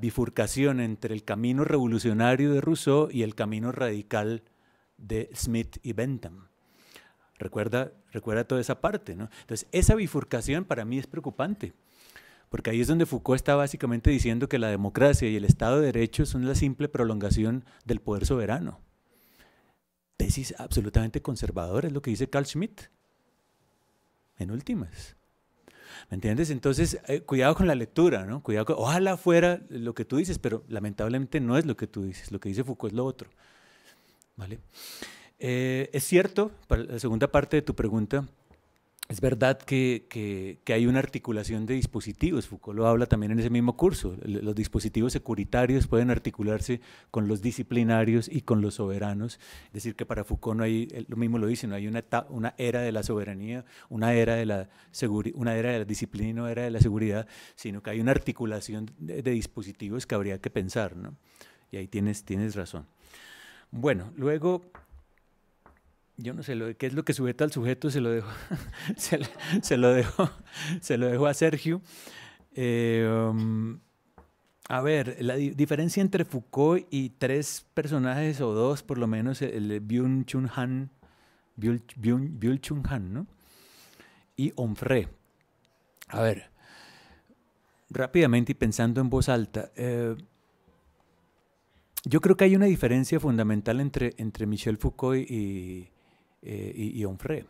bifurcación entre el camino revolucionario de Rousseau y el camino radical de Smith y Bentham. Recuerda, recuerda toda esa parte. ¿no? Entonces, esa bifurcación para mí es preocupante, porque ahí es donde Foucault está básicamente diciendo que la democracia y el Estado de Derecho son la simple prolongación del poder soberano. Tesis absolutamente conservadora, es lo que dice Carl Schmitt, en últimas. ¿Me entiendes? Entonces, eh, cuidado con la lectura, ¿no? ojalá fuera lo que tú dices, pero lamentablemente no es lo que tú dices. Lo que dice Foucault es lo otro. ¿Vale? Eh, es cierto, para la segunda parte de tu pregunta, es verdad que, hay una articulación de dispositivos, Foucault lo habla también en ese mismo curso, los dispositivos securitarios pueden articularse con los disciplinarios y con los soberanos, es decir, que para Foucault no hay, lo mismo lo dice, no hay una, era de la soberanía, una era de la, una era de la disciplina y era de la seguridad, sino que hay una articulación de, dispositivos que habría que pensar, ¿no? Y ahí tienes, tienes razón. Bueno, luego yo no sé qué es lo que sujeta al sujeto, se lo dejo, se, lo se lo a Sergio. Eh, um, a ver, la diferencia entre Foucault y tres personajes o dos, por lo menos, el, el Byung Chun Han, ¿no? Y Onfray. A ver, rápidamente y pensando en voz alta, eh, yo creo que hay una diferencia fundamental entre, entre Michel Foucault y, eh, y, Onfray.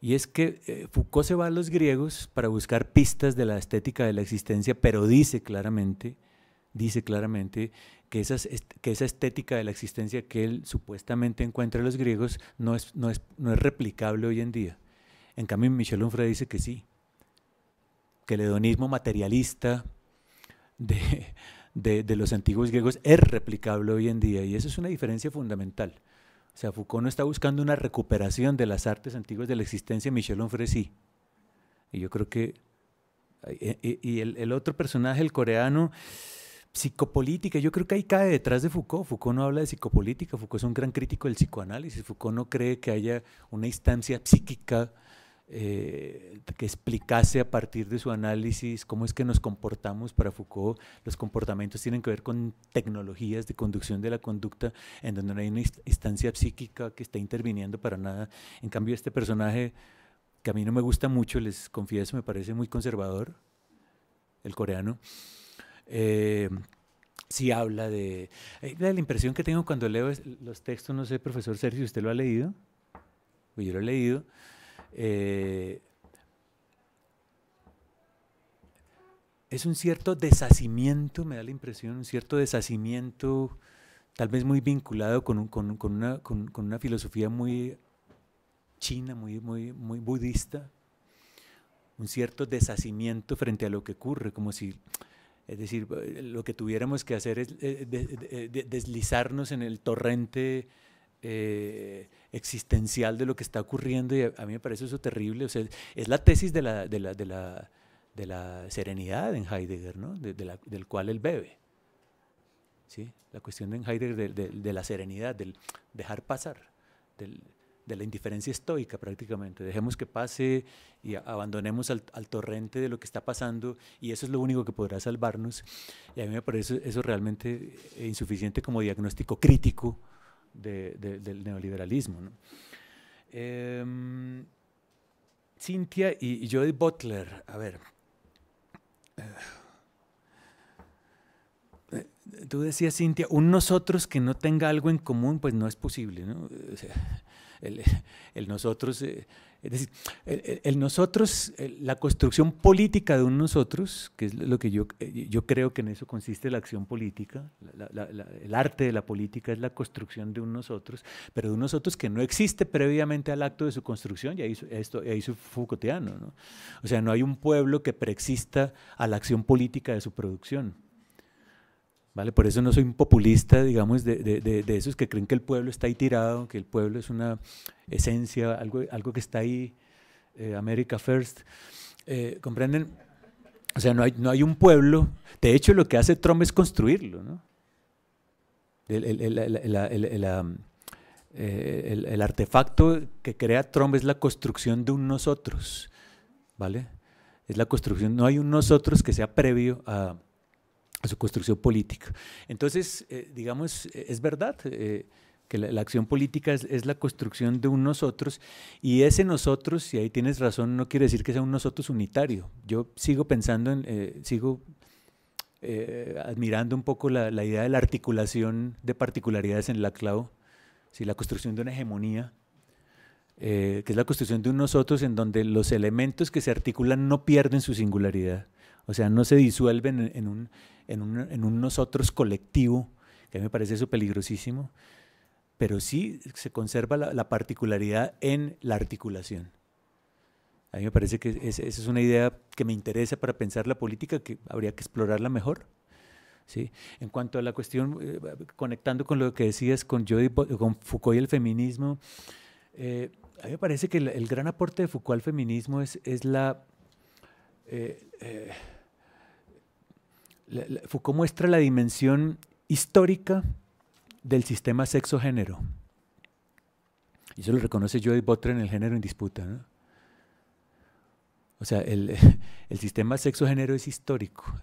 Y es que eh, Foucault se va a los griegos para buscar pistas de la estética de la existencia, pero dice claramente, dice claramente que, que esa estética de la existencia que él supuestamente encuentra en los griegos no es, replicable hoy en día. En cambio, Michel Onfray dice que sí, que el hedonismo materialista de los antiguos griegos es replicable hoy en día, y eso es una diferencia fundamental. O sea, Foucault no está buscando una recuperación de las artes antiguas de la existencia, Michel Onfray Y yo creo que... Eh, eh, y el, el otro personaje, el coreano, psicopolítica, yo creo que ahí cae detrás de Foucault. Foucault no habla de psicopolítica, Foucault es un gran crítico del psicoanálisis, Foucault no cree que haya una instancia psíquica eh, que explicase a partir de su análisis cómo es que nos comportamos. Para Foucault, los comportamientos tienen que ver con tecnologías de conducción de la conducta, en donde no hay una instancia psíquica que está interviniendo para nada. En cambio, este personaje, que a mí no me gusta mucho, les confieso, me parece muy conservador, el coreano. Eh, si habla eh, de... La impresión que tengo cuando leo los textos, no sé, profesor Sergio, ¿usted lo ha leído? Pues yo lo he leído eh, es un cierto deshacimiento, me da la impresión, un cierto deshacimiento tal vez muy vinculado con, una, filosofía muy china, muy, muy, muy budista, un cierto deshacimiento frente a lo que ocurre, como si es decir, lo que tuviéramos que hacer es eh, deslizarnos en el torrente eh, existencial de lo que está ocurriendo y a mí me parece eso terrible. es la tesis de la, de la, serenidad en Heidegger, ¿no? del cual él bebe. ¿Sí? La cuestión en Heidegger de, la serenidad, del dejar pasar, de la indiferencia estoica prácticamente. Dejemos que pase y abandonemos al, al, torrente de lo que está pasando y eso es lo único que podrá salvarnos. Y a mí me parece eso realmente insuficiente como diagnóstico crítico del neoliberalismo. ¿no? Em, Cynthia y, Joy Butler, a ver. Eh, eh, tú decías, Cintia, un nosotros que no tenga algo en común, pues no es posible. el, nosotros eh, es decir, el, nosotros, la construcción política de un nosotros, que es lo que yo, eh, creo que en eso consiste la acción política, el arte de la política es la construcción de un nosotros, pero de un nosotros que no existe previamente al acto de su construcción, y ahí, esto, O sea, no hay un pueblo que preexista a la acción política de su producción. Por eso no soy un populista, digamos, de, esos que creen que el pueblo está ahí tirado, que el pueblo es una esencia, algo, algo que está ahí, eh, America First. Eh, ¿Comprenden? O sea, no hay, no hay un pueblo. De hecho, lo que hace Trump es construirlo, El, el artefacto que crea Trump es la construcción de un nosotros, ¿vale? Es la construcción, no hay un nosotros que sea previo a, a su construcción política. Entonces, eh, digamos, eh, es verdad eh, que la, acción política es, la construcción de un nosotros y ese nosotros, si ahí tienes razón, no quiere decir que sea un nosotros unitario. Yo sigo pensando en, sigo admirando un poco la, idea de la articulación de particularidades en la si la construcción de una hegemonía. que es la construcción de un nosotros en donde los elementos que se articulan no pierden su singularidad, o sea, no se disuelven en un, en un, nosotros colectivo, que a mí me parece eso peligrosísimo, pero sí se conserva la, particularidad en la articulación. A mí me parece que esa es una idea que me interesa para pensar la política, que habría que explorarla mejor. ¿sí? En cuanto a la cuestión, eh, conectando con lo que decías con, con Foucault y el feminismo, eh, a mí me parece que el, gran aporte de Foucault al feminismo es, es la... Eh, Foucault muestra la dimensión histórica del sistema sexo-género. Y eso lo reconoce Judith Butler en el género en disputa. ¿no? O sea, el, sistema sexo-género es histórico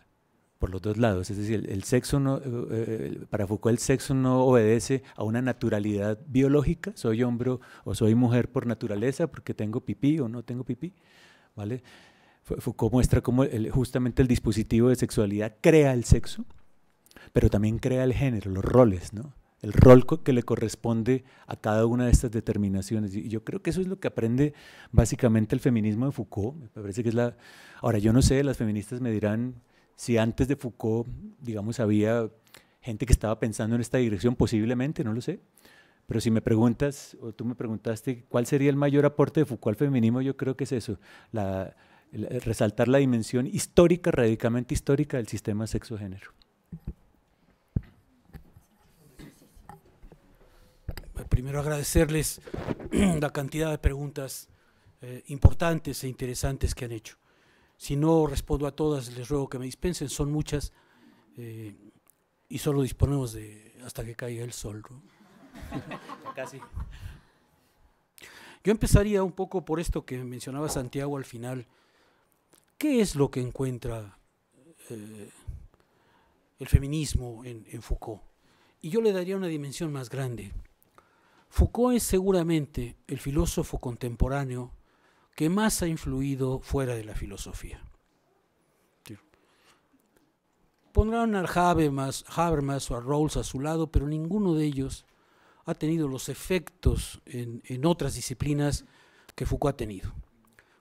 por los dos lados. Es decir, el, sexo no, eh, eh, para Foucault el sexo no obedece a una naturalidad biológica. Soy hombre o soy mujer por naturaleza porque tengo pipí o no tengo pipí. ¿vale? Foucault muestra cómo justamente el dispositivo de sexualidad crea el sexo, pero también crea el género, los roles, ¿no? el rol que le corresponde a cada una de estas determinaciones. Y yo creo que eso es lo que aprende básicamente el feminismo de Foucault. Me parece que es la... Ahora, yo no sé, las feministas me dirán si antes de Foucault, digamos, había gente que estaba pensando en esta dirección, posiblemente, no lo sé. Pero si me preguntas, o tú me preguntaste, ¿cuál sería el mayor aporte de Foucault al feminismo? Yo creo que es eso, la, eh, resaltar la dimensión histórica, radicalmente histórica del sistema sexo-género. Primero agradecerles la cantidad de preguntas eh, importantes e interesantes que han hecho. Si no respondo a todas, les ruego que me dispensen, son muchas eh, y solo disponemos de hasta que caiga el sol. Casi. Yo empezaría un poco por esto que mencionaba Santiago al final, ¿Qué es lo que encuentra eh, el feminismo en, Foucault? Y yo le daría una dimensión más grande. Foucault es seguramente el filósofo contemporáneo que más ha influido fuera de la filosofía. Pondrán a Habermas, o a Rawls a su lado, pero ninguno de ellos ha tenido los efectos en otras disciplinas que Foucault ha tenido.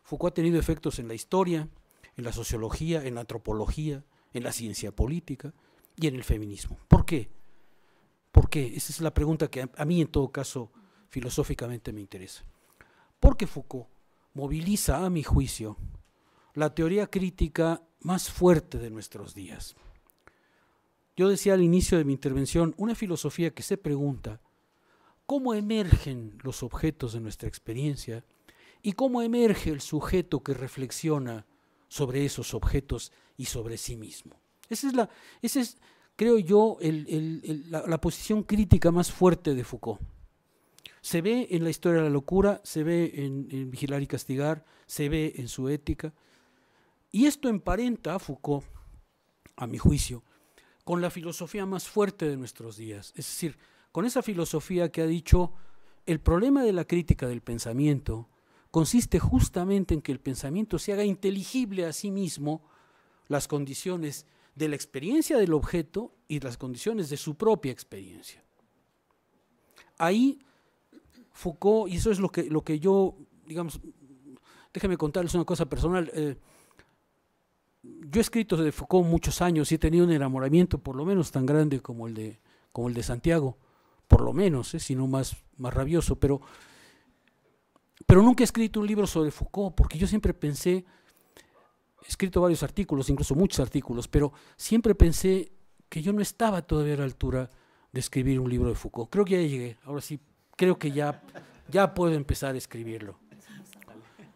Foucault ha tenido efectos en la historia, en la sociología, en la antropología, en la ciencia política y en el feminismo. ¿Por qué? ¿Por Esa es la pregunta que a mí en todo caso filosóficamente me interesa. Porque Foucault moviliza a mi juicio la teoría crítica más fuerte de nuestros días. Yo decía al inicio de mi intervención, una filosofía que se pregunta cómo emergen los objetos de nuestra experiencia y cómo emerge el sujeto que reflexiona sobre esos objetos y sobre sí mismo. Esa es, la, es creo yo, la, posición crítica más fuerte de Foucault. Se ve en la historia de la locura, se ve en, en Vigilar y Castigar, se ve en su ética. Y esto emparenta a Foucault, a mi juicio, con la filosofía más fuerte de nuestros días. Es decir, con esa filosofía que ha dicho, el problema de la crítica del pensamiento consiste justamente en que el pensamiento se haga inteligible a sí mismo las condiciones de la experiencia del objeto y las condiciones de su propia experiencia. Ahí Foucault, y eso es lo que, lo que yo, digamos, déjeme contarles una cosa personal, eh, yo he escrito de Foucault muchos años y he tenido un enamoramiento por lo menos tan grande como el de, como el de Santiago, por lo menos, eh, si no más, más rabioso, pero pero nunca he escrito un libro sobre Foucault, porque yo siempre pensé, he escrito varios artículos, incluso muchos artículos, pero siempre pensé que yo no estaba todavía a la altura de escribir un libro de Foucault. Creo que ya llegué, ahora sí, creo que ya, ya puedo empezar a escribirlo.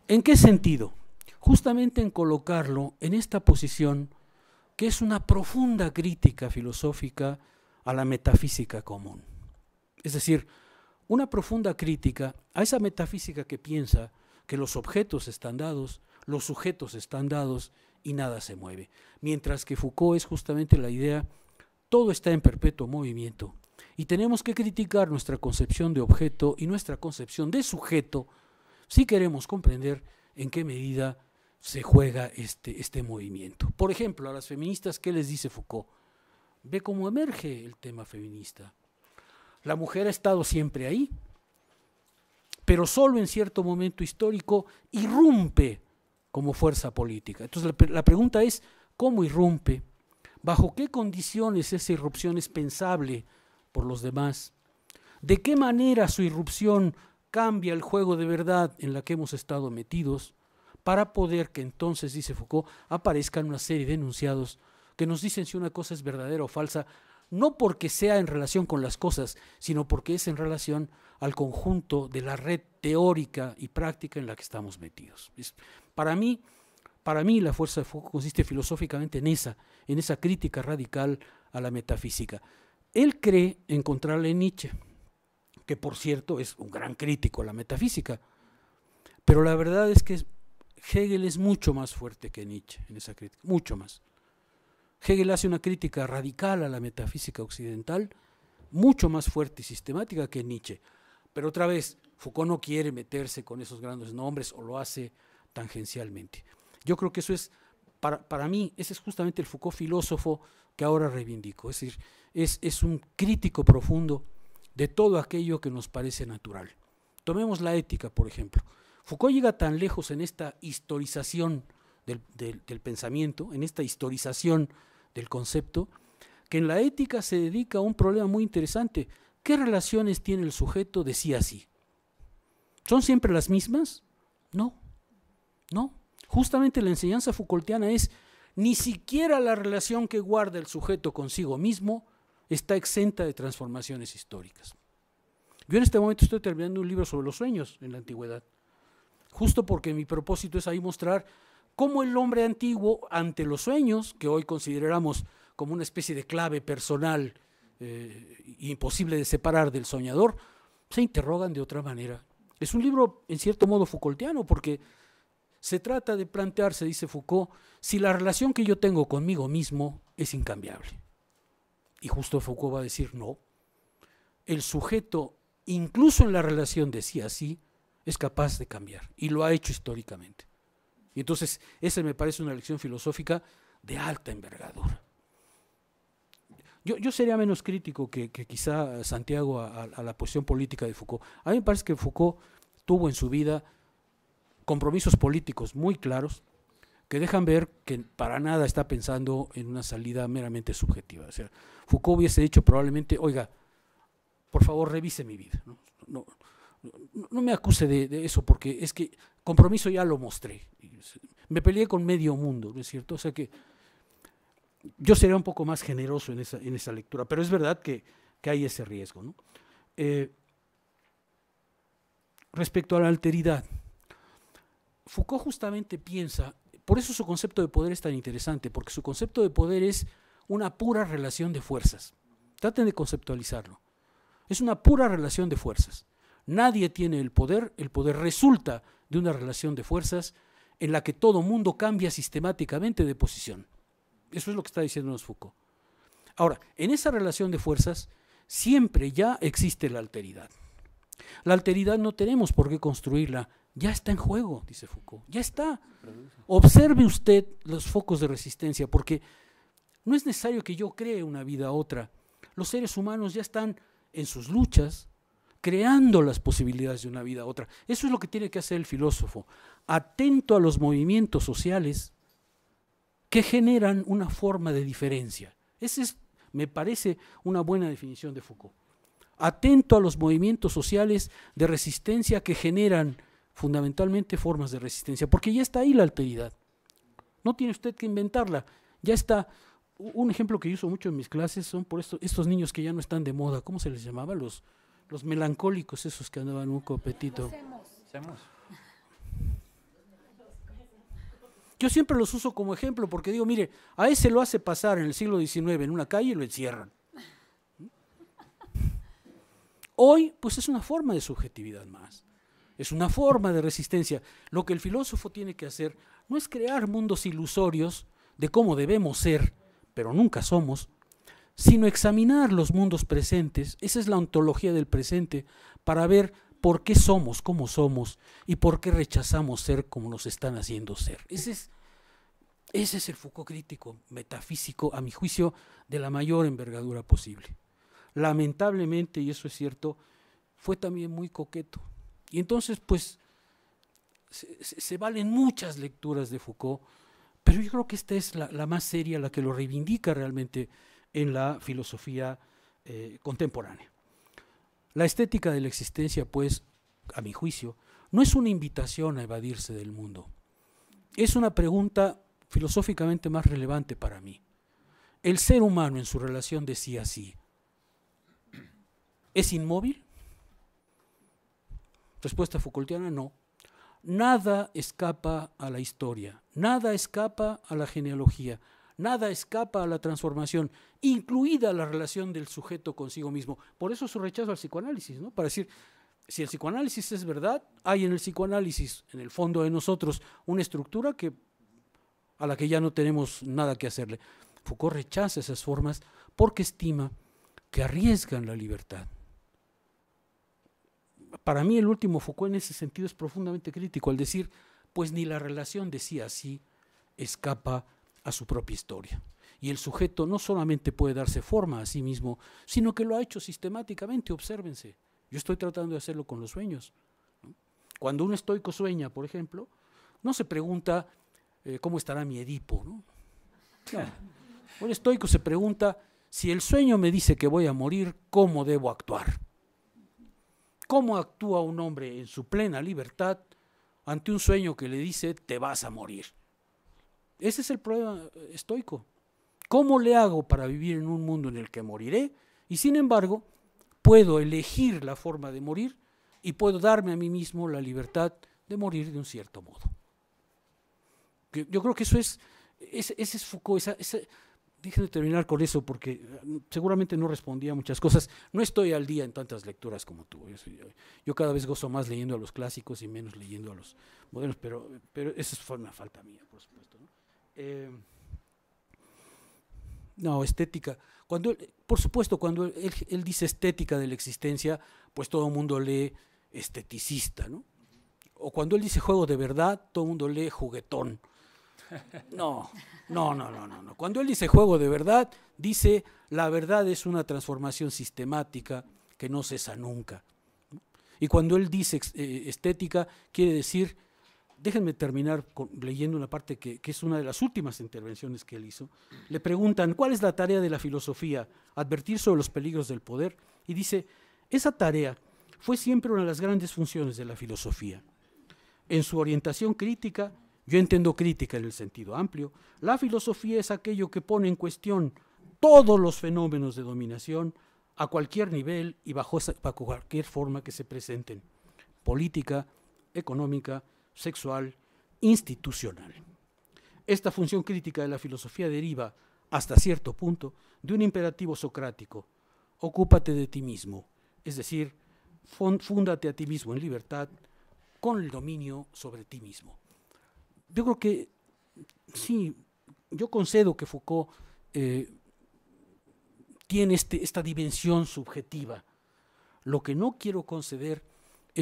¿En qué sentido? Justamente en colocarlo en esta posición que es una profunda crítica filosófica a la metafísica común. Es decir, una profunda crítica a esa metafísica que piensa que los objetos están dados, los sujetos están dados y nada se mueve. Mientras que Foucault es justamente la idea, todo está en perpetuo movimiento. Y tenemos que criticar nuestra concepción de objeto y nuestra concepción de sujeto si queremos comprender en qué medida se juega este, este movimiento. Por ejemplo, a las feministas, ¿qué les dice Foucault? Ve cómo emerge el tema feminista. La mujer ha estado siempre ahí, pero solo en cierto momento histórico irrumpe como fuerza política. Entonces la, pregunta es, ¿cómo irrumpe? ¿Bajo qué condiciones esa irrupción es pensable por los demás? ¿De qué manera su irrupción cambia el juego de verdad en la que hemos estado metidos? para poder que entonces, dice Foucault, aparezcan una serie de enunciados que nos dicen si una cosa es verdadera o falsa no porque sea en relación con las cosas, sino porque es en relación al conjunto de la red teórica y práctica en la que estamos metidos. para mí, para mí la fuerza de consiste filosóficamente en esa, en esa crítica radical a la metafísica. Él cree encontrarle en Nietzsche, que por cierto es un gran crítico a la metafísica, pero la verdad es que Hegel es mucho más fuerte que Nietzsche en esa crítica, mucho más. Hegel hace una crítica radical a la metafísica occidental, mucho más fuerte y sistemática que Nietzsche. Pero otra vez, Foucault no quiere meterse con esos grandes nombres o lo hace tangencialmente. Yo creo que eso es, para, mí, ese es justamente el Foucault filósofo que ahora reivindico. Es decir, es, es un crítico profundo de todo aquello que nos parece natural. Tomemos la ética, por ejemplo. Foucault llega tan lejos en esta historización del, pensamiento, en esta historización del concepto, que en la ética se dedica a un problema muy interesante. ¿Qué relaciones tiene el sujeto de sí a sí? ¿Son siempre las mismas? No, no. Justamente la enseñanza Foucaultiana es ni siquiera la relación que guarda el sujeto consigo mismo está exenta de transformaciones históricas. Yo en este momento estoy terminando un libro sobre los sueños en la antigüedad, justo porque mi propósito es ahí mostrar cómo el hombre antiguo, ante los sueños, que hoy consideramos como una especie de clave personal eh, imposible de separar del soñador, se interrogan de otra manera. Es un libro, en cierto modo, Foucaultiano, porque se trata de plantearse, dice Foucault, si la relación que yo tengo conmigo mismo es incambiable. Y justo Foucault va a decir, no, el sujeto, incluso en la relación de sí a sí, es capaz de cambiar, y lo ha hecho históricamente. Y entonces, esa me parece una lección filosófica de alta envergadura. Yo, sería menos crítico que, quizá Santiago a, la posición política de Foucault. A mí me parece que Foucault tuvo en su vida compromisos políticos muy claros que dejan ver que para nada está pensando en una salida meramente subjetiva. O sea, Foucault hubiese dicho probablemente, oiga, por favor revise mi vida. No, me acuse de, eso, porque es que compromiso ya lo mostré. Me peleé con medio mundo, ¿no es cierto? O sea que yo sería un poco más generoso en esa, lectura, pero es verdad que, hay ese riesgo. Eh, respecto a la alteridad, Foucault justamente piensa, por eso su concepto de poder es tan interesante, porque su concepto de poder es una pura relación de fuerzas. Traten de conceptualizarlo. Es una pura relación de fuerzas. Nadie tiene el poder, el poder resulta de una relación de fuerzas en la que todo mundo cambia sistemáticamente de posición. Eso es lo que está diciéndonos Foucault. Ahora, en esa relación de fuerzas siempre ya existe la alteridad. La alteridad no tenemos por qué construirla, ya está en juego, dice Foucault, ya está. Observe usted los focos de resistencia, porque no es necesario que yo cree una vida a otra. Los seres humanos ya están en sus luchas, creando las posibilidades de una vida a otra. Eso es lo que tiene que hacer el filósofo, atento a los movimientos sociales que generan una forma de diferencia. Esa es, me parece, una buena definición de Foucault. Atento a los movimientos sociales de resistencia que generan fundamentalmente formas de resistencia, porque ya está ahí la alteridad. No tiene usted que inventarla, ya está. Un ejemplo que yo uso mucho en mis clases son por esto estos niños que ya no están de moda, ¿cómo se les llamaba? Los, los melancólicos esos que andaban un copetito. Yo siempre los uso como ejemplo porque digo, mire, a ese lo hace pasar en el siglo XIX en una calle y lo encierran. Hoy, pues es una forma de subjetividad más, es una forma de resistencia. Lo que el filósofo tiene que hacer no es crear mundos ilusorios de cómo debemos ser, pero nunca somos, sino examinar los mundos presentes. Esa es la ontología del presente, para ver por qué somos como somos y por qué rechazamos ser como nos están haciendo ser. Ese es, ese es el foco crítico metafísico, a mi juicio, de la mayor envergadura posible. Lamentablemente, y eso es cierto, fue también muy coqueto. Y entonces, pues, se, valen muchas lecturas de Foucault, pero yo creo que esta es la, la más seria, la que lo reivindica realmente en la filosofía eh, contemporánea. La estética de la existencia, pues, a mi juicio, no es una invitación a evadirse del mundo. Es una pregunta filosóficamente más relevante para mí. El ser humano en su relación de sí a sí, ¿es inmóvil? Respuesta Foucaultiana, no. Nada escapa a la historia, nada escapa a la genealogía, Nada escapa a la transformación, incluida la relación del sujeto consigo mismo. Por eso su rechazo al psicoanálisis, ¿no? Para decir, si el psicoanálisis es verdad, hay en el psicoanálisis, en el fondo de nosotros, una estructura que, a la que ya no tenemos nada que hacerle. Foucault rechaza esas formas porque estima que arriesgan la libertad. Para mí el último Foucault en ese sentido es profundamente crítico al decir, pues ni la relación de a sí escapa a su propia historia. Y el sujeto no solamente puede darse forma a sí mismo, sino que lo ha hecho sistemáticamente, obsérvense. Yo estoy tratando de hacerlo con los sueños. Cuando un estoico sueña, por ejemplo, no se pregunta eh, cómo estará mi Edipo. Un estoico se pregunta, si el sueño me dice que voy a morir, ¿cómo debo actuar? ¿Cómo actúa un hombre en su plena libertad ante un sueño que le dice, te vas a morir? Ese es el problema eh, estoico. ¿Cómo le hago para vivir en un mundo en el que moriré? Y sin embargo, puedo elegir la forma de morir y puedo darme a mí mismo la libertad de morir de un cierto modo. Yo creo que eso es, ese, es Foucault, esa, déjenme terminar con eso porque eh, seguramente no respondía a muchas cosas. No estoy al día en tantas lecturas como tú. Yo, cada vez gozo más leyendo a los clásicos y menos leyendo a los modernos, pero, pero eso fue una falta mía, por supuesto. Eh, no, estética. Cuando, por supuesto, cuando él, dice estética de la existencia, pues todo el mundo lee esteticista, ¿no? O cuando él dice juego de verdad, todo el mundo lee juguetón. no, no, no, no, no. Cuando él dice juego de verdad, dice la verdad es una transformación sistemática que no cesa nunca. Y cuando él dice eh, estética, quiere decir Déjenme terminar leyendo una parte que, es una de las últimas intervenciones que él hizo. Le preguntan, ¿cuál es la tarea de la filosofía? Advertir sobre los peligros del poder. Y dice, esa tarea fue siempre una de las grandes funciones de la filosofía. En su orientación crítica, yo entiendo crítica en el sentido amplio, la filosofía es aquello que pone en cuestión todos los fenómenos de dominación a cualquier nivel y bajo, bajo cualquier forma que se presenten, política, económica, sexual institucional. Esta función crítica de la filosofía deriva, hasta cierto punto, de un imperativo socrático. Ocúpate de ti mismo, es decir, fúndate a ti mismo en libertad con el dominio sobre ti mismo. Yo creo que, sí, yo concedo que Foucault eh, tiene este, esta dimensión subjetiva. Lo que no quiero conceder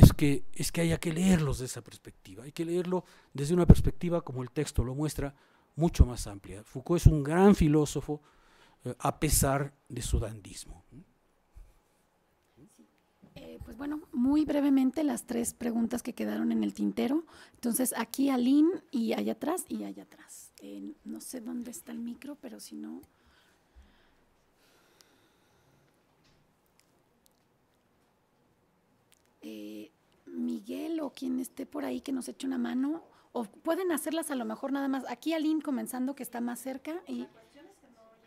es que, es que haya que leerlos de esa perspectiva, hay que leerlo desde una perspectiva, como el texto lo muestra, mucho más amplia. Foucault es un gran filósofo eh, a pesar de su dandismo. Eh, pues bueno, muy brevemente las tres preguntas que quedaron en el tintero. Entonces, aquí Aline y allá atrás y allá atrás. Eh, no sé dónde está el micro, pero si no... Eh, Miguel o quien esté por ahí que nos eche una mano, o pueden hacerlas a lo mejor nada más aquí Aline comenzando que está más cerca y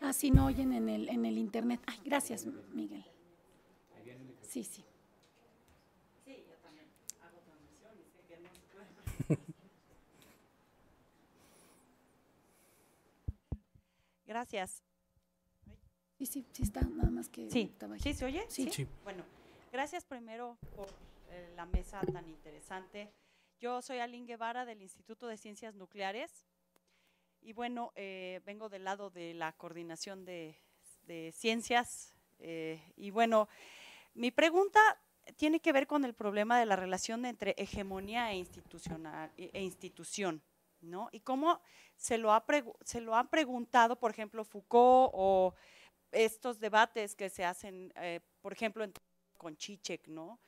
así no, ah, si no oyen en el, en el internet. Ay, gracias Miguel. Sí, sí. Gracias. Sí, sí, sí está, nada más que... Sí, ¿Sí se oye? Sí. sí. Bueno, gracias primero por eh, la mesa tan interesante. Yo soy Aline Guevara del Instituto de Ciencias Nucleares y bueno, eh, vengo del lado de la coordinación de, ciencias eh, y bueno, mi pregunta tiene que ver con el problema de la relación entre hegemonía e, institucional, e, e institución. ¿no? Y cómo se lo, han preguntado, por ejemplo, Foucault o estos debates que se hacen, por ejemplo, con Chichek, ¿no?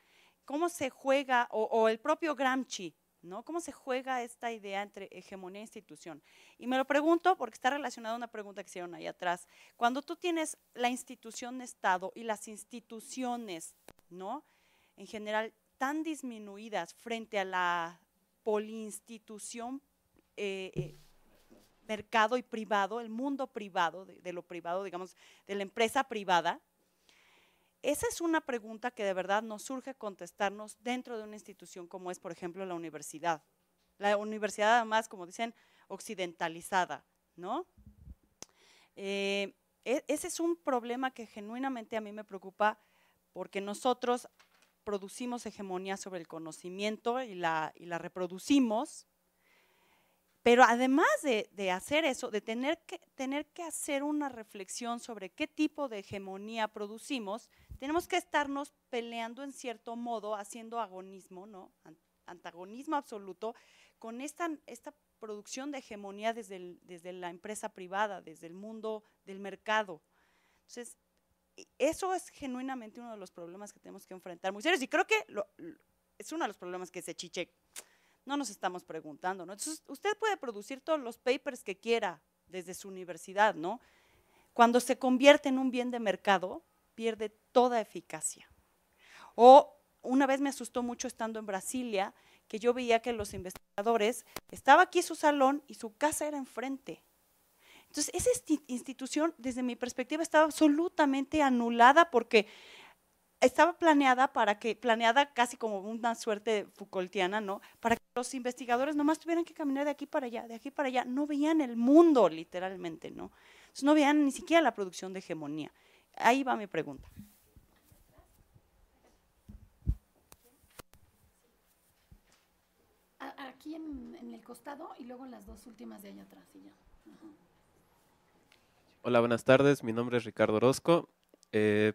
cómo se juega, o, el propio Gramsci, ¿no? ¿Cómo se juega esta idea entre hegemonía e institución? Y me lo pregunto porque está relacionada a una pregunta que hicieron ahí atrás. Cuando tú tienes la institución de Estado y las instituciones, ¿no? En general, tan disminuidas frente a la poliinstitución eh, eh mercado y privado, el mundo privado, de lo privado, digamos, de la empresa privada, esa es una pregunta que de verdad nos surge contestarnos dentro de una institución como es, por ejemplo, la universidad. La universidad además, como dicen, occidentalizada, ¿no? Eh, e, ese es un problema que genuinamente a mí me preocupa porque nosotros producimos hegemonía sobre el conocimiento y la, reproducimos, pero además de, de, hacer eso, de tener que, tener que hacer una reflexión sobre qué tipo de hegemonía producimos, tenemos que estarnos peleando en cierto modo, haciendo agonismo, ¿no? antagonismo absoluto, con esta, esta producción de hegemonía desde, desde la empresa privada, desde el mundo del mercado. Entonces, e, eso es genuinamente uno de los problemas que tenemos que enfrentar muy serios y creo que es uno de los problemas que se chiche. No nos estamos preguntando, ¿no? Entonces, usted puede producir todos los papers que quiera desde su universidad, ¿no? Cuando se convierte en un bien de mercado, pierde toda eficacia. O una vez me asustó mucho estando en Brasilia, que yo veía que los investigadores, estaba aquí su salón y su casa era enfrente. Entonces, esa institución, desde mi perspectiva, estaba absolutamente anulada porque estaba planeada para que, planeada casi como una suerte Foucaultiana, ¿no? Para que los investigadores nomás tuvieran que caminar de aquí para allá, de aquí para allá. No veían el mundo, literalmente, ¿no? Entonces, no veían ni siquiera la producción de hegemonía. Ahí va mi pregunta. Aquí en, el costado y luego las dos últimas de allá atrás. Hola, buenas tardes. Mi nombre es Ricardo Orozco. Eh,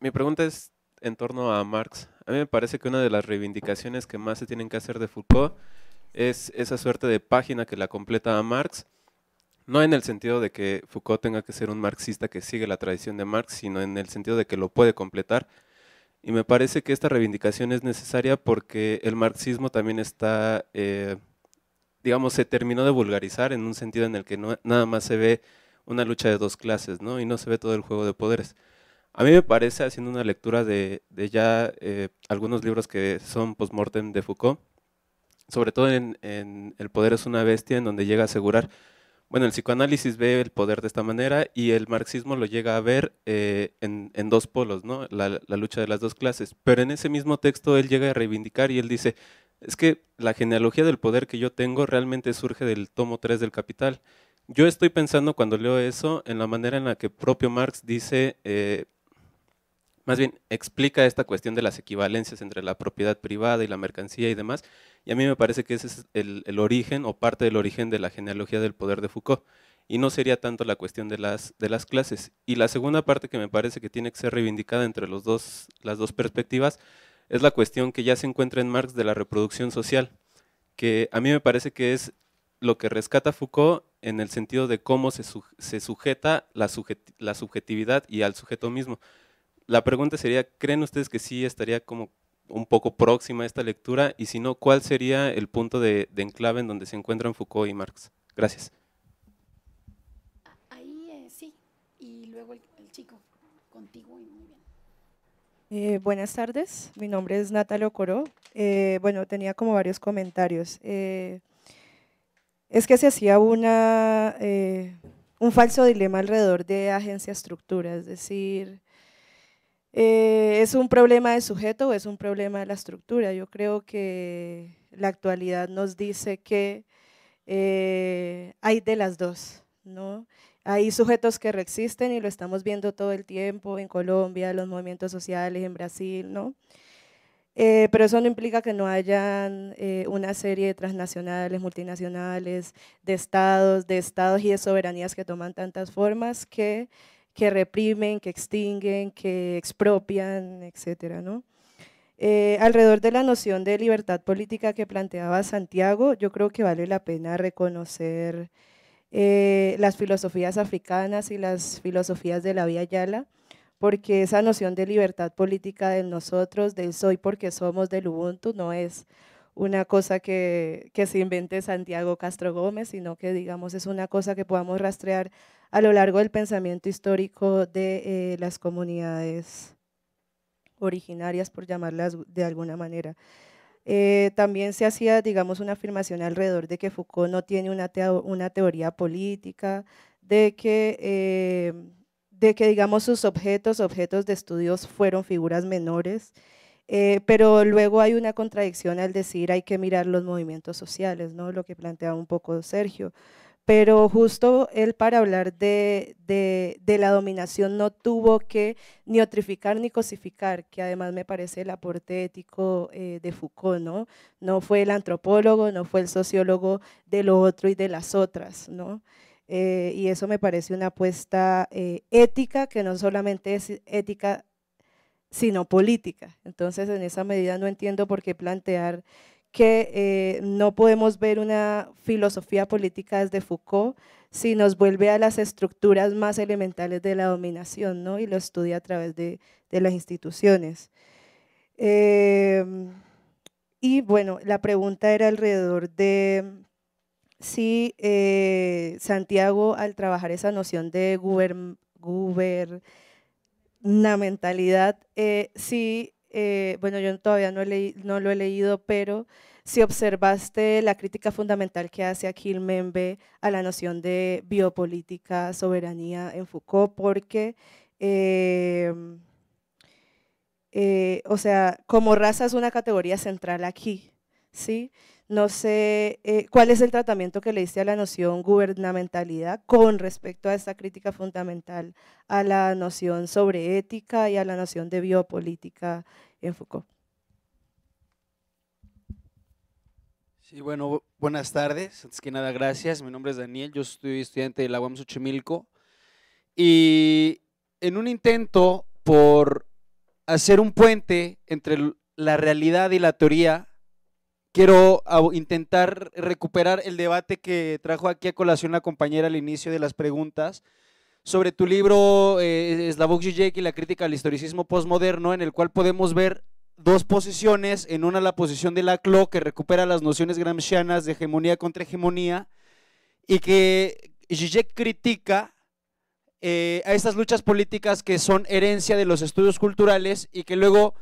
mi pregunta es en torno a Marx. A mí me parece que una de las reivindicaciones que más se tienen que hacer de Foucault es esa suerte de página que la completa a Marx, no en el sentido de que Foucault tenga que ser un marxista que sigue la tradición de Marx, sino en el sentido de que lo puede completar. Y me parece que esta reivindicación es necesaria porque el marxismo también está, eh, digamos, se terminó de vulgarizar en un sentido en el que nada más se ve una lucha de dos clases, ¿no? Y no se ve todo el juego de poderes. A mí me parece, haciendo una lectura de, ya eh, algunos libros que son postmortem de Foucault, sobre todo en, en, El poder es una bestia, en donde llega a asegurar bueno, el psicoanálisis ve el poder de esta manera y el marxismo lo llega a ver eh, en, dos polos, ¿no? La, lucha de las dos clases. Pero en ese mismo texto él llega a reivindicar y él dice, es que la genealogía del poder que yo tengo realmente surge del tomo 3 del Capital. Yo estoy pensando cuando leo eso en la manera en la que propio Marx dice... Eh, más bien explica esta cuestión de las equivalencias entre la propiedad privada y la mercancía y demás, y a mí me parece que ese es el, origen o parte del origen de la genealogía del poder de Foucault, y no sería tanto la cuestión de las, clases. Y la segunda parte que me parece que tiene que ser reivindicada entre las dos perspectivas es la cuestión que ya se encuentra en Marx de la reproducción social, que a mí me parece que es lo que rescata Foucault en el sentido de cómo se, sujeta la subjetividad y al sujeto mismo la pregunta sería, ¿creen ustedes que sí estaría como un poco próxima a esta lectura? Y si no, ¿cuál sería el punto de, enclave en donde se encuentran Foucault y Marx? Gracias. Ahí eh, sí, y luego el, chico, contigo y muy bien. Eh, buenas tardes, mi nombre es Natalia Coro. Eh, bueno, tenía como varios comentarios. es que se hacía una, un falso dilema alrededor de agencia-estructura, es decir, eh, ¿Es un problema de sujeto o es un problema de la estructura? Yo creo que la actualidad nos dice que eh, hay de las dos, ¿no? Hay sujetos que resisten y lo estamos viendo todo el tiempo en Colombia, los movimientos sociales, en Brasil, ¿no? Eh, pero eso no implica que no hayan una serie de transnacionales, multinacionales, de estados, de estados y de soberanías que toman tantas formas que que reprimen, que extinguen, que expropian, etcétera, ¿no? Eh, alrededor de la noción de libertad política que planteaba Santiago, yo creo que vale la pena reconocer eh, las filosofías africanas y las filosofías de la Vía Yala, porque esa noción de libertad política del nosotros, del soy porque somos, del Ubuntu, no es una cosa que, que se invente Santiago Castro Gómez, sino que digamos es una cosa que podamos rastrear a lo largo del pensamiento histórico de eh, las comunidades originarias, por llamarlas de alguna manera. Eh, también se hacía, digamos, una afirmación alrededor de que Foucault no tiene una, teoría política, de que, eh, de que, digamos, sus objetos, objetos de estudios fueron figuras menores, pero luego hay una contradicción al decir hay que mirar los movimientos sociales, ¿no? lo que planteaba un poco Sergio pero justo él para hablar de, la dominación no tuvo que ni otrificar ni cosificar, que además me parece el aporte ético eh, de Foucault, ¿no? No fue el antropólogo, no fue el sociólogo de lo otro y de las otras, ¿no? Eh, y eso me parece una apuesta eh, ética, que no solamente es ética, sino política. Entonces, en esa medida no entiendo por qué plantear que eh, no podemos ver una filosofía política desde Foucault si nos vuelve a las estructuras más elementales de la dominación ¿no? y lo estudia a través de, las instituciones. Em, y bueno, la pregunta era alrededor de si eh, Santiago al trabajar esa noción de gubernamentalidad, mentalidad, eh, si eh, bueno, yo todavía no, lo he leído, pero si observaste la crítica fundamental que hace el Membe a la noción de biopolítica, soberanía en Foucault, porque, em, eh, o sea, como raza es una categoría central aquí, ¿sí? No sé eh, cuál es el tratamiento que le diste a la noción gubernamentalidad con respecto a esta crítica fundamental a la noción sobre ética y a la noción de biopolítica en Foucault. Sí, bueno, buenas tardes. Antes que nada, gracias. Mi nombre es Daniel, yo soy estudiante de la UAM Xochimilco. Y en un intento por hacer un puente entre la realidad y la teoría, quiero ah, intentar recuperar el debate que trajo aquí a colación la compañera al inicio de las preguntas sobre tu libro eh, Slavoj Žižek y la crítica al historicismo postmoderno, en el cual podemos ver dos posiciones, en una la posición de Laclau, que recupera las nociones gramscianas de hegemonía contra hegemonía, y que Zizek critica eh, a estas luchas políticas que son herencia de los estudios culturales y que luego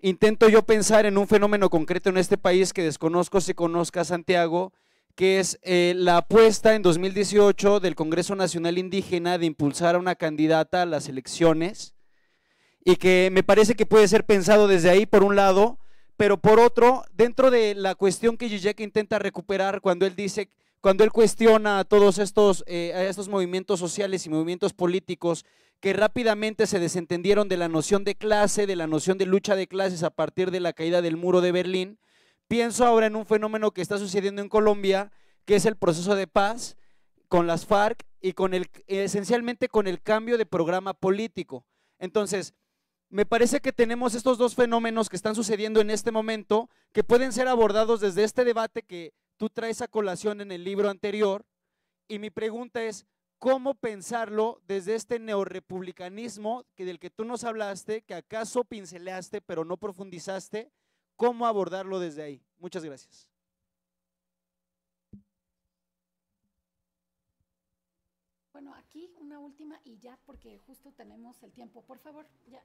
intento yo pensar en un fenómeno concreto en este país que desconozco si conozca Santiago, que es eh, la apuesta en 2018 del Congreso Nacional Indígena de impulsar a una candidata a las elecciones y que me parece que puede ser pensado desde ahí por un lado, pero por otro, dentro de la cuestión que Gijek intenta recuperar cuando él dice, cuando él cuestiona a todos estos, eh, estos movimientos sociales y movimientos políticos que rápidamente se desentendieron de la noción de clase, de la noción de lucha de clases a partir de la caída del muro de Berlín. Pienso ahora en un fenómeno que está sucediendo en Colombia, que es el proceso de paz con las FARC y con el, esencialmente con el cambio de programa político. Entonces, me parece que tenemos estos dos fenómenos que están sucediendo en este momento, que pueden ser abordados desde este debate que tú traes a colación en el libro anterior. Y mi pregunta es, cómo pensarlo desde este neorepublicanismo que del que tú nos hablaste, que acaso pinceleaste pero no profundizaste, cómo abordarlo desde ahí. Muchas gracias. Bueno, aquí una última y ya, porque justo tenemos el tiempo. Por favor, ya.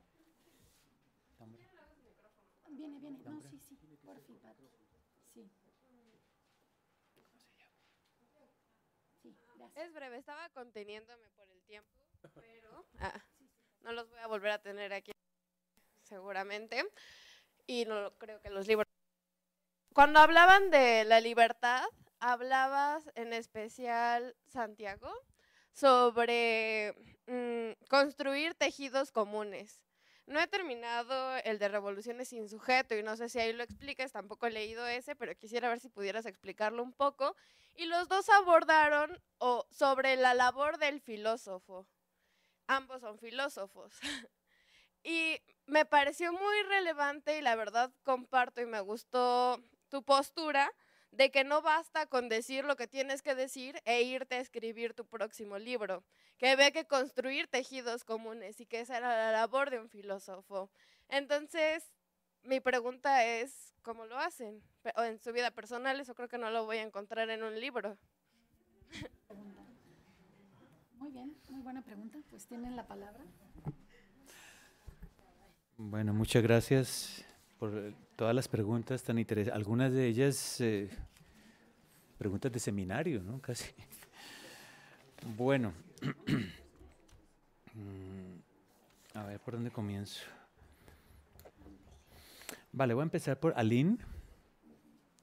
Viene, viene. No, sí, sí. Por fin, Sí. Es breve, estaba conteniéndome por el tiempo, pero ah, no los voy a volver a tener aquí seguramente. Y no creo que los libros... Cuando hablaban de la libertad, hablabas en especial, Santiago, sobre mm, construir tejidos comunes. No he terminado el de Revoluciones sin sujeto y no sé si ahí lo explicas, tampoco he leído ese, pero quisiera ver si pudieras explicarlo un poco. Y los dos abordaron sobre la labor del filósofo. Ambos son filósofos. y me pareció muy relevante y la verdad comparto y me gustó tu postura de que no basta con decir lo que tienes que decir e irte a escribir tu próximo libro, que ve que construir tejidos comunes y que esa era la labor de un filósofo. Entonces, mi pregunta es, ¿cómo lo hacen? O en su vida personal, eso creo que no lo voy a encontrar en un libro. Muy bien, muy buena pregunta. Pues tienen la palabra. Bueno, muchas gracias por eh, todas las preguntas tan interesantes. Algunas de ellas eh, preguntas de seminario, ¿no? Casi. Bueno. Mm, a ver, ¿por dónde comienzo? Vale, voy a empezar por Aline.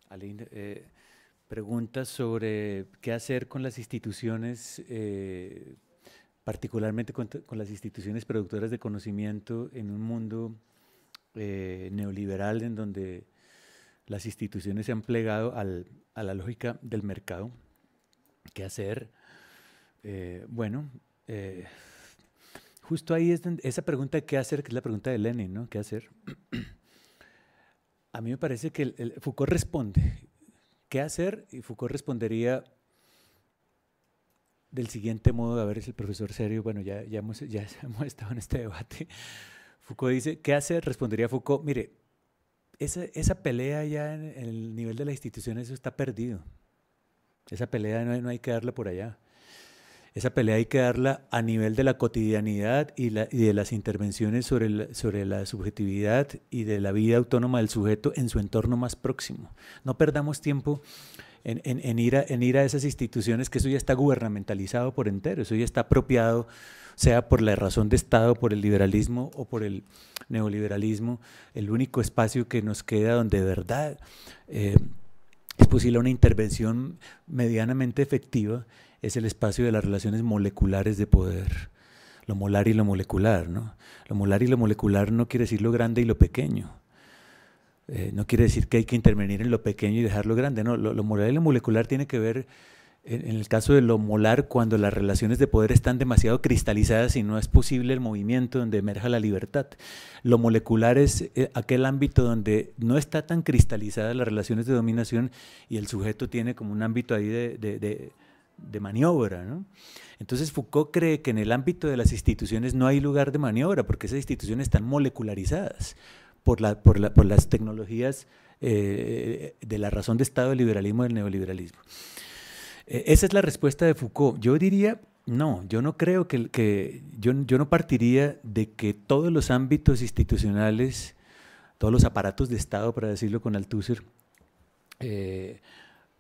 Aline eh, pregunta sobre qué hacer con las instituciones, particularmente con las instituciones productoras de conocimiento en un mundo eh, neoliberal en donde las instituciones se han plegado a la lógica del mercado. ¿Qué hacer? Eh, bueno, eh, justo ahí es esa pregunta, ¿qué hacer? Que es la pregunta de Lenin, ¿no? ¿Qué hacer? a mí me parece que Foucault responde. ¿Qué hacer? Y Foucault respondería del siguiente modo, a ver, es el profesor serio, bueno, ya, ya, hemos, ya hemos estado en este debate. Foucault dice, ¿qué hace? Respondería Foucault, mire, esa, esa pelea ya en, el nivel de las instituciones, eso está perdido. Esa pelea no hay, que darla por allá. Esa pelea hay que darla a nivel de la cotidianidad y, la, y de las intervenciones sobre la, sobre la subjetividad y de la vida autónoma del sujeto en su entorno más próximo. No perdamos tiempo en, en, en, ir, en ir a esas instituciones que eso ya está gubernamentalizado por entero, eso ya está apropiado sea por la razón de Estado, por el liberalismo o por el neoliberalismo, el único espacio que nos queda donde de verdad eh, es posible una intervención medianamente efectiva es el espacio de las relaciones moleculares de poder, lo molar y lo molecular. ¿no? Lo molar y lo molecular no quiere decir lo grande y lo pequeño. Eh, no quiere decir que hay que intervenir en lo pequeño y dejarlo grande. No, lo, lo molar y lo molecular tiene que ver en el caso de lo molar, cuando las relaciones de poder están demasiado cristalizadas y no es posible el movimiento donde emerja la libertad. Lo molecular es eh, aquel ámbito donde no está tan cristalizadas las relaciones de dominación y el sujeto tiene como un ámbito ahí de, maniobra. ¿no? Entonces Foucault cree que en el ámbito de las instituciones no hay lugar de maniobra porque esas instituciones están molecularizadas por, las tecnologías eh, de la razón de Estado del liberalismo y del neoliberalismo. E-, esa es la respuesta de Foucault. Yo diría, no, yo no creo que, que yo, yo, no partiría de que todos los ámbitos institucionales, todos los aparatos de Estado, para decirlo con Althusser, eh,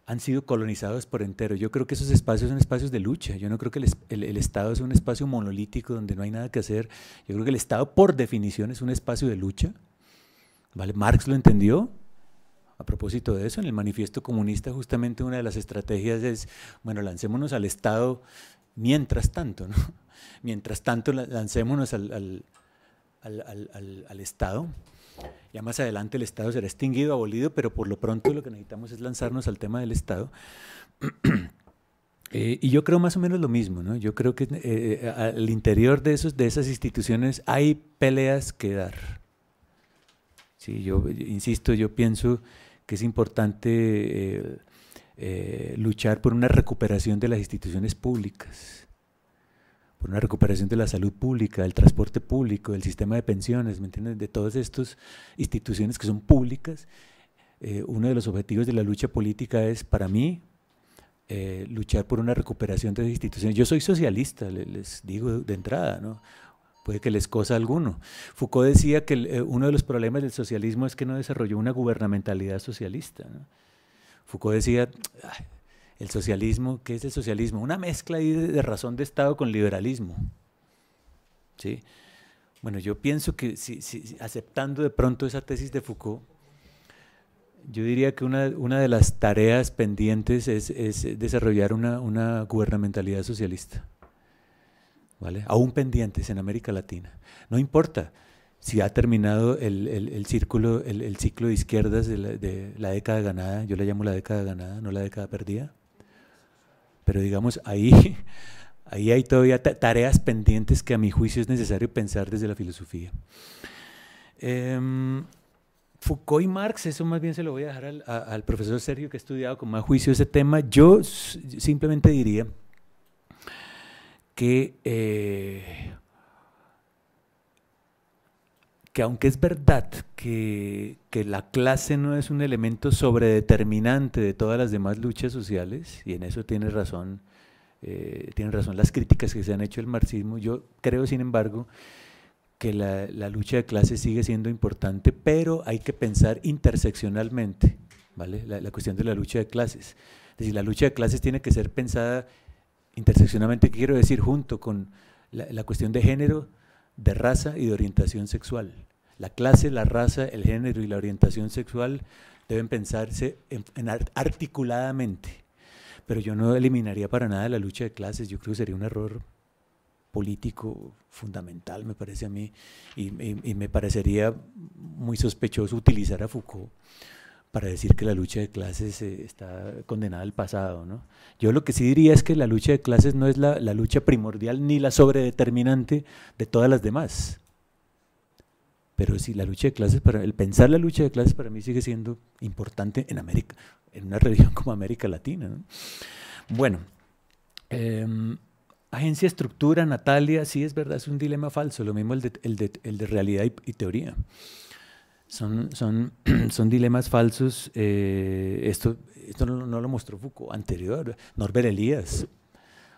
han sido colonizados por entero. Yo creo que esos espacios son espacios de lucha. Yo no creo que el, el, el, Estado es un espacio monolítico donde no hay nada que hacer. Yo creo que el Estado, por definición, es un espacio de lucha. ¿Vale? Marx lo entendió, a propósito de eso, en el manifiesto comunista justamente una de las estrategias es, bueno, lancémonos al Estado mientras tanto, ¿no? Mientras tanto, lancémonos al, Estado. Ya más adelante el Estado será extinguido, abolido, pero por lo pronto lo que necesitamos es lanzarnos al tema del Estado. Eh, y yo creo más o menos lo mismo, ¿no? Yo creo que eh, eh, al interior de, esos, de esas instituciones hay peleas que dar. Sí, yo insisto, yo pienso que es importante eh, eh, luchar por una recuperación de las instituciones públicas, por una recuperación de la salud pública, del transporte público, del sistema de pensiones, ¿me entienden? De todas estas instituciones que son públicas. Eh, uno de los objetivos de la lucha política es, para mí, luchar por una recuperación de las instituciones. Yo soy socialista, les digo de entrada, ¿no? puede que les cosa alguno. Foucault decía que eh, uno de los problemas del socialismo es que no desarrolló una gubernamentalidad socialista. Foucault decía, el socialismo, ¿qué es el socialismo? Una mezcla de, razón de Estado con liberalismo. ¿sí? Bueno, yo pienso que aceptando de pronto esa tesis de Foucault, yo diría que una, de las tareas pendientes es, desarrollar una gubernamentalidad socialista. Aún pendientes en América Latina. No importa si ha terminado el, el, círculo, el, ciclo de izquierdas de la, década ganada, yo le llamo la década ganada, no la década perdida, pero digamos, ahí, ahí hay todavía tareas pendientes que a mi juicio es necesario pensar desde la filosofía. Em, Foucault y Marx, eso más bien se lo voy a dejar al, al profesor Sergio que ha estudiado con más juicio ese tema. Yo simplemente diría eh, que, aunque es verdad que, la clase no es un elemento sobredeterminante de todas las demás luchas sociales, y en eso tiene razón, eh, tienen razón las críticas que se han hecho al marxismo, yo creo, sin embargo, que la, lucha de clases sigue siendo importante, pero hay que pensar interseccionalmente, ¿vale? La, la, cuestión de la lucha de clases. Es decir, la lucha de clases tiene que ser pensada Interseccionalmente quiero decir junto con la, cuestión de género, de raza y de orientación sexual. La clase, la raza, el género y la orientación sexual deben pensarse en, articuladamente. Pero yo no eliminaría para nada la lucha de clases, yo creo que sería un error político fundamental, me parece a mí, y me parecería muy sospechoso utilizar a Foucault para decir que la lucha de clases eh, está condenada al pasado. Yo lo que sí diría es que la lucha de clases no es la, lucha primordial ni la sobredeterminante de todas las demás. Pero sí, la lucha de clases, para, el pensar la lucha de clases para mí sigue siendo importante en América, en una región como América Latina. Bueno, em, agencia, estructura, Natalia, sí es verdad, es un dilema falso, lo mismo el de, realidad y teoría. Son, son, son dilemas falsos. Eh, esto esto no, lo mostró Foucault, anterior, Norbert Elías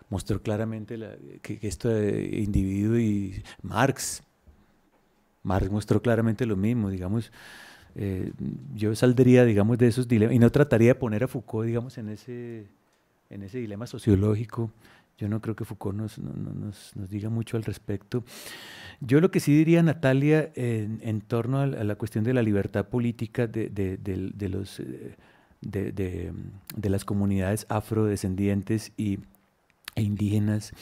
mostró claramente que, esto este individuo y Marx, Marx mostró claramente lo mismo, digamos, eh, yo saldría, digamos, de esos dilemas y no trataría de poner a Foucault, digamos, en ese, en ese dilema sociológico yo no creo que Foucault nos, nos, diga mucho al respecto. Yo lo que sí diría, Natalia, en, torno a, la cuestión de la libertad política de, los... Eh, de, las comunidades afrodescendientes e indígenas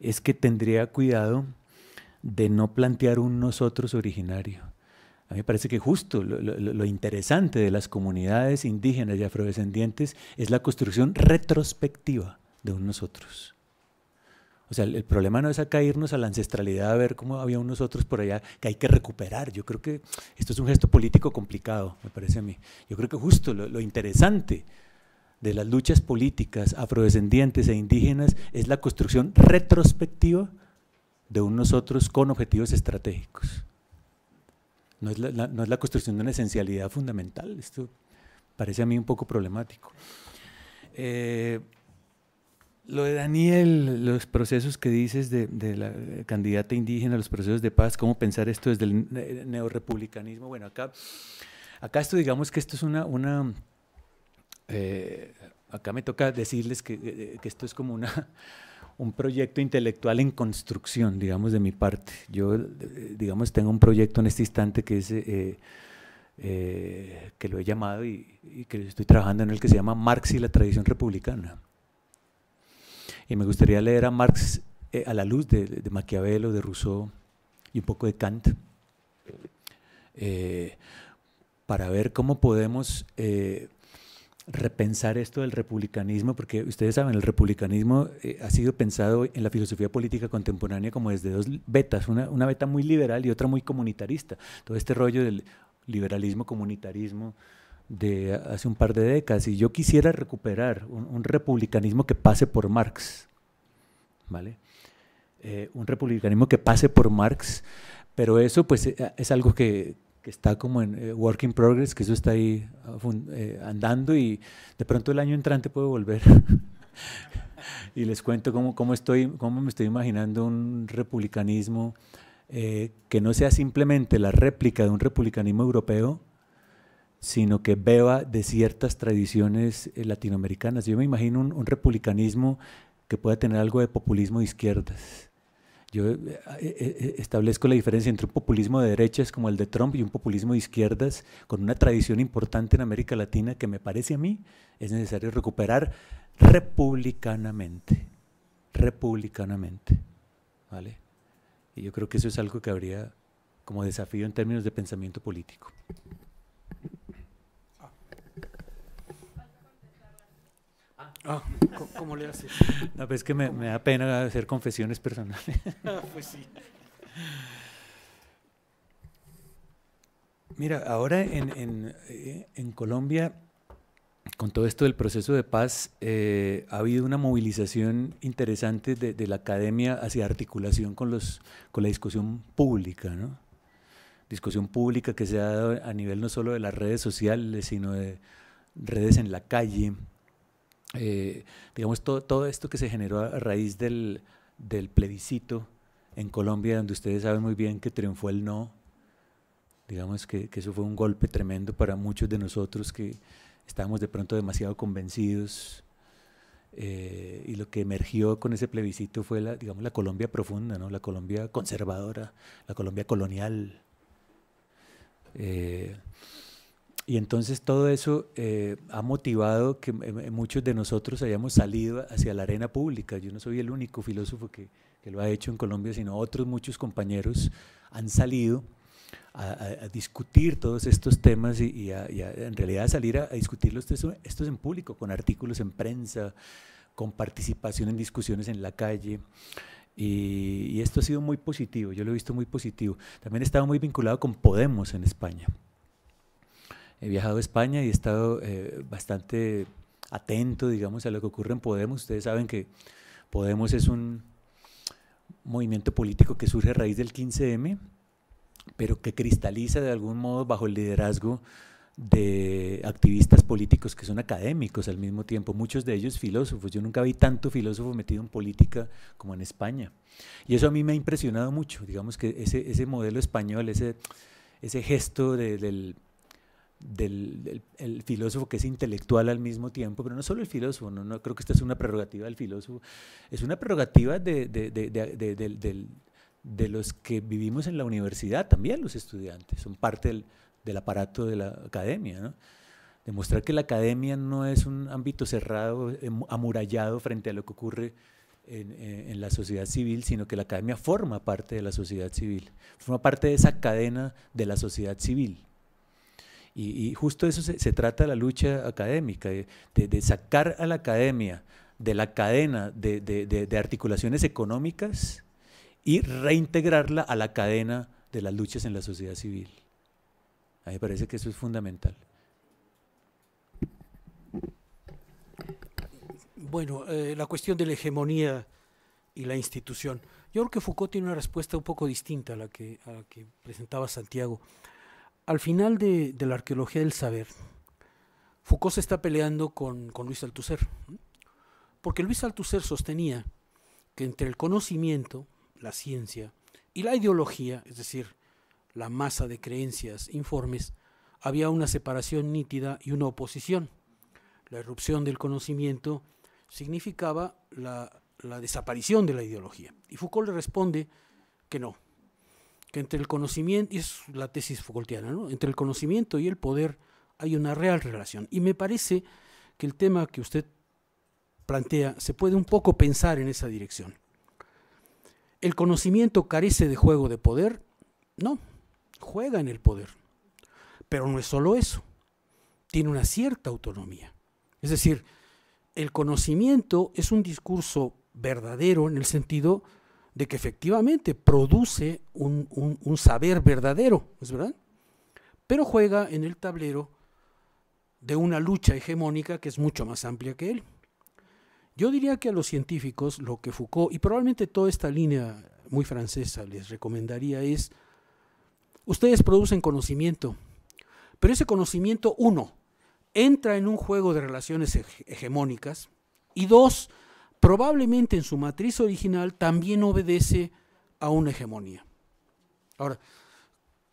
es que tendría cuidado de no plantear un nosotros originario. A mí me parece que justo lo interesante de las comunidades indígenas y afrodescendientes es la construcción retrospectiva de un nosotros. O sea, el, problema no es acá irnos a la ancestralidad a ver cómo había unos otros por allá que hay que recuperar. Yo creo que esto es un gesto político complicado, me parece a mí. Yo creo que justo lo, interesante de las luchas políticas afrodescendientes e indígenas es la construcción retrospectiva de unos otros con objetivos estratégicos. No es la, construcción de una esencialidad fundamental. Esto parece a mí un poco problemático. Eh, lo de Daniel, los procesos que dices de, la candidata indígena, los procesos de paz, cómo pensar esto desde el neorepublicanismo. Bueno, acá, acá esto digamos que esto es una... Eh, acá me toca decirles que, eh, eh, esto es como una, un proyecto intelectual en construcción, digamos, de mi parte. Yo, digamos, tengo un proyecto en este instante que es... que lo he llamado y, que estoy trabajando en el que se llama Marx y la tradición republicana. Y me gustaría leer a Marx eh, a la luz de, Maquiavelo, de Rousseau y un poco de Kant, eh, para ver cómo podemos eh, repensar esto del republicanismo, porque ustedes saben, el republicanismo ha sido pensado en la filosofía política contemporánea como desde dos vetas, una, una beta muy liberal y otra muy comunitarista. Todo este rollo del liberalismo, comunitarismo, de hace un par de décadas y yo quisiera recuperar un, republicanismo que pase por Marx, ¿vale? Eh, un republicanismo que pase por Marx, pero eso pues eh, es algo que, está como en eh, work in progress, que eso está ahí ah, andando y de pronto el año entrante puedo volver. y les cuento cómo, cómo, estoy, cómo me estoy imaginando un republicanismo que no sea simplemente la réplica de un republicanismo europeo, sino que beba de ciertas tradiciones eh, latinoamericanas. Yo me imagino un, republicanismo que pueda tener algo de populismo de izquierdas. Yo eh, eh, establezco la diferencia entre un populismo de derechas como el de Trump y un populismo de izquierdas con una tradición importante en América Latina que me parece a mí es necesario recuperar republicanamente, republicanamente, ¿vale? Y yo creo que eso es algo que habría como desafío en términos de pensamiento político. Ah, ¿cómo, le hace? No, pues es que me, da pena hacer confesiones personales. Ah, pues sí. Mira, ahora eh, en, Colombia, con todo esto del proceso de paz, eh, ha habido una movilización interesante de, la academia hacia articulación con, los, con la discusión pública, ¿no? discusión pública que se ha dado a nivel no solo de las redes sociales, sino de redes en la calle, eh, digamos, todo, todo esto que se generó a raíz del, del plebiscito en Colombia, donde ustedes saben muy bien que triunfó el no, digamos que, que, eso fue un golpe tremendo para muchos de nosotros que estábamos de pronto demasiado convencidos eh, y lo que emergió con ese plebiscito fue la, digamos, la Colombia profunda, ¿no? la Colombia conservadora, la Colombia colonial. Eh, y entonces todo eso eh, ha motivado que eh, eh, muchos de nosotros hayamos salido hacia la arena pública. Yo no soy el único filósofo que, lo ha hecho en Colombia, sino otros muchos compañeros han salido a, discutir todos estos temas y, en realidad salir a, discutirlos estos, es en público, con artículos en prensa, con participación en discusiones en la calle. y, esto ha sido muy positivo, yo lo he visto muy positivo. También estaba muy vinculado con Podemos en España he viajado a España y he estado eh, bastante atento, digamos, a lo que ocurre en Podemos. Ustedes saben que Podemos es un movimiento político que surge a raíz del 15M, pero que cristaliza de algún modo bajo el liderazgo de activistas políticos que son académicos al mismo tiempo, muchos de ellos filósofos. Yo nunca vi tanto filósofo metido en política como en España. Y eso a mí me ha impresionado mucho, digamos que ese, ese modelo español, ese, ese gesto del del, filósofo que es intelectual al mismo tiempo, pero no solo el filósofo, no, creo que esta es una prerrogativa del filósofo, es una prerrogativa de, los que vivimos en la universidad, también los estudiantes, son parte del, aparato de la academia. Demostrar que la academia no es un ámbito cerrado, amurallado frente a lo que ocurre en, en, la sociedad civil, sino que la academia forma parte de la sociedad civil, forma parte de esa cadena de la sociedad civil. Y, justo eso se, trata la lucha académica, de, sacar a la academia de la cadena de, articulaciones económicas y reintegrarla a la cadena de las luchas en la sociedad civil. A mí me parece que eso es fundamental. Bueno, eh, la cuestión de la hegemonía y la institución. Yo creo que Foucault tiene una respuesta un poco distinta a la que, a la que presentaba Santiago. Al final de, la arqueología del saber, Foucault se está peleando con, Luis Althusser, porque Luis Althusser sostenía que entre el conocimiento, la ciencia, y la ideología, es decir, la masa de creencias, informes, había una separación nítida y una oposición. La irrupción del conocimiento significaba la, desaparición de la ideología. Y Foucault le responde que no, que entre el conocimiento, y es la tesis Foucaultiana, entre el conocimiento y el poder hay una real relación. Y me parece que el tema que usted plantea se puede un poco pensar en esa dirección. ¿El conocimiento carece de juego de poder? No, juega en el poder. Pero no es solo eso, tiene una cierta autonomía. Es decir, el conocimiento es un discurso verdadero en el sentido de que efectivamente produce un, saber verdadero, ¿es verdad? Pero juega en el tablero de una lucha hegemónica que es mucho más amplia que él. Yo diría que a los científicos lo que Foucault, y probablemente toda esta línea muy francesa les recomendaría es, ustedes producen conocimiento, pero ese conocimiento, uno, entra en un juego de relaciones hegemónicas, y dos, probablemente en su matriz original también obedece a una hegemonía. Ahora,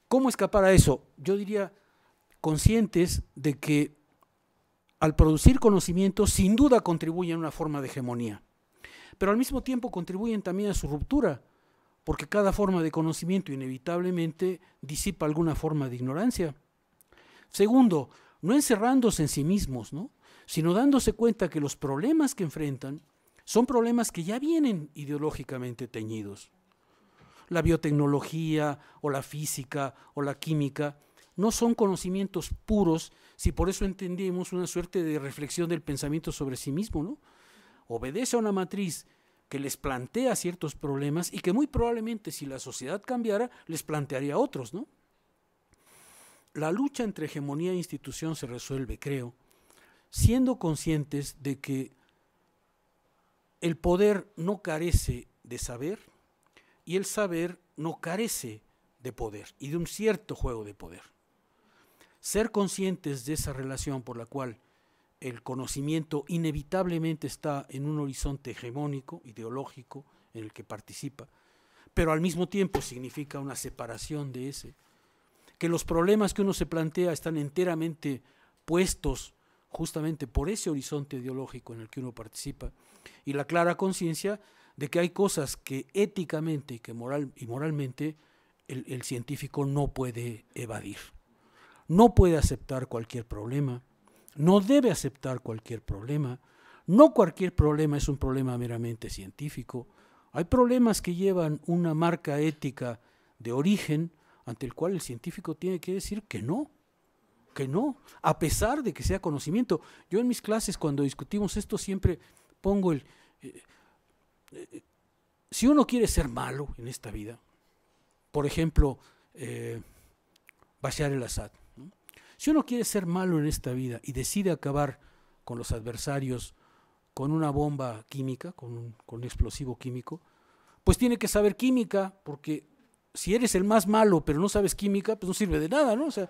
¿cómo escapar a eso? Yo diría, conscientes de que al producir conocimiento sin duda contribuyen a una forma de hegemonía, pero al mismo tiempo contribuyen también a su ruptura, porque cada forma de conocimiento inevitablemente disipa alguna forma de ignorancia. Segundo, no encerrándose en sí mismos, ¿no? sino dándose cuenta que los problemas que enfrentan son problemas que ya vienen ideológicamente teñidos. La biotecnología o la física o la química no son conocimientos puros si por eso entendemos una suerte de reflexión del pensamiento sobre sí mismo, ¿no? Obedece a una matriz que les plantea ciertos problemas y que muy probablemente si la sociedad cambiara les plantearía otros, ¿no? La lucha entre hegemonía e institución se resuelve, creo, siendo conscientes de que el poder no carece de saber y el saber no carece de poder y de un cierto juego de poder. Ser conscientes de esa relación por la cual el conocimiento inevitablemente está en un horizonte hegemónico, ideológico, en el que participa, pero al mismo tiempo significa una separación de ese, que los problemas que uno se plantea están enteramente puestos justamente por ese horizonte ideológico en el que uno participa y la clara conciencia de que hay cosas que éticamente que moral, y moralmente el, el científico no puede evadir. No puede aceptar cualquier problema, no debe aceptar cualquier problema, no cualquier problema es un problema meramente científico. Hay problemas que llevan una marca ética de origen ante el cual el científico tiene que decir que no, que no, a pesar de que sea conocimiento. Yo en mis clases cuando discutimos esto siempre pongo el... Eh, eh, si uno quiere ser malo en esta vida, por ejemplo, eh, Bashar el-Assad, si uno quiere ser malo en esta vida y decide acabar con los adversarios con una bomba química, con un, explosivo químico, pues tiene que saber química, porque si eres el más malo pero no sabes química, pues no sirve de nada, ¿no? O sea,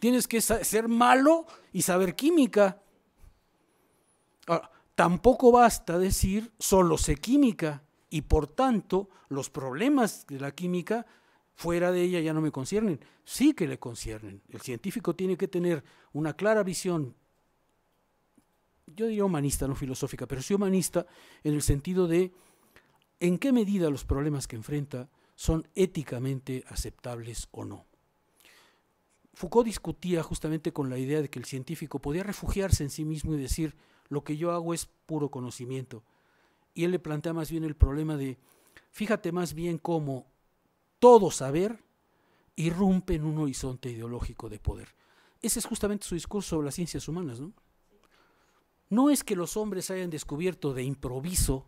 tienes que ser malo y saber química. Ahora, Tampoco basta decir solo sé química y por tanto los problemas de la química fuera de ella ya no me conciernen. Sí que le conciernen. El científico tiene que tener una clara visión, yo diría humanista, no filosófica, pero sí humanista en el sentido de en qué medida los problemas que enfrenta son éticamente aceptables o no. Foucault discutía justamente con la idea de que el científico podía refugiarse en sí mismo y decir, lo que yo hago es puro conocimiento. Y él le plantea más bien el problema de, fíjate más bien cómo todo saber irrumpe en un horizonte ideológico de poder. Ese es justamente su discurso sobre las ciencias humanas, ¿no? No es que los hombres hayan descubierto de improviso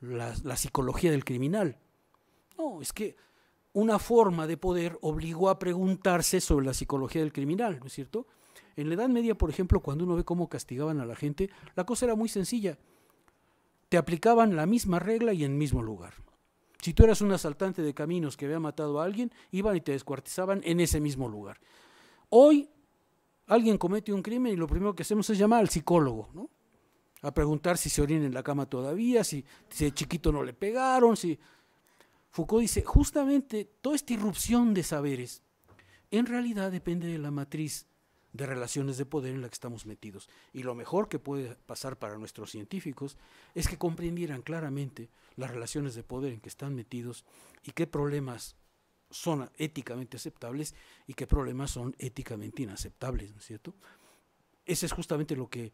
la, la psicología del criminal. No, es que una forma de poder obligó a preguntarse sobre la psicología del criminal, ¿no es cierto? En la Edad Media, por ejemplo, cuando uno ve cómo castigaban a la gente, la cosa era muy sencilla. Te aplicaban la misma regla y en el mismo lugar. Si tú eras un asaltante de caminos que había matado a alguien, iban y te descuartizaban en ese mismo lugar. Hoy alguien comete un crimen y lo primero que hacemos es llamar al psicólogo, ¿no? A preguntar si se orina en la cama todavía, si, si chiquito no le pegaron, si... Foucault dice, justamente toda esta irrupción de saberes en realidad depende de la matriz de relaciones de poder en la que estamos metidos. Y lo mejor que puede pasar para nuestros científicos es que comprendieran claramente las relaciones de poder en que están metidos y qué problemas son éticamente aceptables y qué problemas son éticamente inaceptables, ¿no es cierto? Ese es justamente lo que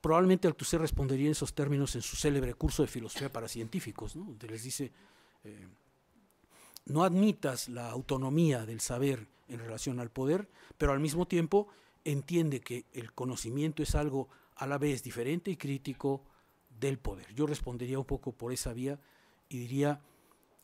probablemente Althusser respondería en esos términos en su célebre curso de filosofía para científicos, ¿no? donde les dice, eh, no admitas la autonomía del saber en relación al poder, pero al mismo tiempo entiende que el conocimiento es algo a la vez diferente y crítico del poder. Yo respondería un poco por esa vía y diría,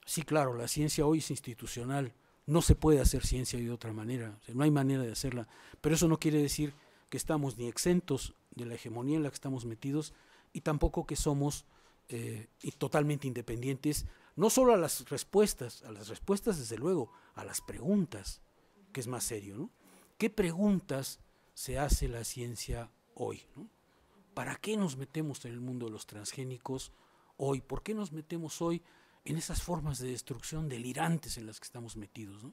sí, claro, la ciencia hoy es institucional, no se puede hacer ciencia de otra manera, no hay manera de hacerla, pero eso no quiere decir que estamos ni exentos de la hegemonía en la que estamos metidos y tampoco que somos eh, totalmente independientes, no solo a las respuestas, a las respuestas desde luego, a las preguntas, que es más serio, ¿no? ¿Qué preguntas se hace la ciencia hoy? ¿Para qué nos metemos en el mundo de los transgénicos hoy? ¿Por qué nos metemos hoy en esas formas de destrucción delirantes en las que estamos metidos?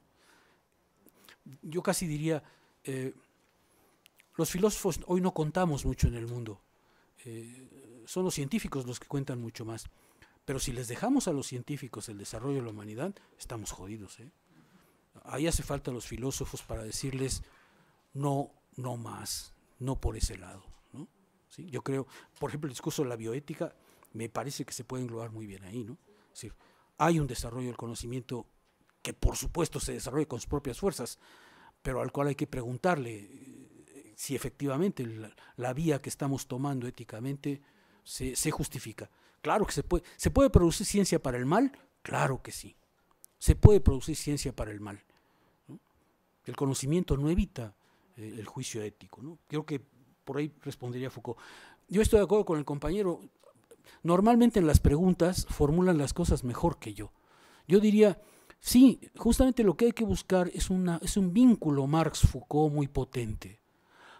Yo casi diría, eh, los filósofos hoy no contamos mucho en el mundo, eh, son los científicos los que cuentan mucho más, pero si les dejamos a los científicos el desarrollo de la humanidad, estamos jodidos. ¿eh? Ahí hace falta los filósofos para decirles, no, no más, no por ese lado. ¿no? Yo creo, por ejemplo, el discurso de la bioética me parece que se puede englobar muy bien ahí. ¿no? decir, hay un desarrollo del conocimiento que por supuesto se desarrolla con sus propias fuerzas, pero al cual hay que preguntarle eh, si efectivamente la, vía que estamos tomando éticamente se, se, justifica. Claro que se puede. ¿Se puede producir ciencia para el mal? Claro que sí se puede producir ciencia para el mal. El conocimiento no evita eh, el juicio ético. Creo que por ahí respondería Foucault. Yo estoy de acuerdo con el compañero. Normalmente en las preguntas formulan las cosas mejor que yo. Yo diría, sí, justamente lo que hay que buscar es, es un vínculo Marx-Foucault muy potente.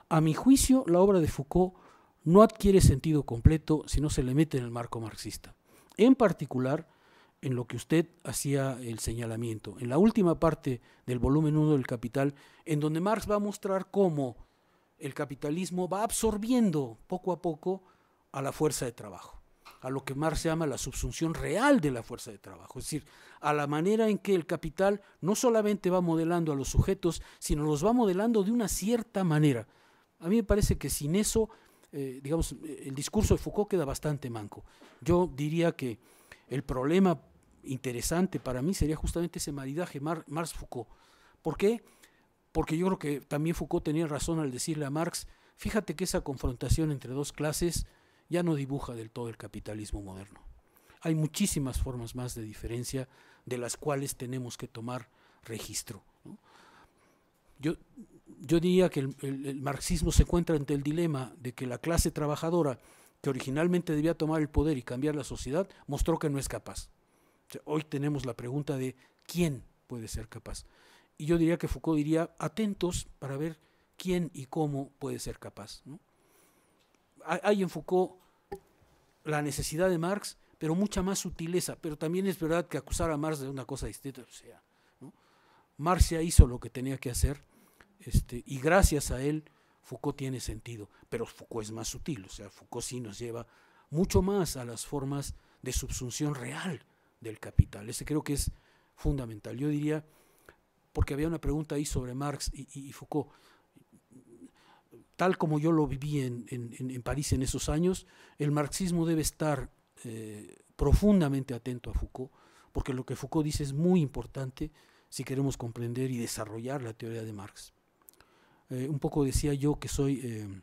A mi juicio, la obra de Foucault no adquiere sentido completo si no se le mete en el marco marxista. En particular, en lo que usted hacía el señalamiento, en la última parte del volumen 1 del Capital, en donde Marx va a mostrar cómo el capitalismo va absorbiendo poco a poco a la fuerza de trabajo, a lo que Marx llama la subsunción real de la fuerza de trabajo, es decir, a la manera en que el capital no solamente va modelando a los sujetos, sino los va modelando de una cierta manera. A mí me parece que sin eso, eh, digamos, el discurso de Foucault queda bastante manco. Yo diría que el problema interesante para mí sería justamente ese maridaje Marx Foucault. ¿Por qué? Porque yo creo que también Foucault tenía razón al decirle a Marx, fíjate que esa confrontación entre dos clases ya no dibuja del todo el capitalismo moderno. Hay muchísimas formas más de diferencia de las cuales tenemos que tomar registro. Yo, yo, diría que el marxismo se encuentra ante el dilema de que la clase trabajadora, que originalmente debía tomar el poder y cambiar la sociedad, mostró que no es capaz. Hoy tenemos la pregunta de quién puede ser capaz. Y yo diría que Foucault diría, atentos para ver quién y cómo puede ser capaz. Hay en Foucault la necesidad de Marx, pero mucha más sutileza. Pero también es verdad que acusar a Marx de una cosa distinta, o sea, Marx ya hizo lo que tenía que hacer, este, y gracias a él Foucault tiene sentido. Pero Foucault es más sutil, o sea, Foucault sí nos lleva mucho más a las formas de subsunción real, del capital. Ese creo que es fundamental. Yo diría, porque había una pregunta ahí sobre Marx y, Foucault, tal como yo lo viví en, París en esos años, el marxismo debe estar eh, profundamente atento a Foucault, porque lo que Foucault dice es muy importante si queremos comprender y desarrollar la teoría de Marx. Eh, un poco decía yo que soy eh,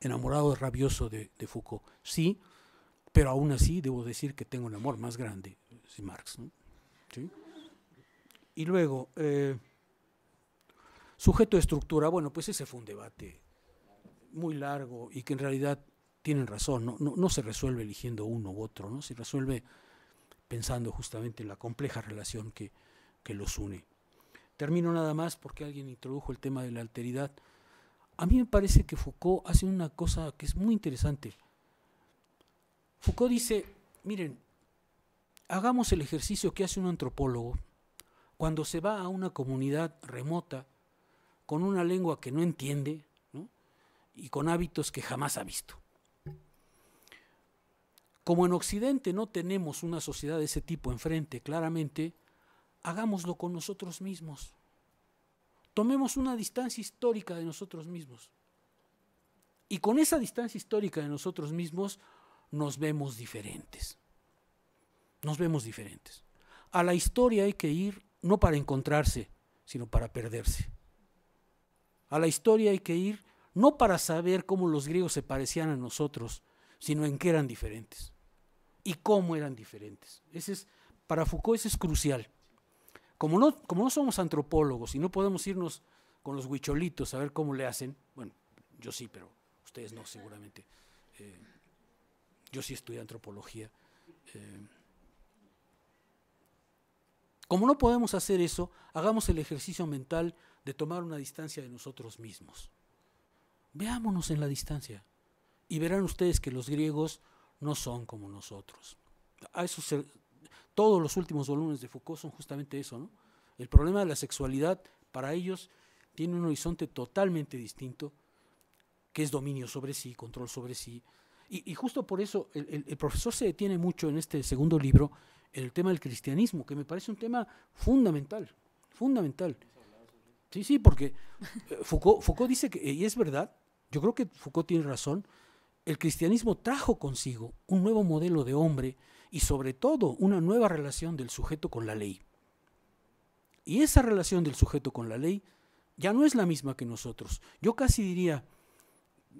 enamorado rabioso de, de Foucault, sí, pero aún así debo decir que tengo un amor más grande y Marx. Y luego, eh, sujeto de estructura, bueno, pues ese fue un debate muy largo y que en realidad tienen razón, no, se resuelve eligiendo uno u otro, ¿no? se resuelve pensando justamente en la compleja relación que, que los une. Termino nada más porque alguien introdujo el tema de la alteridad. A mí me parece que Foucault hace una cosa que es muy interesante. Foucault dice, miren, Hagamos el ejercicio que hace un antropólogo cuando se va a una comunidad remota con una lengua que no entiende y con hábitos que jamás ha visto. Como en Occidente no tenemos una sociedad de ese tipo enfrente, claramente, hagámoslo con nosotros mismos. Tomemos una distancia histórica de nosotros mismos. Y con esa distancia histórica de nosotros mismos nos vemos diferentes nos vemos diferentes. A la historia hay que ir no para encontrarse, sino para perderse. A la historia hay que ir no para saber cómo los griegos se parecían a nosotros, sino en qué eran diferentes y cómo eran diferentes. Ese es, para Foucault eso es crucial. Como no, como somos antropólogos y no podemos irnos con los huicholitos a ver cómo le hacen, bueno, yo sí, pero ustedes no seguramente. Eh, yo sí estudié antropología. Eh, como no podemos hacer eso, hagamos el ejercicio mental de tomar una distancia de nosotros mismos. Veámonos en la distancia y verán ustedes que los griegos no son como nosotros. A eso todos los últimos volúmenes de Foucault son justamente eso. ¿no? El problema de la sexualidad para ellos tiene un horizonte totalmente distinto, que es dominio sobre sí, control sobre sí. Y, justo por eso el profesor se detiene mucho en este segundo libro el tema del cristianismo, que me parece un tema fundamental, fundamental. Sí, sí, porque eh, Foucault, dice que, y es verdad, yo creo que Foucault tiene razón, el cristianismo trajo consigo un nuevo modelo de hombre y sobre todo una nueva relación del sujeto con la ley. Y esa relación del sujeto con la ley ya no es la misma que nosotros. Yo casi diría,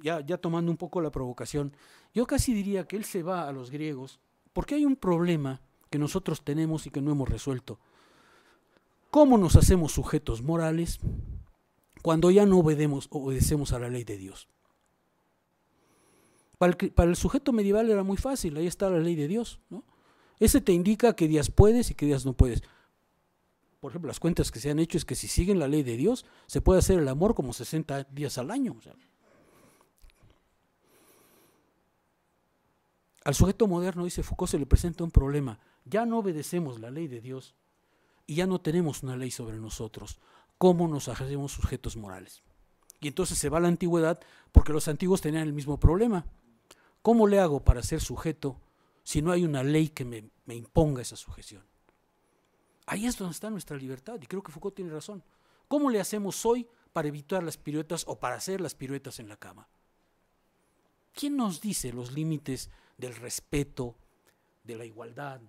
ya, ya tomando un poco la provocación, yo casi diría que él se va a los griegos porque hay un problema que nosotros tenemos y que no hemos resuelto. ¿Cómo nos hacemos sujetos morales cuando ya no obedecemos a la ley de Dios? Para el, sujeto medieval era muy fácil, ahí está la ley de Dios. ¿no? Ese te indica qué días puedes y qué días no puedes. Por ejemplo, las cuentas que se han hecho es que si siguen la ley de Dios, se puede hacer el amor como 60 días al año. O sea, Al sujeto moderno, dice Foucault, se le presenta un problema. Ya no obedecemos la ley de Dios y ya no tenemos una ley sobre nosotros. ¿Cómo nos hacemos sujetos morales? Y entonces se va a la antigüedad porque los antiguos tenían el mismo problema. ¿Cómo le hago para ser sujeto si no hay una ley que me, me imponga esa sujeción? Ahí es donde está nuestra libertad y creo que Foucault tiene razón. ¿Cómo le hacemos hoy para evitar las piruetas o para hacer las piruetas en la cama? ¿Quién nos dice los límites? del respeto, de la igualdad.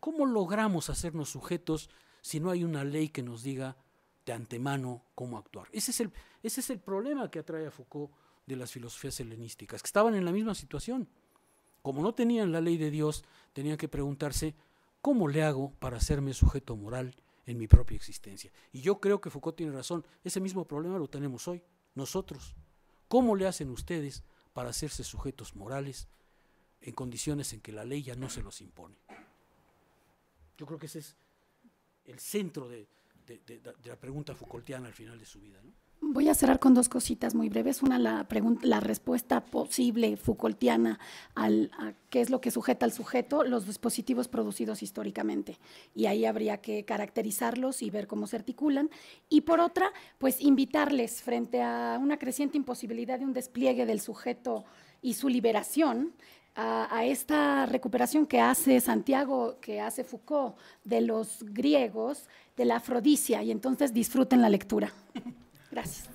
¿Cómo logramos hacernos sujetos si no hay una ley que nos diga de antemano cómo actuar? Ese es el, ese es el problema que atrae a Foucault de las filosofías helenísticas, que estaban en la misma situación. Como no tenían la ley de Dios, tenían que preguntarse, ¿cómo le hago para hacerme sujeto moral en mi propia existencia? Y yo creo que Foucault tiene razón, ese mismo problema lo tenemos hoy, nosotros. ¿Cómo le hacen ustedes para hacerse sujetos morales en condiciones en que la ley ya no se los impone. Yo creo que ese es el centro de, la pregunta Foucaultiana al final de su vida. Voy a cerrar con dos cositas muy breves. Una, la, respuesta posible Foucaultiana al, a qué es lo que sujeta al sujeto, los dispositivos producidos históricamente. Y ahí habría que caracterizarlos y ver cómo se articulan. Y por otra, pues invitarles frente a una creciente imposibilidad de un despliegue del sujeto y su liberación, a, esta recuperación que hace Santiago, que hace Foucault, de los griegos, de la afrodisia, y entonces disfruten la lectura. Gracias.